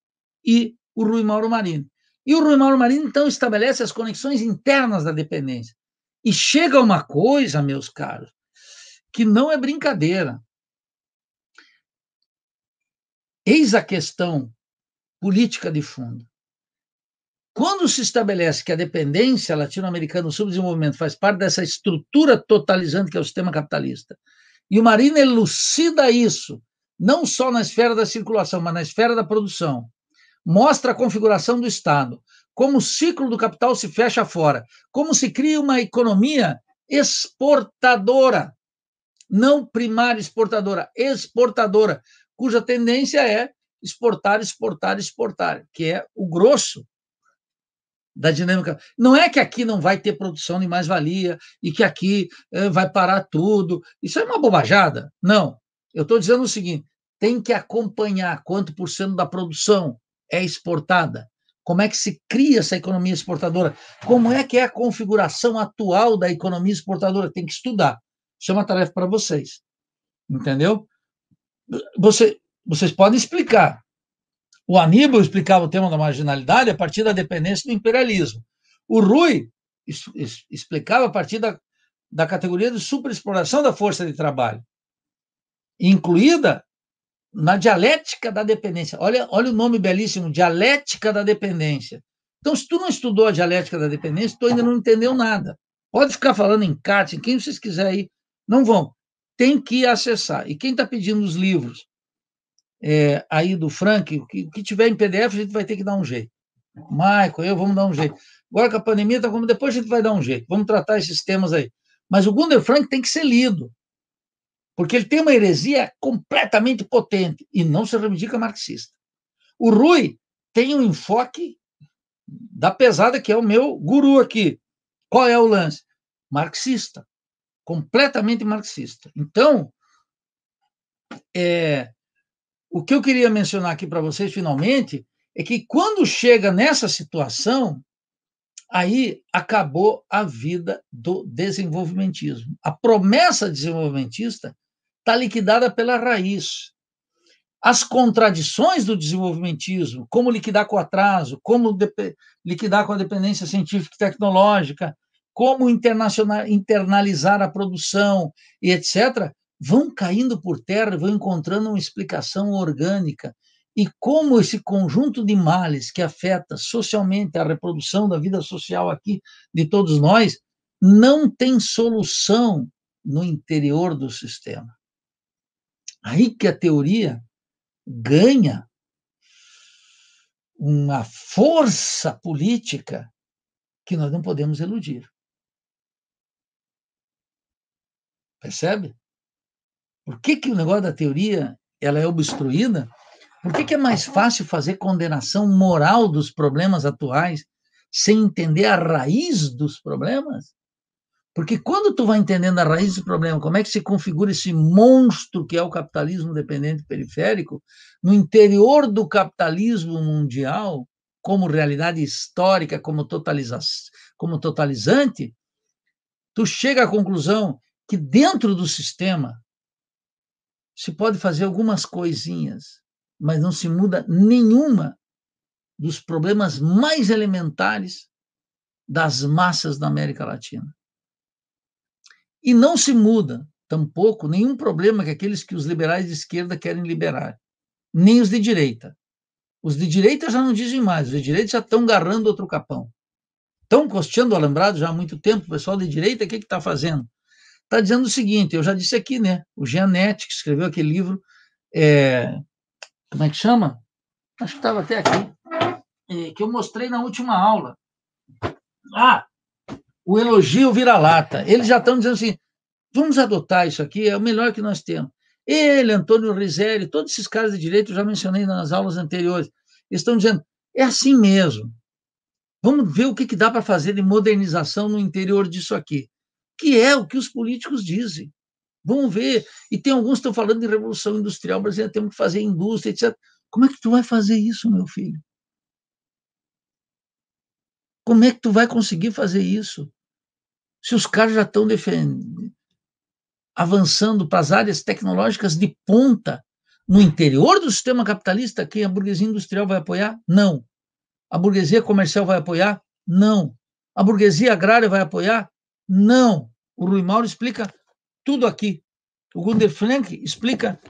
e o Rui Mauro Marini. E o Rui Mauro Marinho, então, estabelece as conexões internas da dependência. E chega a uma coisa, meus caros, que não é brincadeira. Eis a questão política de fundo. Quando se estabelece que a dependência latino-americana, o subdesenvolvimento, faz parte dessa estrutura totalizante que é o sistema capitalista, e o Marino elucida isso, não só na esfera da circulação, mas na esfera da produção, mostra a configuração do Estado, como o ciclo do capital se fecha fora, como se cria uma economia exportadora, não primária exportadora, exportadora, cuja tendência é exportar, exportar, exportar, que é o grosso da dinâmica. Não é que aqui não vai ter produção de mais-valia e que aqui eh, vai parar tudo. Isso é uma bobajada. Não. Eu estou dizendo o seguinte: tem que acompanhar quanto por cento da produção é exportada? Como é que se cria essa economia exportadora? Como é que é a configuração atual da economia exportadora? Tem que estudar. Isso é uma tarefa para vocês. Entendeu? Você, vocês podem explicar. O Aníbal explicava o tema da marginalidade a partir da dependência do imperialismo. O Rui explicava a partir da, da categoria de superexploração da força de trabalho, incluída na dialética da dependência. Olha, olha o nome belíssimo, dialética da dependência. Então, se tu não estudou a dialética da dependência, tu ainda não entendeu nada. Pode ficar falando em Kat, em quem vocês quiserem aí, não vão. Tem que acessar. E quem está pedindo os livros é, aí do Frank, o que, que, tiver em PDF, a gente vai ter que dar um jeito. Michael, eu vamos dar um jeito. Agora que a pandemia está como depois a gente vai dar um jeito. Vamos tratar esses temas aí. Mas o Gunder Frank tem que ser lido porque ele tem uma heresia completamente potente e não se reivindica marxista. O Rui tem um enfoque da pesada, que é o meu guru aqui. Qual é o lance? Marxista. Completamente marxista. Então, é, o que eu queria mencionar aqui para vocês, finalmente, é que quando chega nessa situação, aí acabou a vida do desenvolvimentismo. A promessa desenvolvimentista está liquidada pela raiz. As contradições do desenvolvimentismo, como liquidar com atraso, como liquidar com a dependência científica e tecnológica, como internalizar a produção e etc., vão caindo por terra, vão encontrando uma explicação orgânica. E como esse conjunto de males que afeta socialmente a reprodução da vida social aqui de todos nós não tem solução no interior do sistema. Aí que a teoria ganha uma força política que nós não podemos eludir. Percebe? Por que, que o negócio da teoria ela é obstruída? Por que, que é mais fácil fazer condenação moral dos problemas atuais sem entender a raiz dos problemas? Porque quando tu vai entendendo a raiz do problema, como é que se configura esse monstro que é o capitalismo dependente periférico, no interior do capitalismo mundial, como realidade histórica, como, totaliza como totalizante, tu chega à conclusão que dentro do sistema se pode fazer algumas coisinhas, mas não se muda nenhuma dos problemas mais elementares das massas da América Latina. E não se muda, tampouco, nenhum problema que aqueles que os liberais de esquerda querem liberar, nem os de direita. Os de direita já não dizem mais, os de direita já estão garrando outro capão. Estão costeando o alambrado já há muito tempo, o pessoal de direita, o que está fazendo? Está dizendo o seguinte, eu já disse aqui, né? O Gianetti, que escreveu aquele livro, é, como é que chama? Acho que estava até aqui, é, que eu mostrei na última aula. Ah, o elogio vira-lata. Eles já estão dizendo assim: vamos adotar isso aqui, é o melhor que nós temos. Ele, Antônio Rizelli, todos esses caras de direito, eu já mencionei nas aulas anteriores, estão dizendo: é assim mesmo. Vamos ver o que, que dá para fazer de modernização no interior disso aqui, que é o que os políticos dizem. Vamos ver. E tem alguns que estão falando de revolução industrial brasileira, temos que fazer indústria, etc. Como é que tu vai fazer isso, meu filho? Como é que tu vai conseguir fazer isso? se os caras já estão avançando para as áreas tecnológicas de ponta no interior do sistema capitalista, quem a burguesia industrial vai apoiar? Não. A burguesia comercial vai apoiar? Não. A burguesia agrária vai apoiar? Não. O Rui Mauro explica tudo aqui. O Gunder Frank explica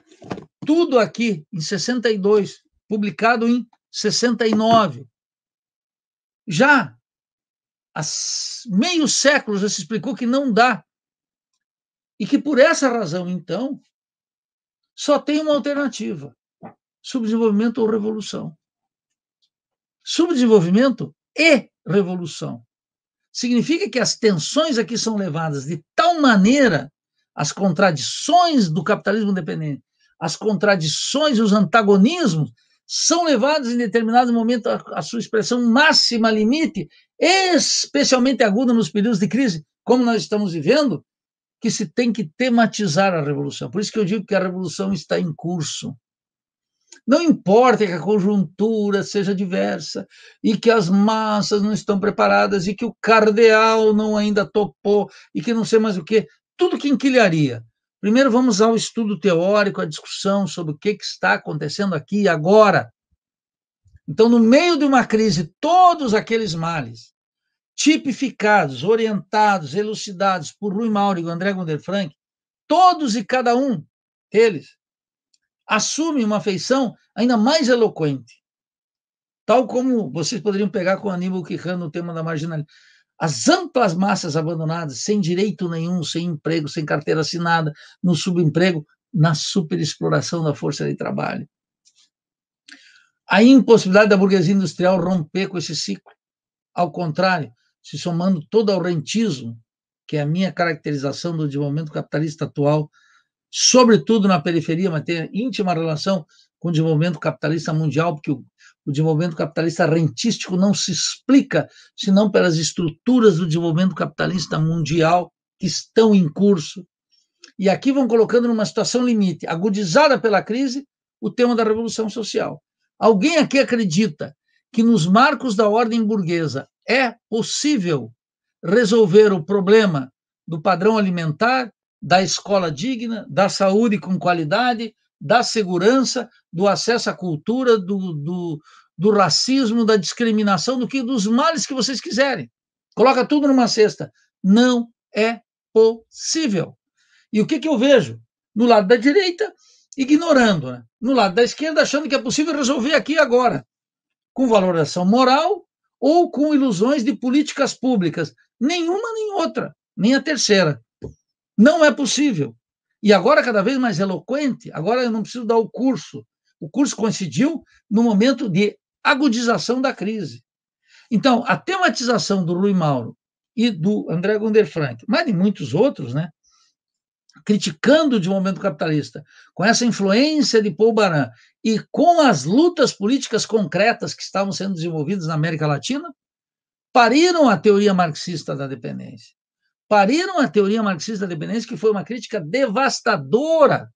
tudo aqui em 62, publicado em 69. Já há meio século já se explicou que não dá. E que por essa razão, então, só tem uma alternativa: subdesenvolvimento ou revolução. Subdesenvolvimento e revolução. Significa que as tensões aqui são levadas de tal maneira, as contradições do capitalismo dependente, as contradições e os antagonismos são levados em determinado momento à sua expressão máxima limite especialmente aguda nos períodos de crise, como nós estamos vivendo, que se tem que tematizar a revolução. Por isso que eu digo que a revolução está em curso. Não importa que a conjuntura seja diversa e que as massas não estão preparadas e que o cardeal não ainda topou e que não sei mais o que, tudo que enquilharia. Primeiro vamos ao estudo teórico, à discussão sobre o que, que está acontecendo aqui e agora. Então, no meio de uma crise, todos aqueles males tipificados, orientados, elucidados por Rui Mauro e André Gunder Frank, todos e cada um deles assume uma feição ainda mais eloquente. Tal como vocês poderiam pegar com Aníbal Quirrano no tema da marginalidade. As amplas massas abandonadas, sem direito nenhum, sem emprego, sem carteira assinada, no subemprego, na superexploração da força de trabalho a impossibilidade da burguesia industrial romper com esse ciclo. Ao contrário, se somando todo ao rentismo, que é a minha caracterização do desenvolvimento capitalista atual, sobretudo na periferia, mas tem íntima relação com o desenvolvimento capitalista mundial, porque o, o desenvolvimento capitalista rentístico não se explica senão pelas estruturas do desenvolvimento capitalista mundial que estão em curso. E aqui vão colocando numa situação limite, agudizada pela crise, o tema da revolução social. Alguém aqui acredita que nos marcos da ordem burguesa é possível resolver o problema do padrão alimentar, da escola digna, da saúde com qualidade, da segurança, do acesso à cultura, do, do, do racismo, da discriminação, do que dos males que vocês quiserem. Coloca tudo numa cesta. Não é possível. E o que, que eu vejo? No lado da direita, ignorando, né? no lado da esquerda, achando que é possível resolver aqui e agora, com valoração moral ou com ilusões de políticas públicas. Nenhuma nem outra, nem a terceira. Não é possível. E agora, cada vez mais eloquente, agora eu não preciso dar o curso. O curso coincidiu no momento de agudização da crise. Então, a tematização do Rui Mauro e do André Gunder Frank, mas de muitos outros, né, criticando de momento capitalista, com essa influência de Paul Baran e com as lutas políticas concretas que estavam sendo desenvolvidas na América Latina, pariram a teoria marxista da dependência. Pariram a teoria marxista da dependência, que foi uma crítica devastadora,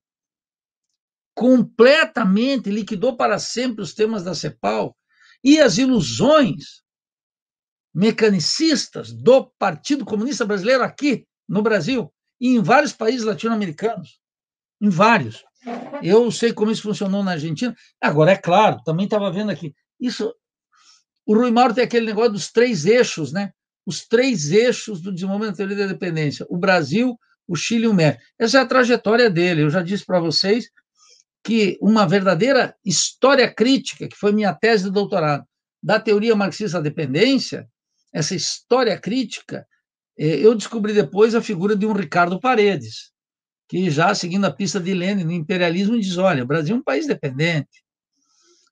completamente liquidou para sempre os temas da CEPAL e as ilusões mecanicistas do Partido Comunista Brasileiro aqui no Brasil e em vários países latino-americanos. Em vários. Eu sei como isso funcionou na Argentina. Agora, é claro, também estava vendo aqui. Isso. O Rui Mauro tem aquele negócio dos três eixos, né? Os três eixos do desenvolvimento da teoria da dependência: o Brasil, o Chile e o México. Essa é a trajetória dele. Eu já disse para vocês que uma verdadeira história crítica, que foi minha tese de doutorado, da teoria marxista da dependência, essa história crítica é, eu descobri depois a figura de um Ricardo Paredes, que já seguindo a pista de Lenin no imperialismo diz, olha, o Brasil é um país dependente.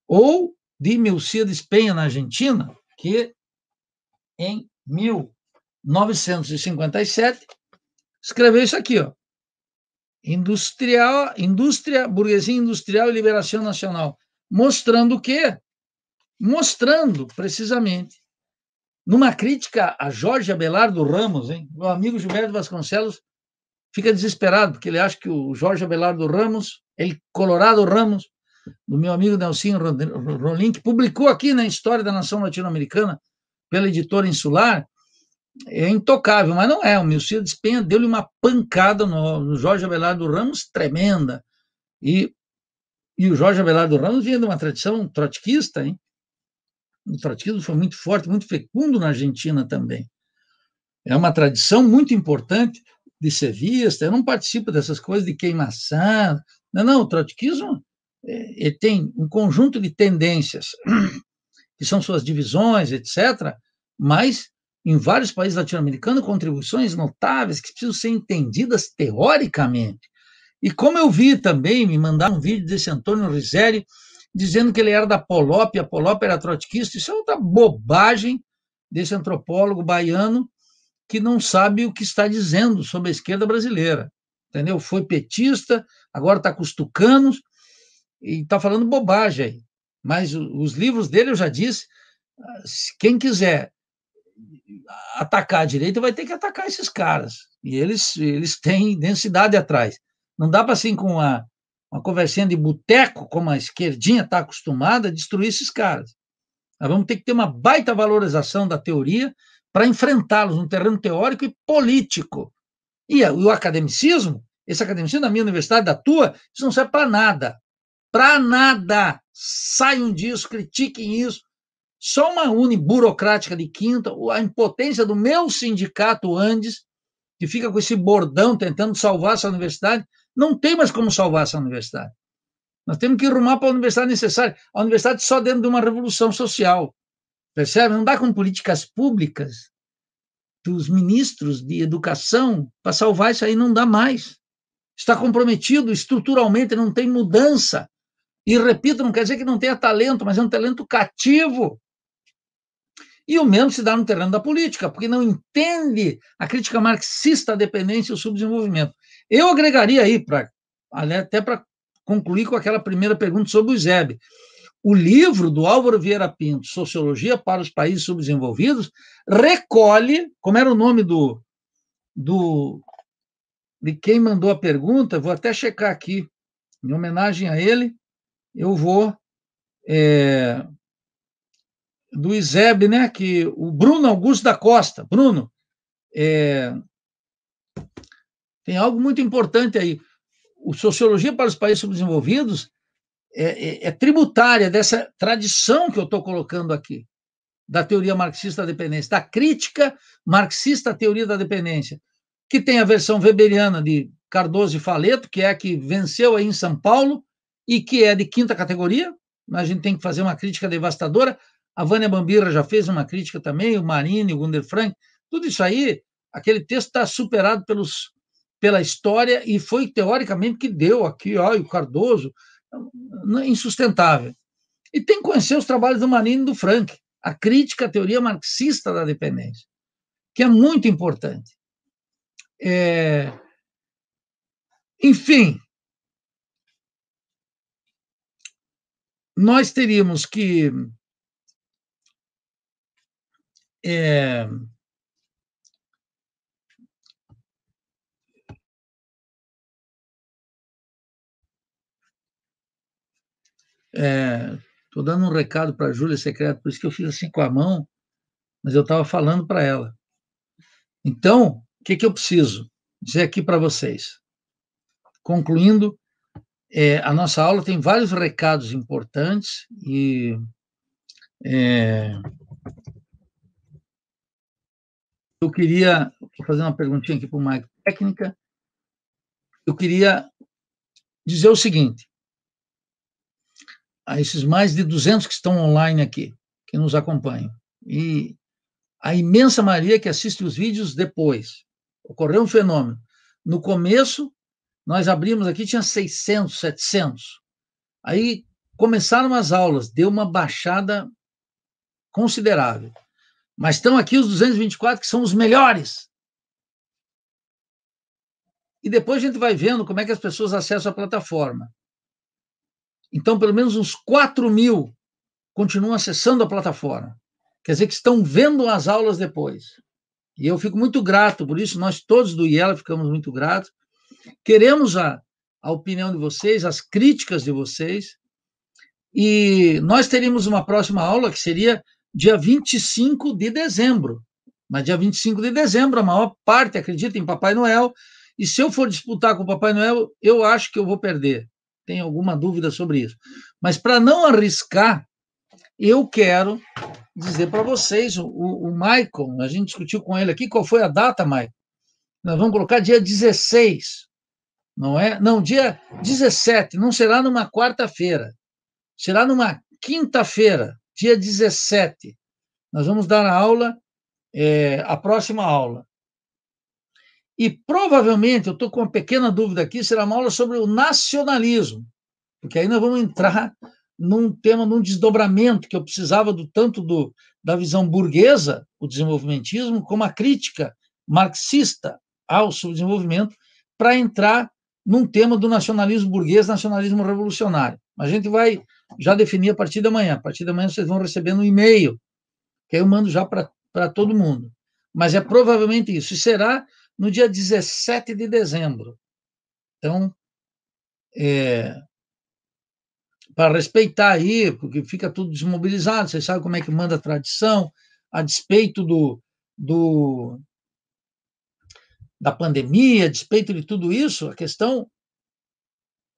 Ou de Milcides Penha, na Argentina, que em 1957 escreveu isso aqui, ó. Industrial, indústria, burguesia industrial e liberação nacional, mostrando o quê? Mostrando precisamente numa crítica a Jorge Abelardo Ramos, hein? meu amigo Gilberto Vasconcelos fica desesperado, porque ele acha que o Jorge Abelardo Ramos, ele Colorado Ramos, do meu amigo Nelsinho Rolim, que publicou aqui na né, História da Nação Latino-Americana, pela editora Insular, é intocável, mas não é. O Milcir Despenha deu-lhe uma pancada no, no Jorge Abelardo Ramos tremenda. E, e o Jorge Abelardo Ramos vinha de uma tradição trotskista, hein? O trotskismo foi muito forte, muito fecundo na Argentina também. É uma tradição muito importante de ser vista. Eu não participo dessas coisas de queimação. Não, não, o trotskismo é, é tem um conjunto de tendências, que são suas divisões, etc., mas em vários países latino-americanos, contribuições notáveis que precisam ser entendidas teoricamente. E como eu vi também, me mandaram um vídeo desse Antônio Risério dizendo que ele era da Polop, a Polop era trotskista. Isso é outra bobagem desse antropólogo baiano que não sabe o que está dizendo sobre a esquerda brasileira. Entendeu? Foi petista, agora está com os tucanos e está falando bobagem aí. Mas os livros dele, eu já disse, quem quiser atacar a direita vai ter que atacar esses caras. E eles, eles têm densidade atrás. Não dá para, assim, com a, uma conversinha de boteco, como a esquerdinha está acostumada, a destruir esses caras. Nós vamos ter que ter uma baita valorização da teoria para enfrentá-los no terreno teórico e político. E o academicismo, esse academicismo da minha universidade, da tua, isso não serve para nada. Para nada. Saiam disso, critiquem isso. Só uma uni burocrática de quinta, a impotência do meu sindicato Andes, que fica com esse bordão tentando salvar essa universidade, não tem mais como salvar essa universidade. Nós temos que rumar para a universidade necessária. A universidade só dentro de uma revolução social. Percebe? Não dá com políticas públicas dos ministros de educação para salvar isso aí, não dá mais. Está comprometido estruturalmente, não tem mudança. E repito, não quer dizer que não tenha talento, mas é um talento cativo. E o mesmo se dá no terreno da política, porque não entende a crítica marxista à dependência e ao subdesenvolvimento. Eu agregaria aí, pra, né, até para concluir com aquela primeira pergunta sobre o Zeb, O livro do Álvaro Vieira Pinto, Sociologia para os Países Subdesenvolvidos, recolhe, como era o nome do, do de quem mandou a pergunta, vou até checar aqui, em homenagem a ele, eu vou. É, do ISEB, né, que o Bruno Augusto da Costa, Bruno, é, tem algo muito importante aí. O Sociologia para os Países Subdesenvolvidos é, é, é tributária dessa tradição que eu estou colocando aqui, da teoria marxista da dependência, da crítica marxista à teoria da dependência, que tem a versão weberiana de Cardoso e Faleto, que é a que venceu aí em São Paulo e que é de quinta categoria. mas A gente tem que fazer uma crítica devastadora. A Vânia Bambira já fez uma crítica também, o Marini, o Gunder Frank. Tudo isso aí, aquele texto está superado pelos pela história e foi teoricamente que deu aqui, ó, o Cardoso, insustentável. E tem que conhecer os trabalhos do Marino e do Frank, a crítica à teoria marxista da dependência, que é muito importante. É... Enfim, nós teríamos que é... Estou é, dando um recado para a Júlia Secreto, por isso que eu fiz assim com a mão, mas eu estava falando para ela. Então, o que, que eu preciso dizer aqui para vocês? Concluindo, é, a nossa aula tem vários recados importantes e é, eu queria fazer uma perguntinha aqui para o Mike Técnica. Eu queria dizer o seguinte: a esses mais de 200 que estão online aqui, que nos acompanham, e a imensa maioria que assiste os vídeos depois. Ocorreu um fenômeno. No começo, nós abrimos aqui, tinha 600, 700. Aí começaram as aulas, deu uma baixada considerável. Mas estão aqui os 224 que são os melhores. E depois a gente vai vendo como é que as pessoas acessam a plataforma. Então, pelo menos uns 4 mil continuam acessando a plataforma. Quer dizer que estão vendo as aulas depois. E eu fico muito grato por isso, nós todos do IELA ficamos muito gratos. Queremos a, a opinião de vocês, as críticas de vocês. E nós teríamos uma próxima aula que seria dia 25 de dezembro. Mas dia 25 de dezembro, a maior parte acredita em Papai Noel. E se eu for disputar com o Papai Noel, eu acho que eu vou perder tem alguma dúvida sobre isso. Mas para não arriscar, eu quero dizer para vocês, o, o Michael, a gente discutiu com ele aqui qual foi a data, Michael. Nós vamos colocar dia 16, não é? Não, dia 17, não será numa quarta-feira, será numa quinta-feira, dia 17. Nós vamos dar a aula, é, a próxima aula. E provavelmente, eu estou com uma pequena dúvida aqui, será uma aula sobre o nacionalismo, porque aí nós vamos entrar num tema, num desdobramento que eu precisava do tanto do, da visão burguesa, o desenvolvimentismo, como a crítica marxista ao subdesenvolvimento, para entrar num tema do nacionalismo burguês, nacionalismo revolucionário. A gente vai já definir a partir da manhã. A partir da manhã vocês vão recebendo um e-mail, que eu mando já para todo mundo. Mas é provavelmente isso. E será no dia 17 de dezembro. Então, é, para respeitar aí, porque fica tudo desmobilizado, vocês sabem como é que manda a tradição, a despeito do, do da pandemia, a despeito de tudo isso, a questão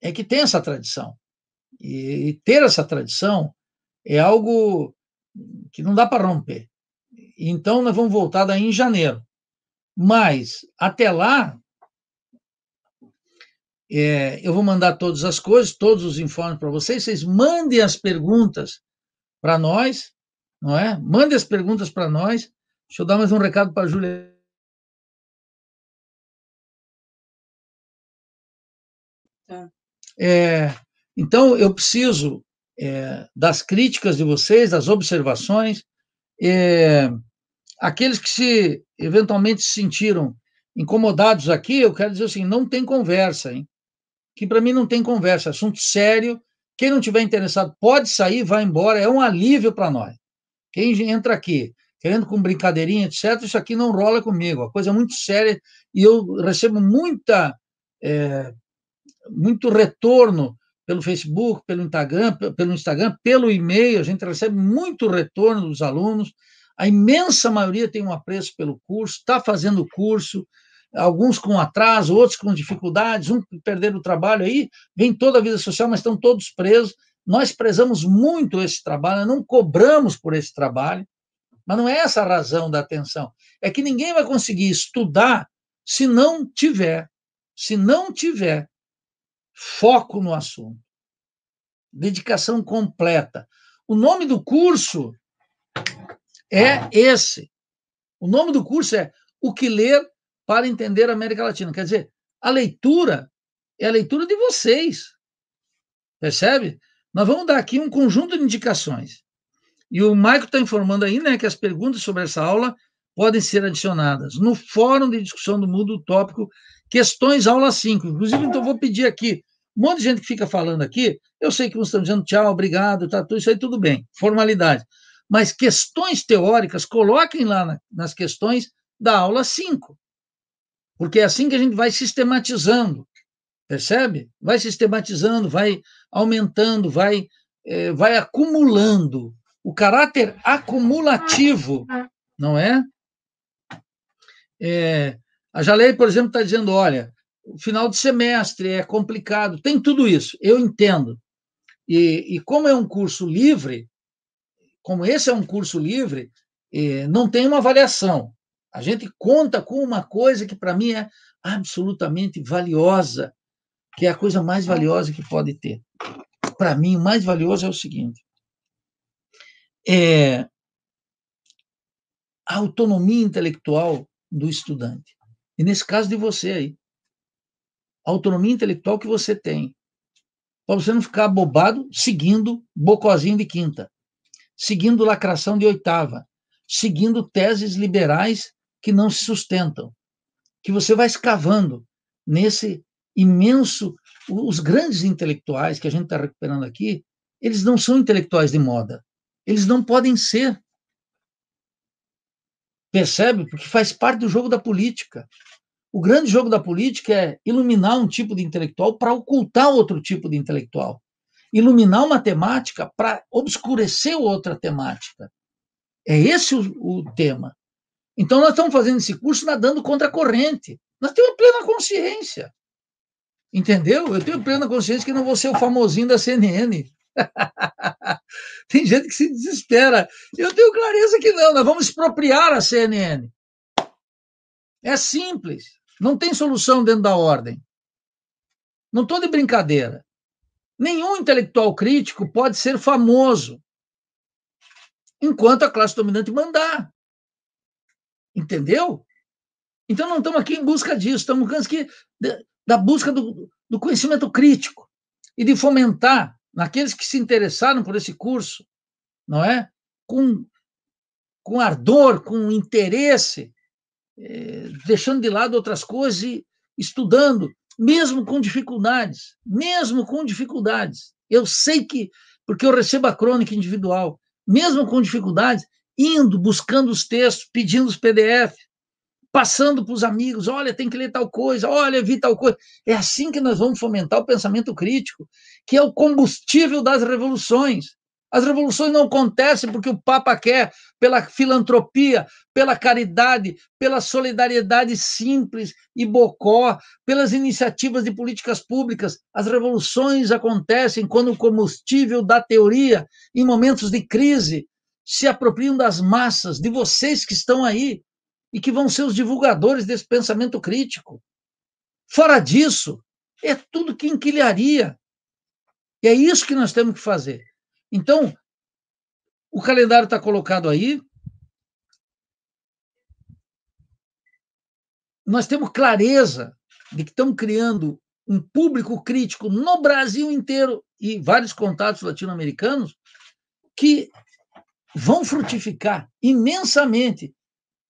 é que tem essa tradição. E, e ter essa tradição é algo que não dá para romper. Então, nós vamos voltar daí em janeiro. Mas, até lá, é, eu vou mandar todas as coisas, todos os informes para vocês. Vocês mandem as perguntas para nós, não é? Mandem as perguntas para nós. Deixa eu dar mais um recado para a Júlia. Tá. É, então, eu preciso é, das críticas de vocês, das observações. É, aqueles que se eventualmente sentiram incomodados aqui, eu quero dizer assim, não tem conversa, hein? Que para mim não tem conversa, é assunto sério. Quem não tiver interessado pode sair, vai embora, é um alívio para nós. Quem entra aqui querendo com brincadeirinha, etc., isso aqui não rola comigo, a coisa é muito séria e eu recebo muita é, muito retorno pelo Facebook, pelo Instagram, pelo Instagram, pelo e-mail, a gente recebe muito retorno dos alunos a imensa maioria tem um apreço pelo curso, está fazendo o curso, alguns com atraso, outros com dificuldades, um perderam o trabalho aí, vem toda a vida social, mas estão todos presos. Nós prezamos muito esse trabalho, não cobramos por esse trabalho, mas não é essa a razão da atenção. É que ninguém vai conseguir estudar se não tiver, se não tiver foco no assunto. Dedicação completa. O nome do curso é ah. esse. O nome do curso é O que Ler para Entender a América Latina. Quer dizer, a leitura é a leitura de vocês. Percebe? Nós vamos dar aqui um conjunto de indicações. E o Maico está informando aí né, que as perguntas sobre essa aula podem ser adicionadas no Fórum de Discussão do Mundo Utópico, questões aula 5. Inclusive, então, vou pedir aqui, um monte de gente que fica falando aqui, eu sei que uns estão dizendo tchau, obrigado, tá, tudo isso aí tudo bem, formalidade mas questões teóricas coloquem lá na, nas questões da aula 5. Porque é assim que a gente vai sistematizando, percebe? Vai sistematizando, vai aumentando, vai, é, vai acumulando. O caráter acumulativo, não é? é a Jalei, por exemplo, está dizendo: olha, o final de semestre é complicado, tem tudo isso, eu entendo. E, e como é um curso livre, como esse é um curso livre, eh, não tem uma avaliação. A gente conta com uma coisa que, para mim, é absolutamente valiosa, que é a coisa mais valiosa que pode ter. Para mim, o mais valioso é o seguinte: é a autonomia intelectual do estudante. E nesse caso de você aí. A autonomia intelectual que você tem. Para você não ficar bobado seguindo bocozinho de quinta seguindo lacração de oitava, seguindo teses liberais que não se sustentam, que você vai escavando nesse imenso. Os grandes intelectuais que a gente está recuperando aqui, eles não são intelectuais de moda. Eles não podem ser. Percebe? Porque faz parte do jogo da política. O grande jogo da política é iluminar um tipo de intelectual para ocultar outro tipo de intelectual iluminar uma temática para obscurecer outra temática. É esse o, o, tema. Então, nós estamos fazendo esse curso nadando contra a corrente. Nós temos plena consciência. Entendeu? Eu tenho plena consciência que não vou ser o famosinho da CNN. Tem gente que se desespera. Eu tenho clareza que não, nós vamos expropriar a CNN. É simples. Não tem solução dentro da ordem. Não estou de brincadeira. Nenhum intelectual crítico pode ser famoso enquanto a classe dominante mandar. Entendeu? Então não estamos aqui em busca disso, estamos aqui da busca do, do conhecimento crítico e de fomentar naqueles que se interessaram por esse curso, não é? Com, com ardor, com interesse, eh, deixando de lado outras coisas e estudando mesmo com dificuldades, mesmo com dificuldades. Eu sei que, porque eu recebo a crônica individual, mesmo com dificuldades, indo, buscando os textos, pedindo os PDF, passando para os amigos, olha, tem que ler tal coisa, olha, vi tal coisa. É assim que nós vamos fomentar o pensamento crítico, que é o combustível das revoluções. As revoluções não acontecem porque o Papa quer, pela filantropia, pela caridade, pela solidariedade simples e bocó, pelas iniciativas de políticas públicas. As revoluções acontecem quando o combustível da teoria, em momentos de crise, se apropriam das massas, de vocês que estão aí e que vão ser os divulgadores desse pensamento crítico. Fora disso, é tudo quinquilharia. E é isso que nós temos que fazer. Então, o calendário está colocado aí. Nós temos clareza de que estamos criando um público crítico no Brasil inteiro e vários contatos latino-americanos que vão frutificar imensamente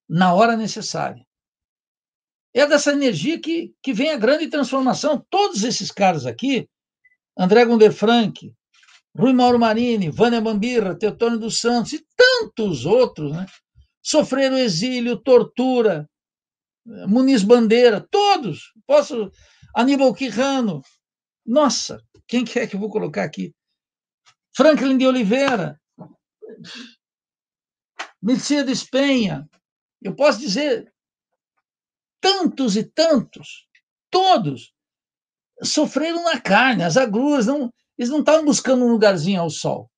na hora necessária. É dessa energia que, que vem a grande transformação. Todos esses caras aqui, André Gunder Frank, Rui Mauro Marini, Vânia Bambirra, Teotônio dos Santos e tantos outros, né? sofreram exílio, tortura, Muniz Bandeira, todos. Posso. Aníbal Quirrano. Nossa, quem que é que eu vou colocar aqui? Franklin de Oliveira. de Espenha. Eu posso dizer tantos e tantos, todos sofreram na carne, as agruras não eles não estavam buscando um lugarzinho ao sol.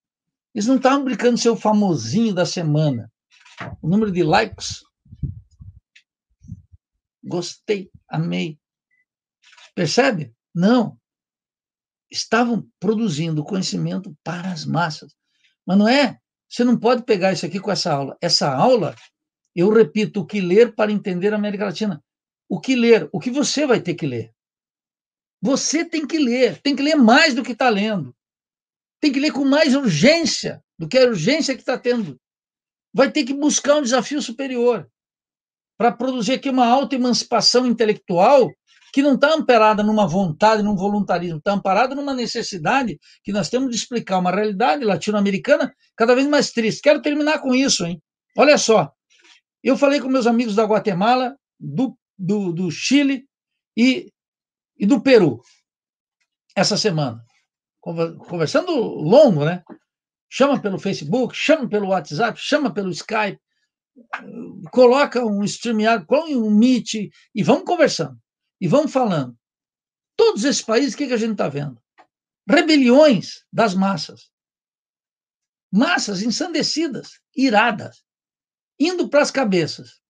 Eles não estavam brincando seu famosinho da semana. O número de likes. Gostei, amei. Percebe? Não. Estavam produzindo conhecimento para as massas. Mas não é? Você não pode pegar isso aqui com essa aula. Essa aula, eu repito, o que ler para entender a América Latina. O que ler? O que você vai ter que ler? Você tem que ler, tem que ler mais do que está lendo. Tem que ler com mais urgência do que a urgência que está tendo. Vai ter que buscar um desafio superior para produzir aqui uma alta emancipação intelectual que não está amparada numa vontade, num voluntarismo, está amparada numa necessidade que nós temos de explicar uma realidade latino-americana cada vez mais triste. Quero terminar com isso, hein? Olha só, eu falei com meus amigos da Guatemala, do, do, do Chile e e do Peru essa semana. Conversando longo, né? Chama pelo Facebook, chama pelo WhatsApp, chama pelo Skype, coloca um streamer, põe um Meet e vamos conversando. E vamos falando. Todos esses países, o que, que a gente está vendo? Rebeliões das massas. Massas ensandecidas, iradas, indo para as cabeças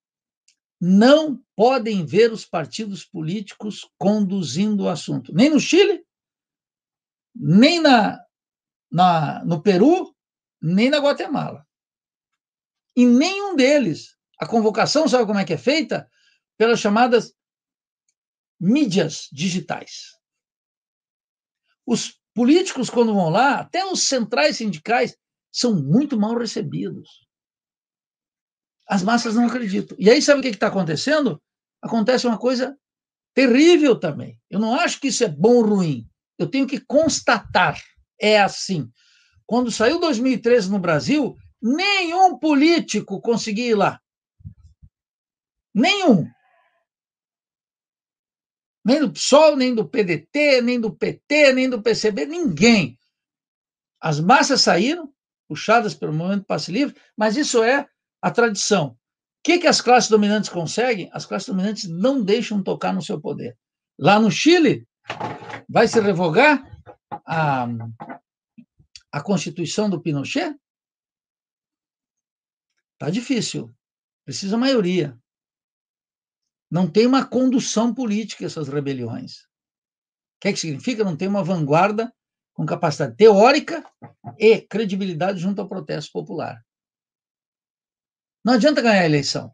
não podem ver os partidos políticos conduzindo o assunto, nem no Chile, nem na, na no Peru, nem na Guatemala. E nenhum deles. A convocação, sabe como é que é feita? Pelas chamadas mídias digitais. Os políticos, quando vão lá, até os centrais sindicais, são muito mal recebidos. As massas não acreditam. E aí, sabe o que está acontecendo? Acontece uma coisa terrível também. Eu não acho que isso é bom ou ruim. Eu tenho que constatar. É assim. Quando saiu 2013 no Brasil, nenhum político conseguia ir lá. Nenhum. Nem do PSOL, nem do PDT, nem do PT, nem do PCB, ninguém. As massas saíram, puxadas pelo momento passe livre, mas isso é a tradição. O que, que as classes dominantes conseguem? As classes dominantes não deixam tocar no seu poder. Lá no Chile, vai se revogar a, a Constituição do Pinochet? Está difícil. Precisa maioria. Não tem uma condução política essas rebeliões. O que, é que significa? Não tem uma vanguarda com capacidade teórica e credibilidade junto ao protesto popular. Não adianta ganhar a eleição.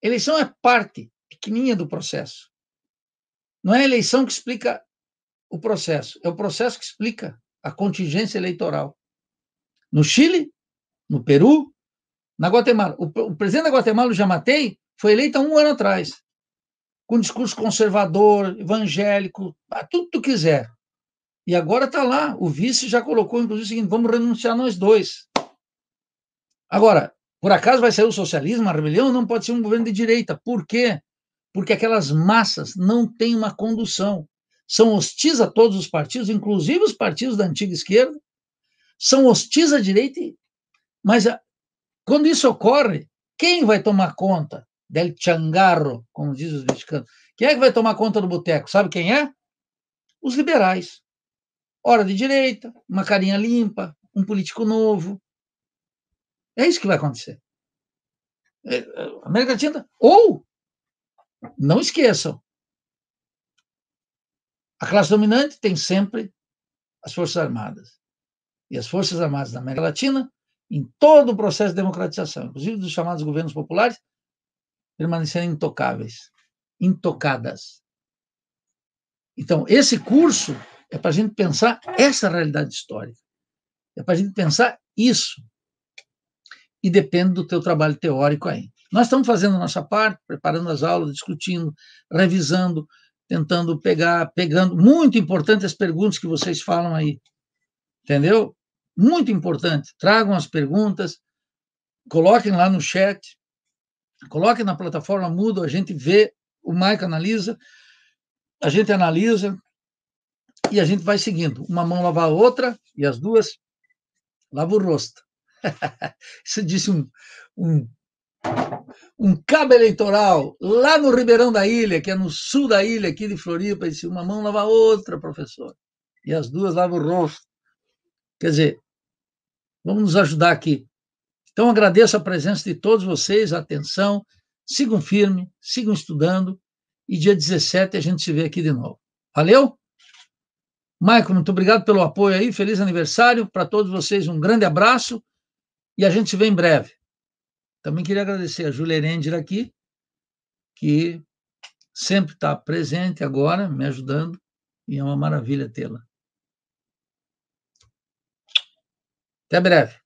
Eleição é parte pequenininha do processo. Não é a eleição que explica o processo, é o processo que explica a contingência eleitoral. No Chile, no Peru, na Guatemala. O, o presidente da Guatemala, o Jamatei, foi eleito há um ano atrás, com discurso conservador, evangélico, tudo que tu quiser. E agora está lá. O vice já colocou, inclusive, o seguinte: vamos renunciar nós dois. Agora, por acaso vai sair o socialismo, a rebelião? Não pode ser um governo de direita. Por quê? Porque aquelas massas não têm uma condução. São hostis a todos os partidos, inclusive os partidos da antiga esquerda, são hostis à direita, mas a, ah, quando isso ocorre, quem vai tomar conta del changarro, como dizem os mexicanos? Quem é que vai tomar conta do boteco? Sabe quem é? Os liberais. Hora de direita, uma carinha limpa, um político novo, é isso que vai acontecer. É, é, América Latina, ou, não esqueçam, a classe dominante tem sempre as Forças Armadas. E as Forças Armadas da América Latina, em todo o processo de democratização, inclusive dos chamados governos populares, permanecem intocáveis, intocadas. Então, esse curso é para a gente pensar essa realidade histórica. É para a gente pensar isso e depende do teu trabalho teórico aí. Nós estamos fazendo a nossa parte, preparando as aulas, discutindo, revisando, tentando pegar, pegando. Muito importante as perguntas que vocês falam aí. Entendeu? Muito importante. Tragam as perguntas, coloquem lá no chat, coloquem na plataforma Mudo, a gente vê, o Maico analisa, a gente analisa e a gente vai seguindo. Uma mão lava a outra e as duas lava o rosto. Isso disse um, um, um cabo eleitoral lá no Ribeirão da Ilha, que é no sul da ilha, aqui de Floripa, disse: uma mão lava a outra, professor. E as duas lavam o rosto. Quer dizer, vamos nos ajudar aqui. Então, agradeço a presença de todos vocês, a atenção. Sigam firme, sigam estudando. E dia 17 a gente se vê aqui de novo. Valeu? Maicon. muito obrigado pelo apoio aí. Feliz aniversário para todos vocês. Um grande abraço e a gente se vê em breve. Também queria agradecer a Júlia Erender aqui, que sempre está presente agora, me ajudando, e é uma maravilha tê-la. Até breve.